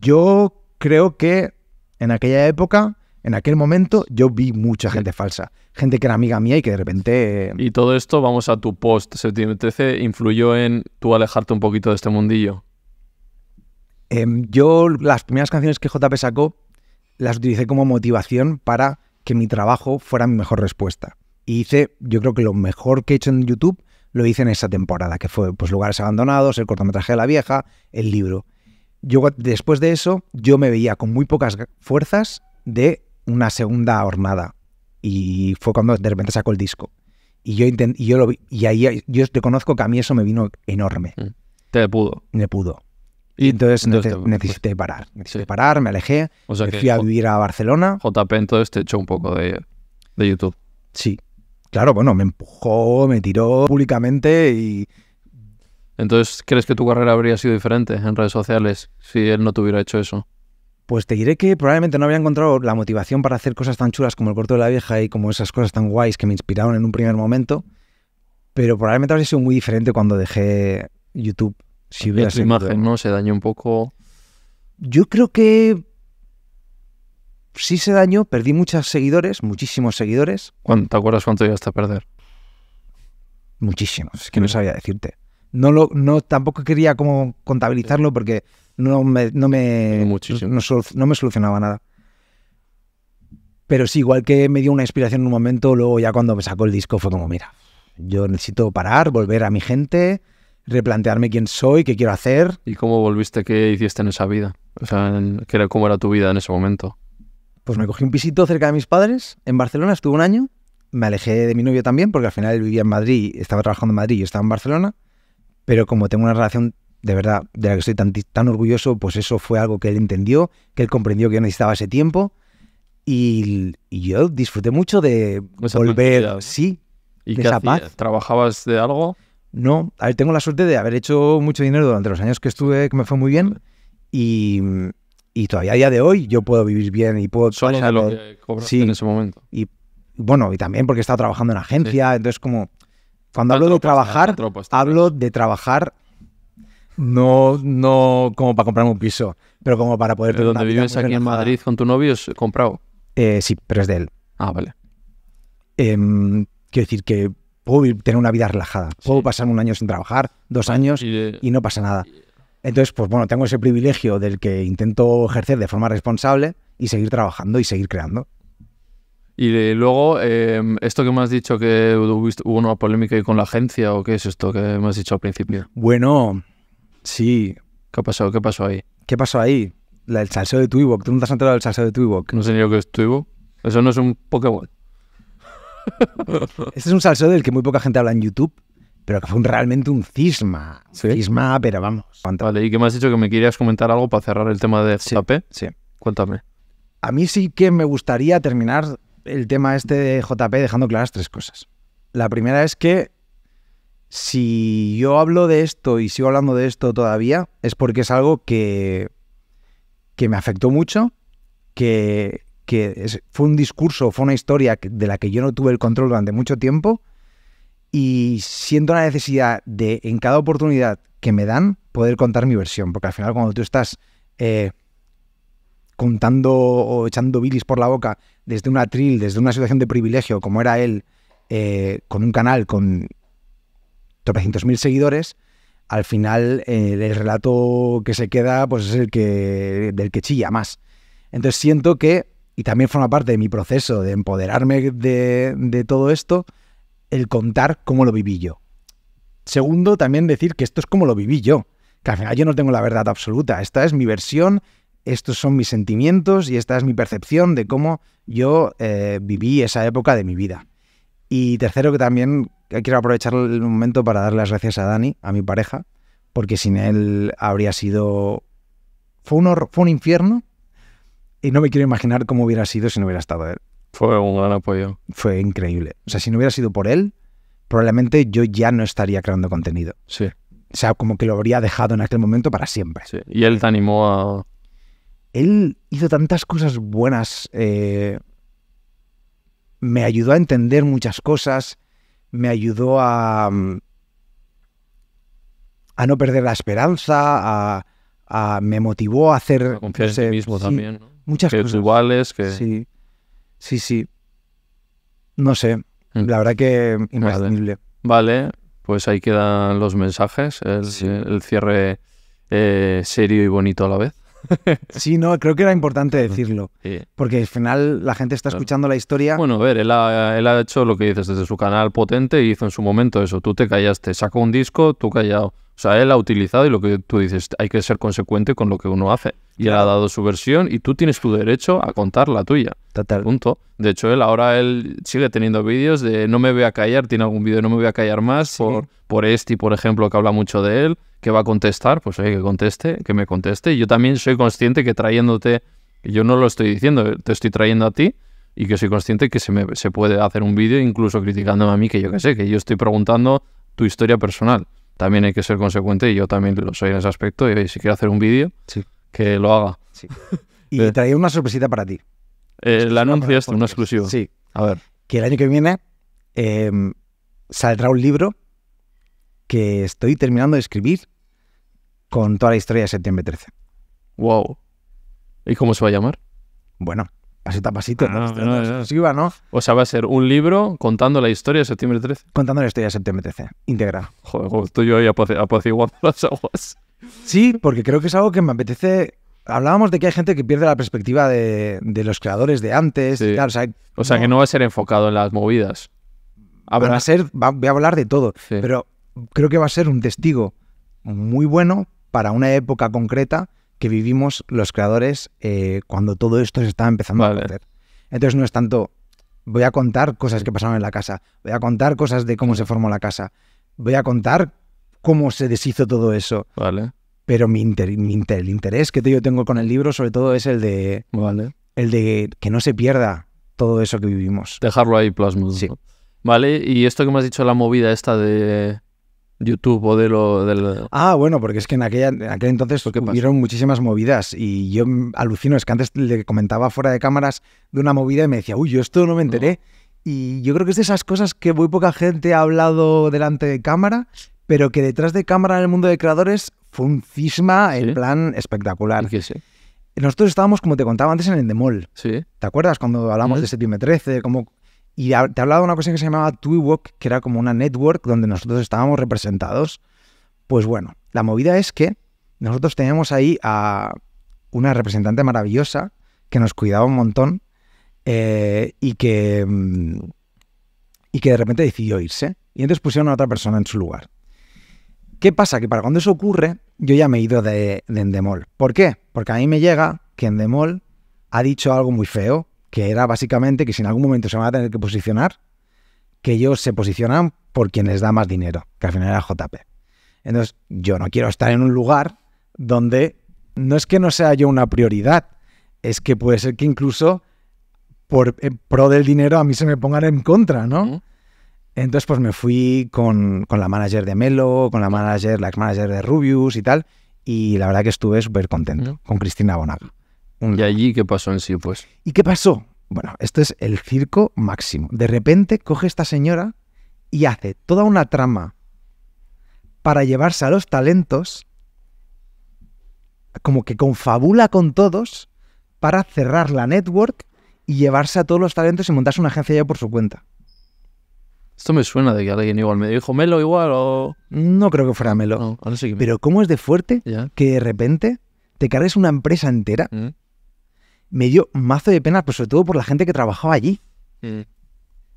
Yo creo que en aquella época, en aquel momento, yo vi mucha gente falsa. Gente que era amiga mía y que de repente... Y todo esto, vamos a tu post, septiembre 13, influyó en tú alejarte un poquito de este mundillo. Em, yo las primeras canciones que JP sacó las utilicé como motivación para que mi trabajo fuera mi mejor respuesta. Y hice, yo creo que lo mejor que he hecho en YouTube lo hice en esa temporada, que fue pues, Lugares Abandonados, el cortometraje de la vieja, el libro. Yo, después de eso, yo me veía con muy pocas fuerzas de una segunda hornada Y fue cuando de repente sacó el disco. Y yo, y ahí yo reconozco que a mí eso me vino enorme. Mm. Te pudo. Me pudo. Y entonces, pues necesité parar. Necesité parar, me alejé. me fui a vivir a Barcelona. JP entonces te echó un poco de, de YouTube. Sí. Claro, bueno, me empujó, me tiró públicamente y. Entonces, ¿crees que tu carrera habría sido diferente en redes sociales si él no te hubiera hecho eso? Pues te diré que probablemente no había encontrado la motivación para hacer cosas tan chulas como el corto de la vieja y como esas cosas tan guays que me inspiraron en un primer momento, pero probablemente habría sido muy diferente cuando dejé YouTube si hubiera imagen, ¿no? Se dañó un poco. Yo creo que sí se dañó, perdí muchos seguidores, muchísimos seguidores. ¿Te acuerdas cuánto ibas a perder? Muchísimos, es que no sabía decirte. No lo, no, tampoco quería como contabilizarlo porque no me, no me, no, no, me solucionaba nada. Pero sí, igual que me dio una inspiración en un momento, luego ya cuando me sacó el disco fue como, mira, yo necesito parar, volver a mi gente, replantearme quién soy, qué quiero hacer. ¿Y cómo volviste? ¿Qué hiciste en esa vida? O sea, ¿qué era, ¿cómo era tu vida en ese momento? Pues me cogí un pisito cerca de mis padres, en Barcelona, estuve un año, me alejé de mi novio también, porque al final él vivía en Madrid, estaba trabajando en Madrid y yo estaba en Barcelona, pero como tengo una relación de verdad de la que estoy tan, tan orgulloso, pues eso fue algo que él entendió, que él comprendió que yo necesitaba ese tiempo. Y, yo disfruté mucho de volver, sí, ¿Y esa paz. ¿Trabajabas de algo? No, a ver, tengo la suerte de haber hecho mucho dinero durante los años que estuve, que me fue muy bien, y, todavía a día de hoy yo puedo vivir bien y puedo... Solo sí, en ese momento. Y bueno, y también porque he estado trabajando en agencia, entonces como... Cuando hablo de trabajar, hablo de trabajar no, no como para comprarme un piso, pero como para poder... ¿Pero donde vives aquí en Madrid con tu novio es comprado? Eh, sí, pero es de él. Ah, vale. Em, quiero decir que puedo tener una vida relajada, puedo pasar un año sin trabajar, dos años y, no pasa nada. Entonces, pues bueno, tengo ese privilegio del que intento ejercer de forma responsable y seguir trabajando y seguir creando. Y luego, em, esto que me has dicho que hubo una polémica con la agencia, ¿o qué es esto que me has dicho al principio? Bueno, sí. ¿Qué pasó? ¿Qué pasó ahí? ¿Qué pasó ahí? el salseo de Twiwok. ¿Tú no te has enterado del salseo de Twiwok? No sé ni lo que es Twiwok. Eso no es un Pokémon. Este es un salseo del que muy poca gente habla en YouTube, pero que fue realmente un cisma. Cisma, pero vamos. Vale, ¿y qué me has dicho que me querías comentar algo para cerrar el tema de JP? Sí, sí. Cuéntame. A mí sí que me gustaría terminar el tema este de JP dejando claras tres cosas. La primera es que si yo hablo de esto y sigo hablando de esto todavía, es porque es algo que, que me afectó mucho, que que fue un discurso, fue una historia de la que yo no tuve el control durante mucho tiempo y siento la necesidad de, en cada oportunidad que me dan, poder contar mi versión, porque al final cuando tú estás eh, contando o echando bilis por la boca desde una atril, desde una situación de privilegio como era él, eh, con un canal con 300.000 seguidores, al final eh, el relato que se queda pues es el que del que chilla más. Entonces siento que y también forma parte de mi proceso de empoderarme de, todo esto, el contar cómo lo viví yo. Segundo, también decir que esto es como lo viví yo, que al final yo no tengo la verdad absoluta, esta es mi versión, estos son mis sentimientos y esta es mi percepción de cómo yo eh, viví esa época de mi vida. Y tercero, que también eh, quiero aprovechar el momento para dar las gracias a Dani, a mi pareja, porque sin él habría sido... Fue un, fue un infierno, y no me quiero imaginar cómo hubiera sido si no hubiera estado él. Fue un gran apoyo. Fue increíble. O sea, si no hubiera sido por él, probablemente yo ya no estaría creando contenido. Sí. O sea, como que lo habría dejado en aquel momento para siempre. Sí. Y él te animó a... Él hizo tantas cosas buenas. Eh, me ayudó a entender muchas cosas. Me ayudó a... Mm, a no perder la esperanza. A, me motivó a hacer... confiar en ti mismo también, Muchas que cosas. iguales, que... Sí, sí, sí. No sé, mm. la verdad que imprescindible. Vale, pues ahí quedan los mensajes, el, cierre eh, serio y bonito a la vez. Sí, no, creo que era importante mm. decirlo. Porque al final la gente está escuchando la historia. Bueno, a ver, él ha, él ha, hecho lo que dices desde su canal potente y hizo en su momento eso. Tú te callaste, sacó un disco, tú callado. O sea, él ha utilizado y lo que tú dices, hay que ser consecuente con lo que uno hace. Y él ha dado su versión y tú tienes tu derecho a contar la tuya. Total. Punto. De hecho, él ahora él sigue teniendo vídeos de no me voy a callar, tiene algún vídeo de no me voy a callar más por, por este, por ejemplo, que habla mucho de él, que va a contestar, pues oye, que conteste, que me conteste. yo también soy consciente que trayéndote, yo no lo estoy diciendo, eh, te estoy trayendo a ti, y que soy consciente que se, me, se puede hacer un vídeo incluso criticándome a mí, que yo qué sé, que yo estoy preguntando tu historia personal también hay que ser consecuente y yo también lo soy en ese aspecto. Y si quiero hacer un vídeo, que lo haga. Y eh. traigo una sorpresita para ti. Eh, el anuncio es este, una exclusiva. Sí. A ver. Que el año que viene em, saldrá un libro que estoy terminando de escribir con toda la historia de septiembre 13. Wow. ¿Y cómo se va a llamar? Bueno, pasito a ah, no, no, no, O sea, va a ser un libro contando la historia de septiembre 13. Contando la historia de septiembre 13, íntegra. Joder, joder tú y yo ahí apaciguando las aguas. Sí, porque creo que es algo que me apetece hablábamos de que hay gente que pierde la perspectiva de, los creadores de antes. o, sea, que no va a ser enfocado en las movidas. Habrá... a ser, voy a hablar de todo, pero creo que va a ser un testigo muy bueno para una época concreta que vivimos los creadores eh, cuando todo esto se estaba empezando a hacer. Entonces no es tanto, voy a contar cosas que pasaron en la casa, voy a contar cosas de cómo se formó la casa, voy a contar cómo se deshizo todo eso. Vale. Pero mi, el interés que yo tengo con el libro sobre todo es el de, el de que no se pierda todo eso que vivimos. Dejarlo ahí plasmado. Vale, y esto que me has dicho, la movida esta de YouTube o de lo del... Ah, bueno, porque es que en, aquella, aquel entonces hubieron muchísimas movidas y yo alucino, es que antes le comentaba fuera de cámaras de una movida y me decía, uy, yo esto no me enteré. Ah. Y yo creo que es de esas cosas que muy poca gente ha hablado delante de cámara, pero que detrás de cámara en el mundo de creadores fue un cisma el en plan espectacular. Nosotros estábamos, como te contaba antes, en el Demol Sí. ¿Te acuerdas cuando hablamos de septiembre 13? Cómo y te hablado de una cosa que se llamaba TwiWok, que era como una network donde nosotros estábamos representados. Pues bueno, la movida es que nosotros teníamos ahí a una representante maravillosa que nos cuidaba un montón eh, y, que, mm, y que de repente decidió irse. Y entonces pusieron a otra persona en su lugar. ¿Qué pasa? Que para cuando eso ocurre, yo ya me he ido de, de Endemol. ¿Por qué? Porque a mí me llega que Endemol ha dicho algo muy feo que era básicamente que si en algún momento se van a tener que posicionar, que ellos se posicionan por quien les da más dinero, que al final era JP. Entonces, yo no quiero estar en un lugar donde no es que no sea yo una prioridad, es que puede ser que incluso por pro del dinero a mí se me pongan en contra, ¿no? Entonces, pues me fui con, la manager de Melo, con la manager, la ex manager de Rubius y tal, y la verdad que estuve súper contento con Cristina Bonaga. Mm. ¿Y allí qué pasó en sí, pues? ¿Y qué pasó? Bueno, esto es el circo máximo. De repente coge esta señora y hace toda una trama para llevarse a los talentos, como que confabula con todos para cerrar la network y llevarse a todos los talentos y montarse una agencia ya por su cuenta. Esto me suena de que alguien igual me dijo Melo igual o... No creo que fuera Melo. Pero ¿cómo es de fuerte que de repente te cargues una empresa entera? Mm me dio mazo de pena, pero pues, sobre todo por la gente que trabajaba allí. Mm.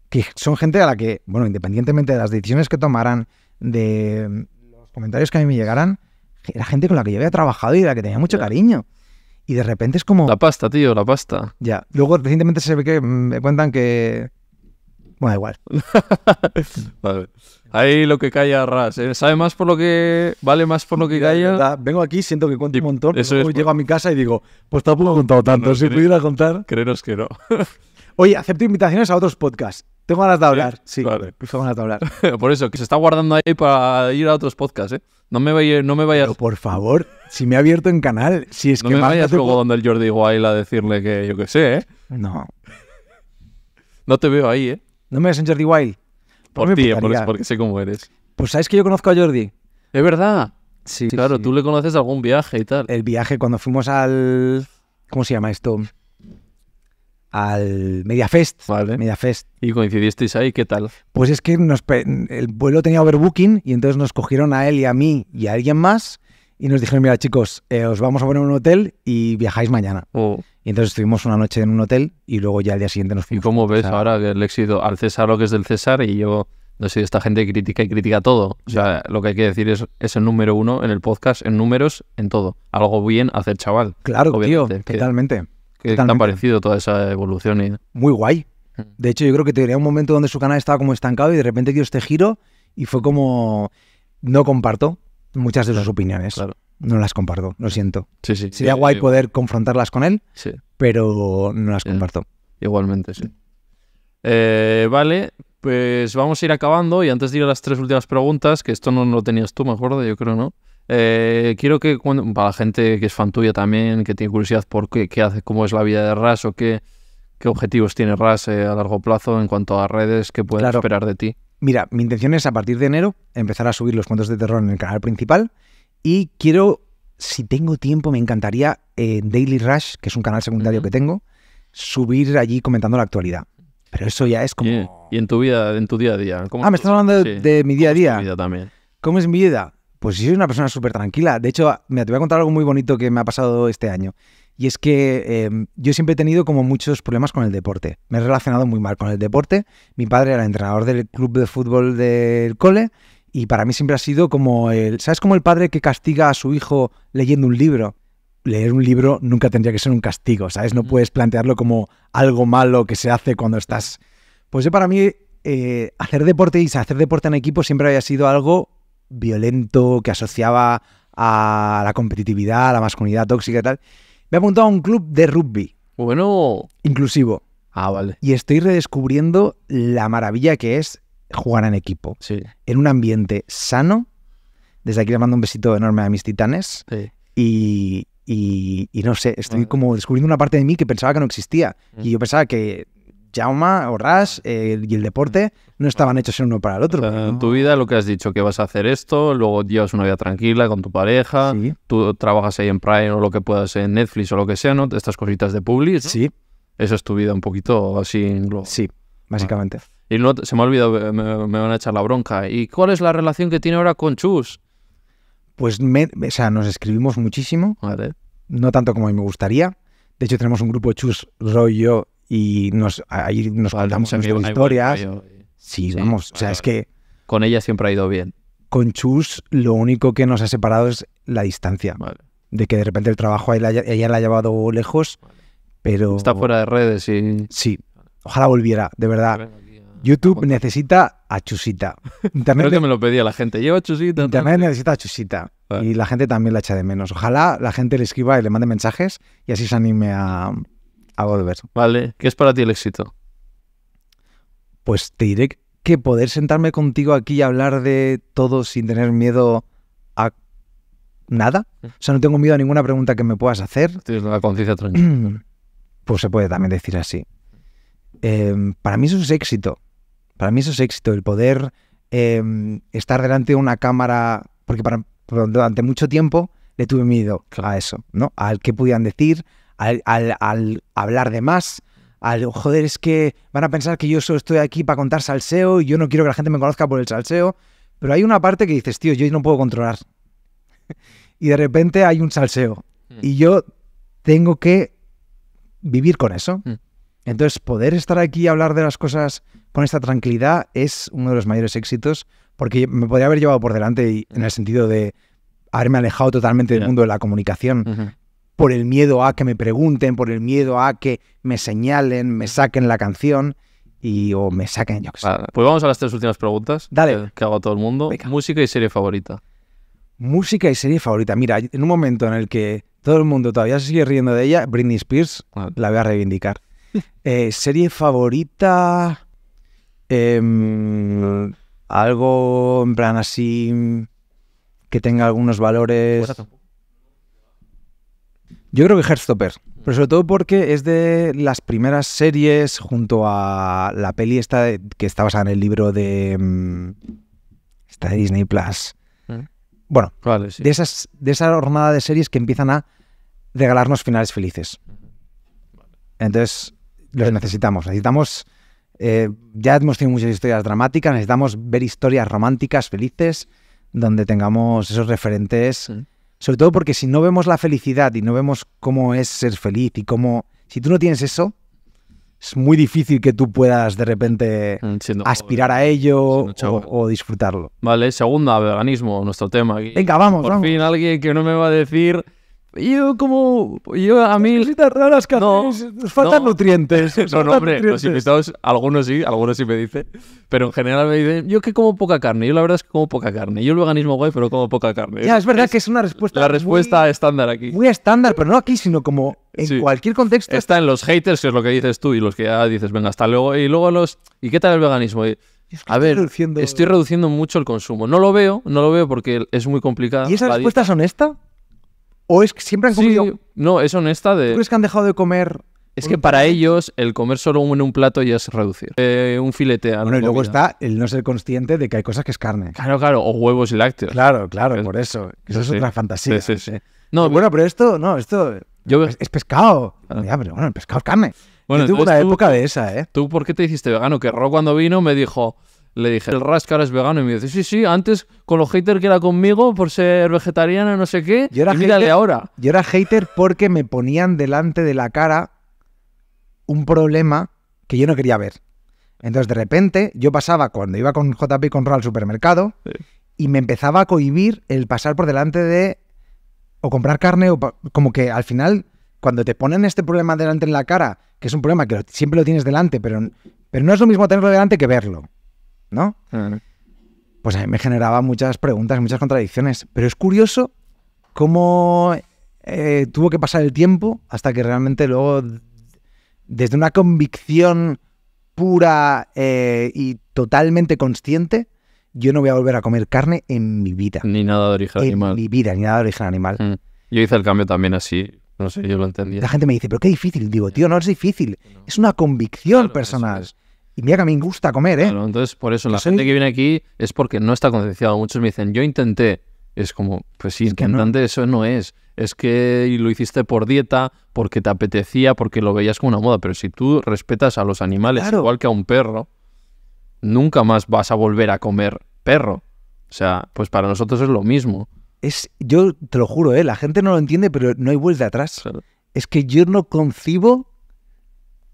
Que son gente a la que, bueno, independientemente de las decisiones que tomaran, de los comentarios que a mí me llegaran, era gente con la que yo había trabajado y de la que tenía mucho cariño. Y de repente es como... La pasta, tío, la pasta. Ya. Luego recientemente se ve que mm, me cuentan que bueno, da igual. Ahí lo que calla Ras. ¿eh? Sabe más por lo que. Vale más por lo que calla. vengo aquí, siento que cuento un montón. Eso llego a mi casa y digo, pues tampoco he contado tanto. si pudiera contar. Creeros que no. Oye, acepto invitaciones a otros podcasts. Tengo ganas de hablar. Sí, pues tengo ganas de hablar. por eso, que se está guardando ahí para ir a otros podcasts, ¿eh? No me vayas. No me vayas. Pero por favor, si me ha abierto en canal, si es que. No me vayas luego donde el Jordi Guayla a decirle que yo qué sé, ¿eh? No. No te veo ahí, ¿eh? No me ves Jordi Wild. Por, ti, porque sé cómo eres. Pues sabes que yo conozco a Jordi. Es verdad. Sí. Claro, tú le conoces algún viaje y tal. El viaje cuando fuimos al. ¿Cómo se llama esto? Al Mediafest. Vale. Mediafest. ¿Y coincidisteis ahí? ¿Qué tal? Pues es que el vuelo tenía overbooking y entonces nos cogieron a él y a mí y a alguien más y nos dijeron, mira chicos, eh, os vamos a poner un hotel y viajáis mañana. Oh. Y entonces estuvimos una noche en un hotel y luego ya al día siguiente nos fuimos. ¿Y cómo ves ahora el éxito? Al César lo que es del César y yo... No sé, esta gente critica y critica todo. O sea, lo que hay que decir es, es el número uno en el podcast, en números, en todo. Algo bien hacer, chaval. Claro, tío, que, totalmente. ¿Qué te parecido toda esa evolución? Y... Muy guay. Mm. De hecho, yo creo que tenía un momento donde su canal estaba como estancado y de repente dio este giro y fue como, no comparto, muchas de sus opiniones. No las comparto, lo siento. Sí, sí. Sería guay eh, poder confrontarlas con él, pero no las eh, comparto. Igualmente, sí. Eh, vale, pues vamos a ir acabando y antes de ir a las tres últimas preguntas, que esto no lo tenías tú, me acuerdo, yo creo, ¿no? quiero que cuando, para la gente que es fan tuya también, que tiene curiosidad por qué, qué hace, cómo es la vida de Ras o qué, qué objetivos tiene Ras a largo plazo en cuanto a redes, qué puede esperar de ti. Mira, mi intención es a partir de enero empezar a subir los cuentos de terror en el canal principal y quiero, si tengo tiempo, me encantaría en eh, Daily Rush, que es un canal secundario que tengo, subir allí comentando la actualidad. Pero eso ya es como... ¿Y, en tu vida, en tu día a día? ¿Cómo ah, me estás hablando de, mi día a día. ¿Cómo es también? ¿Cómo es mi vida? Pues soy una persona súper tranquila. De hecho, mira, te voy a contar algo muy bonito que me ha pasado este año. Y es que em, yo siempre he tenido como muchos problemas con el deporte. Me he relacionado muy mal con el deporte. Mi padre era entrenador del club de fútbol del cole y para mí siempre ha sido como el... ¿Sabes como el padre que castiga a su hijo leyendo un libro? Leer un libro nunca tendría que ser un castigo, ¿sabes? No mm. puedes plantearlo como algo malo que se hace cuando estás... Pues para mí eh, hacer deporte y hacer deporte en equipo siempre había sido algo violento que asociaba a la competitividad, a la masculinidad tóxica y tal. Me he apuntado a un club de rugby. Bueno. Inclusivo. Ah, vale. Y estoy redescubriendo la maravilla que es jugar en equipo. Sí. En un ambiente sano. Desde aquí le mando un besito enorme a mis titanes. Sí. Y, no sé, estoy como descubriendo una parte de mí que pensaba que no existía. Mm. Y yo pensaba que Jauma o Rash eh, y el deporte no estaban hechos en uno para el otro. En tu vida lo que has dicho, que vas a hacer esto, luego llevas una vida tranquila con tu pareja, tú trabajas ahí en Prime o lo que puedas en Netflix o lo que sea, ¿no? Estas cositas de public. Sí. Esa es tu vida un poquito así en globo. Sí, básicamente. Ah. Y no, se me ha olvidado, me, van a echar la bronca. ¿Y cuál es la relación que tiene ahora con Chus? Pues, o sea, nos escribimos muchísimo. Vale. No tanto como a mí me gustaría. De hecho, tenemos un grupo Chus, rollo yo y nos, ahí nos contamos historias. sí, vamos, o sea, es que... Con ella siempre ha ido bien. Con Chus lo único que nos ha separado es la distancia. De que de repente el trabajo ella, ella la ha llevado lejos, pero... Está fuera de redes y... Sí, ojalá volviera, de verdad. YouTube necesita a Chusita. También que me lo pedía la gente. Lleva Chusita. También necesita a Chusita. Y la gente también la echa de menos. Ojalá la gente le escriba y le mande mensajes y así se anime a, a Vale, ¿qué es para ti el éxito? Pues te diré que poder sentarme contigo aquí y hablar de todo sin tener miedo a nada. Mm. O sea, no tengo miedo a ninguna pregunta que me puedas hacer. Tienes la conciencia tranquila. Pues se puede también decir así. Em, para mí eso es éxito. Para mí eso es éxito, el poder em, estar delante de una cámara, porque durante mucho tiempo le tuve miedo a eso, ¿no? Al que podían decir, al, hablar de más, al joder, es que van a pensar que yo solo estoy aquí para contar salseo y yo no quiero que la gente me conozca por el salseo. Pero hay una parte que dices, tío, yo no puedo controlar. y de repente hay un salseo. Mm. Y yo tengo que vivir con eso. Mm. Entonces, poder estar aquí y hablar de las cosas con esta tranquilidad es uno de los mayores éxitos, porque me podría haber llevado por delante en el sentido de haberme alejado totalmente del mundo de la comunicación por el miedo a que me pregunten, por el miedo a que me señalen, me saquen la canción y o me saquen, yo qué sé. pues vamos a las tres últimas preguntas Dale. Que, hago a todo el mundo. Música y serie favorita. Música y serie favorita. Mira, en un momento en el que todo el mundo todavía se sigue riendo de ella, Britney Spears ah. la voy a reivindicar. Eh, serie favorita. Em, algo en plan así que tenga algunos valores. Yo creo que Heartstopper, mm. pero sobre todo porque es de las primeras series junto a la peli esta que está basada en el libro de mm, está de Disney Plus. ¿Eh? Bueno, de esas de esa jornada de series que empiezan a regalarnos finales felices. Entonces los eh. necesitamos, necesitamos eh, ya hemos tenido muchas historias dramáticas, necesitamos ver historias románticas felices donde tengamos esos referentes. Sobre todo porque si no vemos la felicidad y no vemos cómo es ser feliz y cómo... Si tú no tienes eso, es muy difícil que tú puedas de repente mm, aspirar a ello o, disfrutarlo. Vale, segunda, veganismo, nuestro tema. Aquí. Venga, vamos, Por fin alguien que no me va a decir yo como... Yo a mí... Cositas no, faltan nutrientes. No, hombre, los invitados, algunos sí, algunos sí me dicen, pero en general me dicen, yo que como poca carne, yo la verdad es que como poca carne, yo el veganismo guay, pero como poca carne. Ya, es verdad que es una respuesta... La respuesta estándar aquí. Muy estándar, pero no aquí, sino como en cualquier contexto. Está en los haters, que es lo que dices tú, y los que ya dices, venga, hasta luego, y luego los... ¿Y qué tal el veganismo? a ver, estoy reduciendo mucho el consumo. No lo veo, no lo veo porque es muy complicado. ¿Y esa respuesta es honesta? ¿O es que siempre han comido...? no, es honesta de... ¿Tú crees que han dejado de comer...? Es que para ellos el comer solo en un plato ya es reducir. Eh, un filete a Bueno, y luego está el no ser consciente de que hay cosas que es carne. Claro, claro, o huevos y lácteos. Claro, claro, por eso. Eso es otra fantasía. Sí, sí, No, bueno, pero esto, no, esto es, pescado. Ah. Ya, pero bueno, el pescado es carne. Bueno, una época de esa, ¿eh? ¿Tú por qué te hiciste vegano? Que Ro cuando vino me dijo, le dije, el Rask ahora es vegano. Y me dice, sí, sí, antes con los haters que era conmigo por ser vegetariana, no sé qué. Yo mírale ahora. Yo era hater porque me ponían delante de la cara un problema que yo no quería ver. Entonces, de repente, yo pasaba cuando iba con JP y con Ro al supermercado y me empezaba a cohibir el pasar por delante de o comprar carne o como que al final, cuando te ponen este problema delante en la cara, que es un problema que siempre lo tienes delante, pero, pero no es lo mismo tenerlo delante que verlo. ¿no? Pues a mí me generaba muchas preguntas, muchas contradicciones. Pero es curioso cómo eh, tuvo que pasar el tiempo hasta que realmente luego, desde una convicción pura eh, y totalmente consciente, yo no voy a volver a comer carne en mi vida. Ni nada de origen animal. mi vida, ni nada de origen animal. Mm. Yo hice el cambio también así. No sé, yo lo entendía. La gente me dice, pero qué difícil. Digo, tío, no es difícil. Es una convicción personas personal. Y mira que a mí me gusta comer, ¿eh? entonces, por eso, la gente que viene aquí es porque no está concienciado. Muchos me dicen, yo intenté. Es como, pues sí, es intentante eso no es. Es que lo hiciste por dieta, porque te apetecía, porque lo veías como una moda. Pero si tú respetas a los animales igual que a un perro, nunca más vas a volver a comer perro. O sea, pues para nosotros es lo mismo. Es, yo te lo juro, ¿eh? la gente no lo entiende, pero no hay vuelta atrás. Es que yo no concibo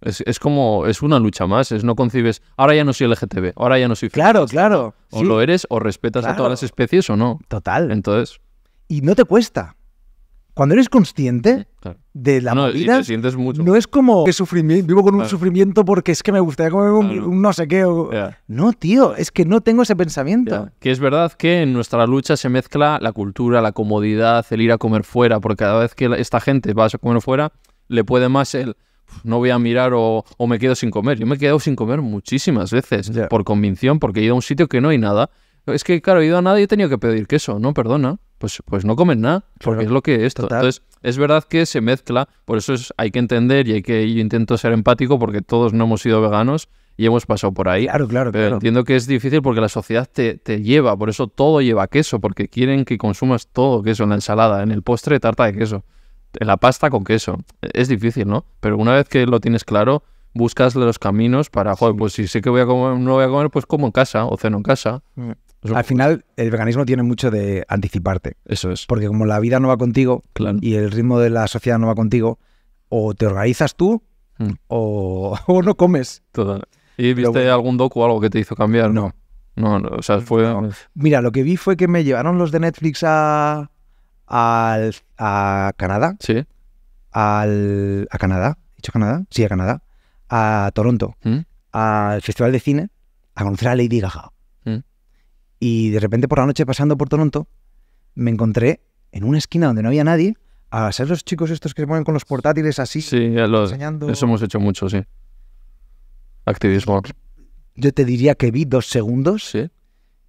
es, como, es una lucha más, es no concibes, ahora ya no soy LGTB, ahora ya no soy... Claro, claro. O lo eres o respetas a todas las especies o no. Total. Entonces... Y no te cuesta. Cuando eres consciente de la no, y te sientes mucho. no es como que sufrimiento, vivo con un sufrimiento porque es que me gustaría comer un, no sé qué. No, tío, es que no tengo ese pensamiento. Que es verdad que en nuestra lucha se mezcla la cultura, la comodidad, el ir a comer fuera, porque cada vez que esta gente va a comer fuera, le puede más el no voy a mirar o, me quedo sin comer. Yo me he quedado sin comer muchísimas veces por convicción, porque he ido a un sitio que no hay nada. Es que, claro, he ido a nada y he tenido que pedir queso, ¿no? Perdona. Pues, pues no comen nada, porque es lo que es. Entonces, es verdad que se mezcla, por eso hay que entender y hay que, yo intento ser empático porque todos no hemos sido veganos y hemos pasado por ahí. Claro, claro, Pero entiendo que es difícil porque la sociedad te, te, lleva, por eso todo lleva queso, porque quieren que consumas todo queso en la ensalada, en el postre, tarta de queso la pasta con queso. Es difícil, ¿no? Pero una vez que lo tienes claro, buscas los caminos para, joder, pues si sé que voy a no voy a comer, pues como en casa o ceno en casa. Mm. Al final, el veganismo tiene mucho de anticiparte. Eso es. Porque como la vida no va contigo y el ritmo de la sociedad no va contigo, o te organizas tú mm. o, no comes. ¿Y viste algún docu o algo que te hizo cambiar? No. No, o sea, fue... Mira, lo que vi fue que me llevaron los de Netflix a, al, a Canadá. Sí. Al, a Canadá. dicho Canadá? Sí, a Canadá. A Toronto. ¿Mm? Al Festival de Cine. A conocer a Lady Gaga. ¿Mm? Y de repente por la noche pasando por Toronto me encontré en una esquina donde no había nadie. A ser los chicos estos que se ponen con los portátiles así. Sí, enseñando... eso hemos hecho mucho, sí. Activismo. Yo te diría que vi dos segundos. Sí.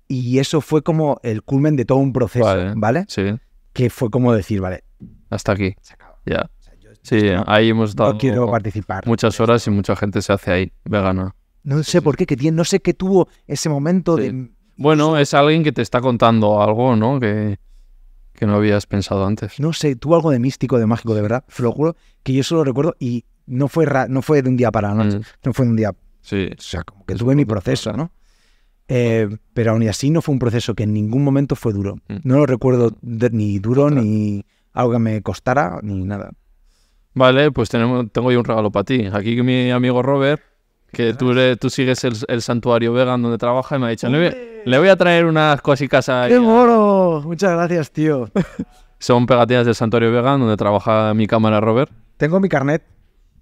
Y eso fue como el culmen de todo un proceso, ¿vale? ¿vale? Sí que fue como decir, vale. Hasta aquí. Ya. sí, ahí hemos dado. quiero participar. Muchas horas y mucha gente se hace ahí, vegana. No sé por qué, que tiene, no sé qué tuvo ese momento de. Bueno, es alguien que te está contando algo, ¿no? Que, que no habías pensado antes. No sé, tuvo algo de místico, de mágico, de verdad. lo juro que yo solo recuerdo y no fue, no fue de un día para la noche. Mm. No fue de un día. Sí. O sea, como que tuve mi proceso, ¿no? Eh, pero aún así no fue un proceso que en ningún momento fue duro. Mm. No lo recuerdo ni duro, ni algo que me costara, ni nada. Vale, pues tengo yo un regalo para ti. Aquí mi amigo Robert, que tú, sigues el, santuario vegan donde trabaja, y me ha dicho, le voy, a traer unas cositas a ¡Qué moro! Muchas gracias, tío. Son pegatinas del santuario vegan donde trabaja mi cámara Robert. Tengo mi carnet.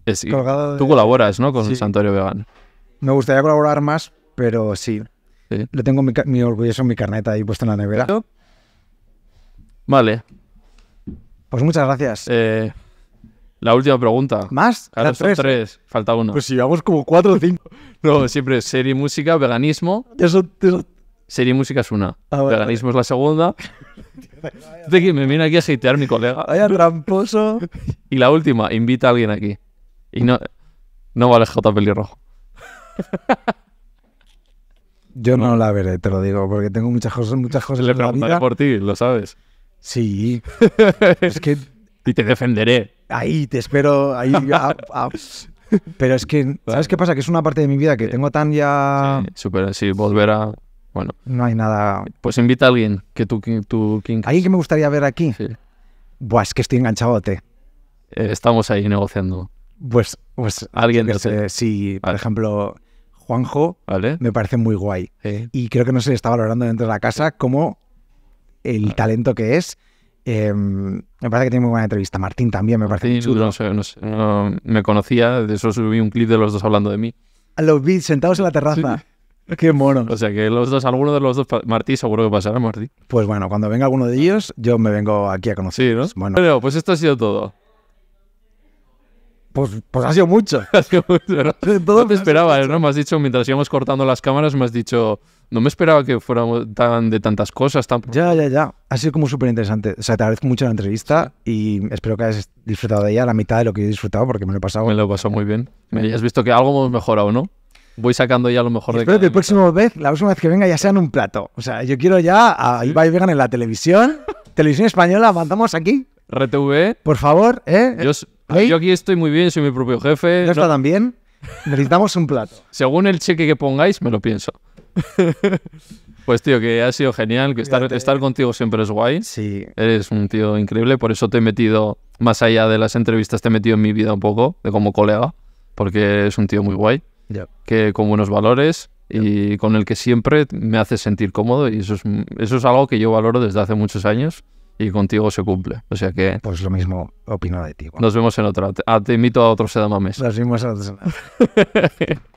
Es, eh, tú colaboras, ¿no? Con el santuario vegan. Me gustaría colaborar más, pero sí. Le tengo mi, mi, orgulloso mi carneta ahí puesto en la nevera. Vale. Pues muchas gracias. Eh, la última pregunta. ¿Más? Ahora son tres. Falta uno. Pues si vamos como cuatro o cinco. no, siempre serie, música, veganismo. Eso, Serie música es una. Ah, veganismo es la segunda. de que me viene aquí a seitear mi colega. Vaya tramposo. y la última, invita a alguien aquí. Y no, no vale J pelirrojo. Yo no la veré, te lo digo, porque tengo muchas cosas, muchas cosas. Le en la por ti, lo sabes. Sí. es que. Y te defenderé. Ahí te espero. Ahí, Pero es que, ¿sabes qué pasa? Que es una parte de mi vida que tengo tan ya. Sí, super, sí, volver Bueno. No hay nada. Pues invita a alguien que tú. tú ¿Alguien que me gustaría ver aquí? Buah, es que estoy enganchado a te. Eh, estamos ahí negociando. Pues, pues alguien que si por ejemplo, Juanjo, me parece muy guay. Y creo que no se le está valorando dentro de la casa como el talento que es. Eh, me parece que tiene muy buena entrevista. Martín también me parece. chulo no sé, no me conocía, de eso subí un clip de los dos hablando de mí. a ah, Los vi sentados en la terraza. Qué mono. O sea que los dos, alguno de los dos, Martí seguro que pasará, Martí. Pues bueno, cuando venga alguno de ellos, yo me vengo aquí a conocer. ¿no? Bueno, pues esto ha sido todo. Pues, pues, ha sido mucho. ¿no? Todo esperaba, ¿no? Me has dicho, mientras íbamos cortando las cámaras, me has dicho, no me esperaba que fuéramos tan de tantas cosas. Tan... Ya, ya, ya. Ha sido como súper interesante. O sea, te agradezco mucho la entrevista y espero que hayas disfrutado de ella la mitad de lo que he disfrutado porque me lo he pasado. Me lo he pasado muy bien. Me has visto que algo hemos mejorado, ¿no? Voy sacando ya lo mejor de Espero que el próximo vez, la próxima vez que venga ya sea en un plato. O sea, yo quiero ya a Ibai Vegan en la televisión. televisión española, mandamos aquí. RTV. Por favor, ¿eh? Yo aquí estoy muy bien, soy mi propio jefe. ¿No, está tan bien? Necesitamos un plato. Según el cheque que pongáis, me lo pienso. Pues tío, que ha sido genial, que estar, estar, contigo siempre es guay. Sí. Eres un tío increíble, por eso te he metido, más allá de las entrevistas, te he metido en mi vida un poco, de como colega, porque es un tío muy guay, Ya. que con buenos valores y con el que siempre me hace sentir cómodo y eso es, eso es algo que yo valoro desde hace muchos años y contigo se cumple. O sea que. Pues lo mismo opino de ti. Nos vemos en otra. Ah, te invito a otro Sedamames. Nos vemos en otro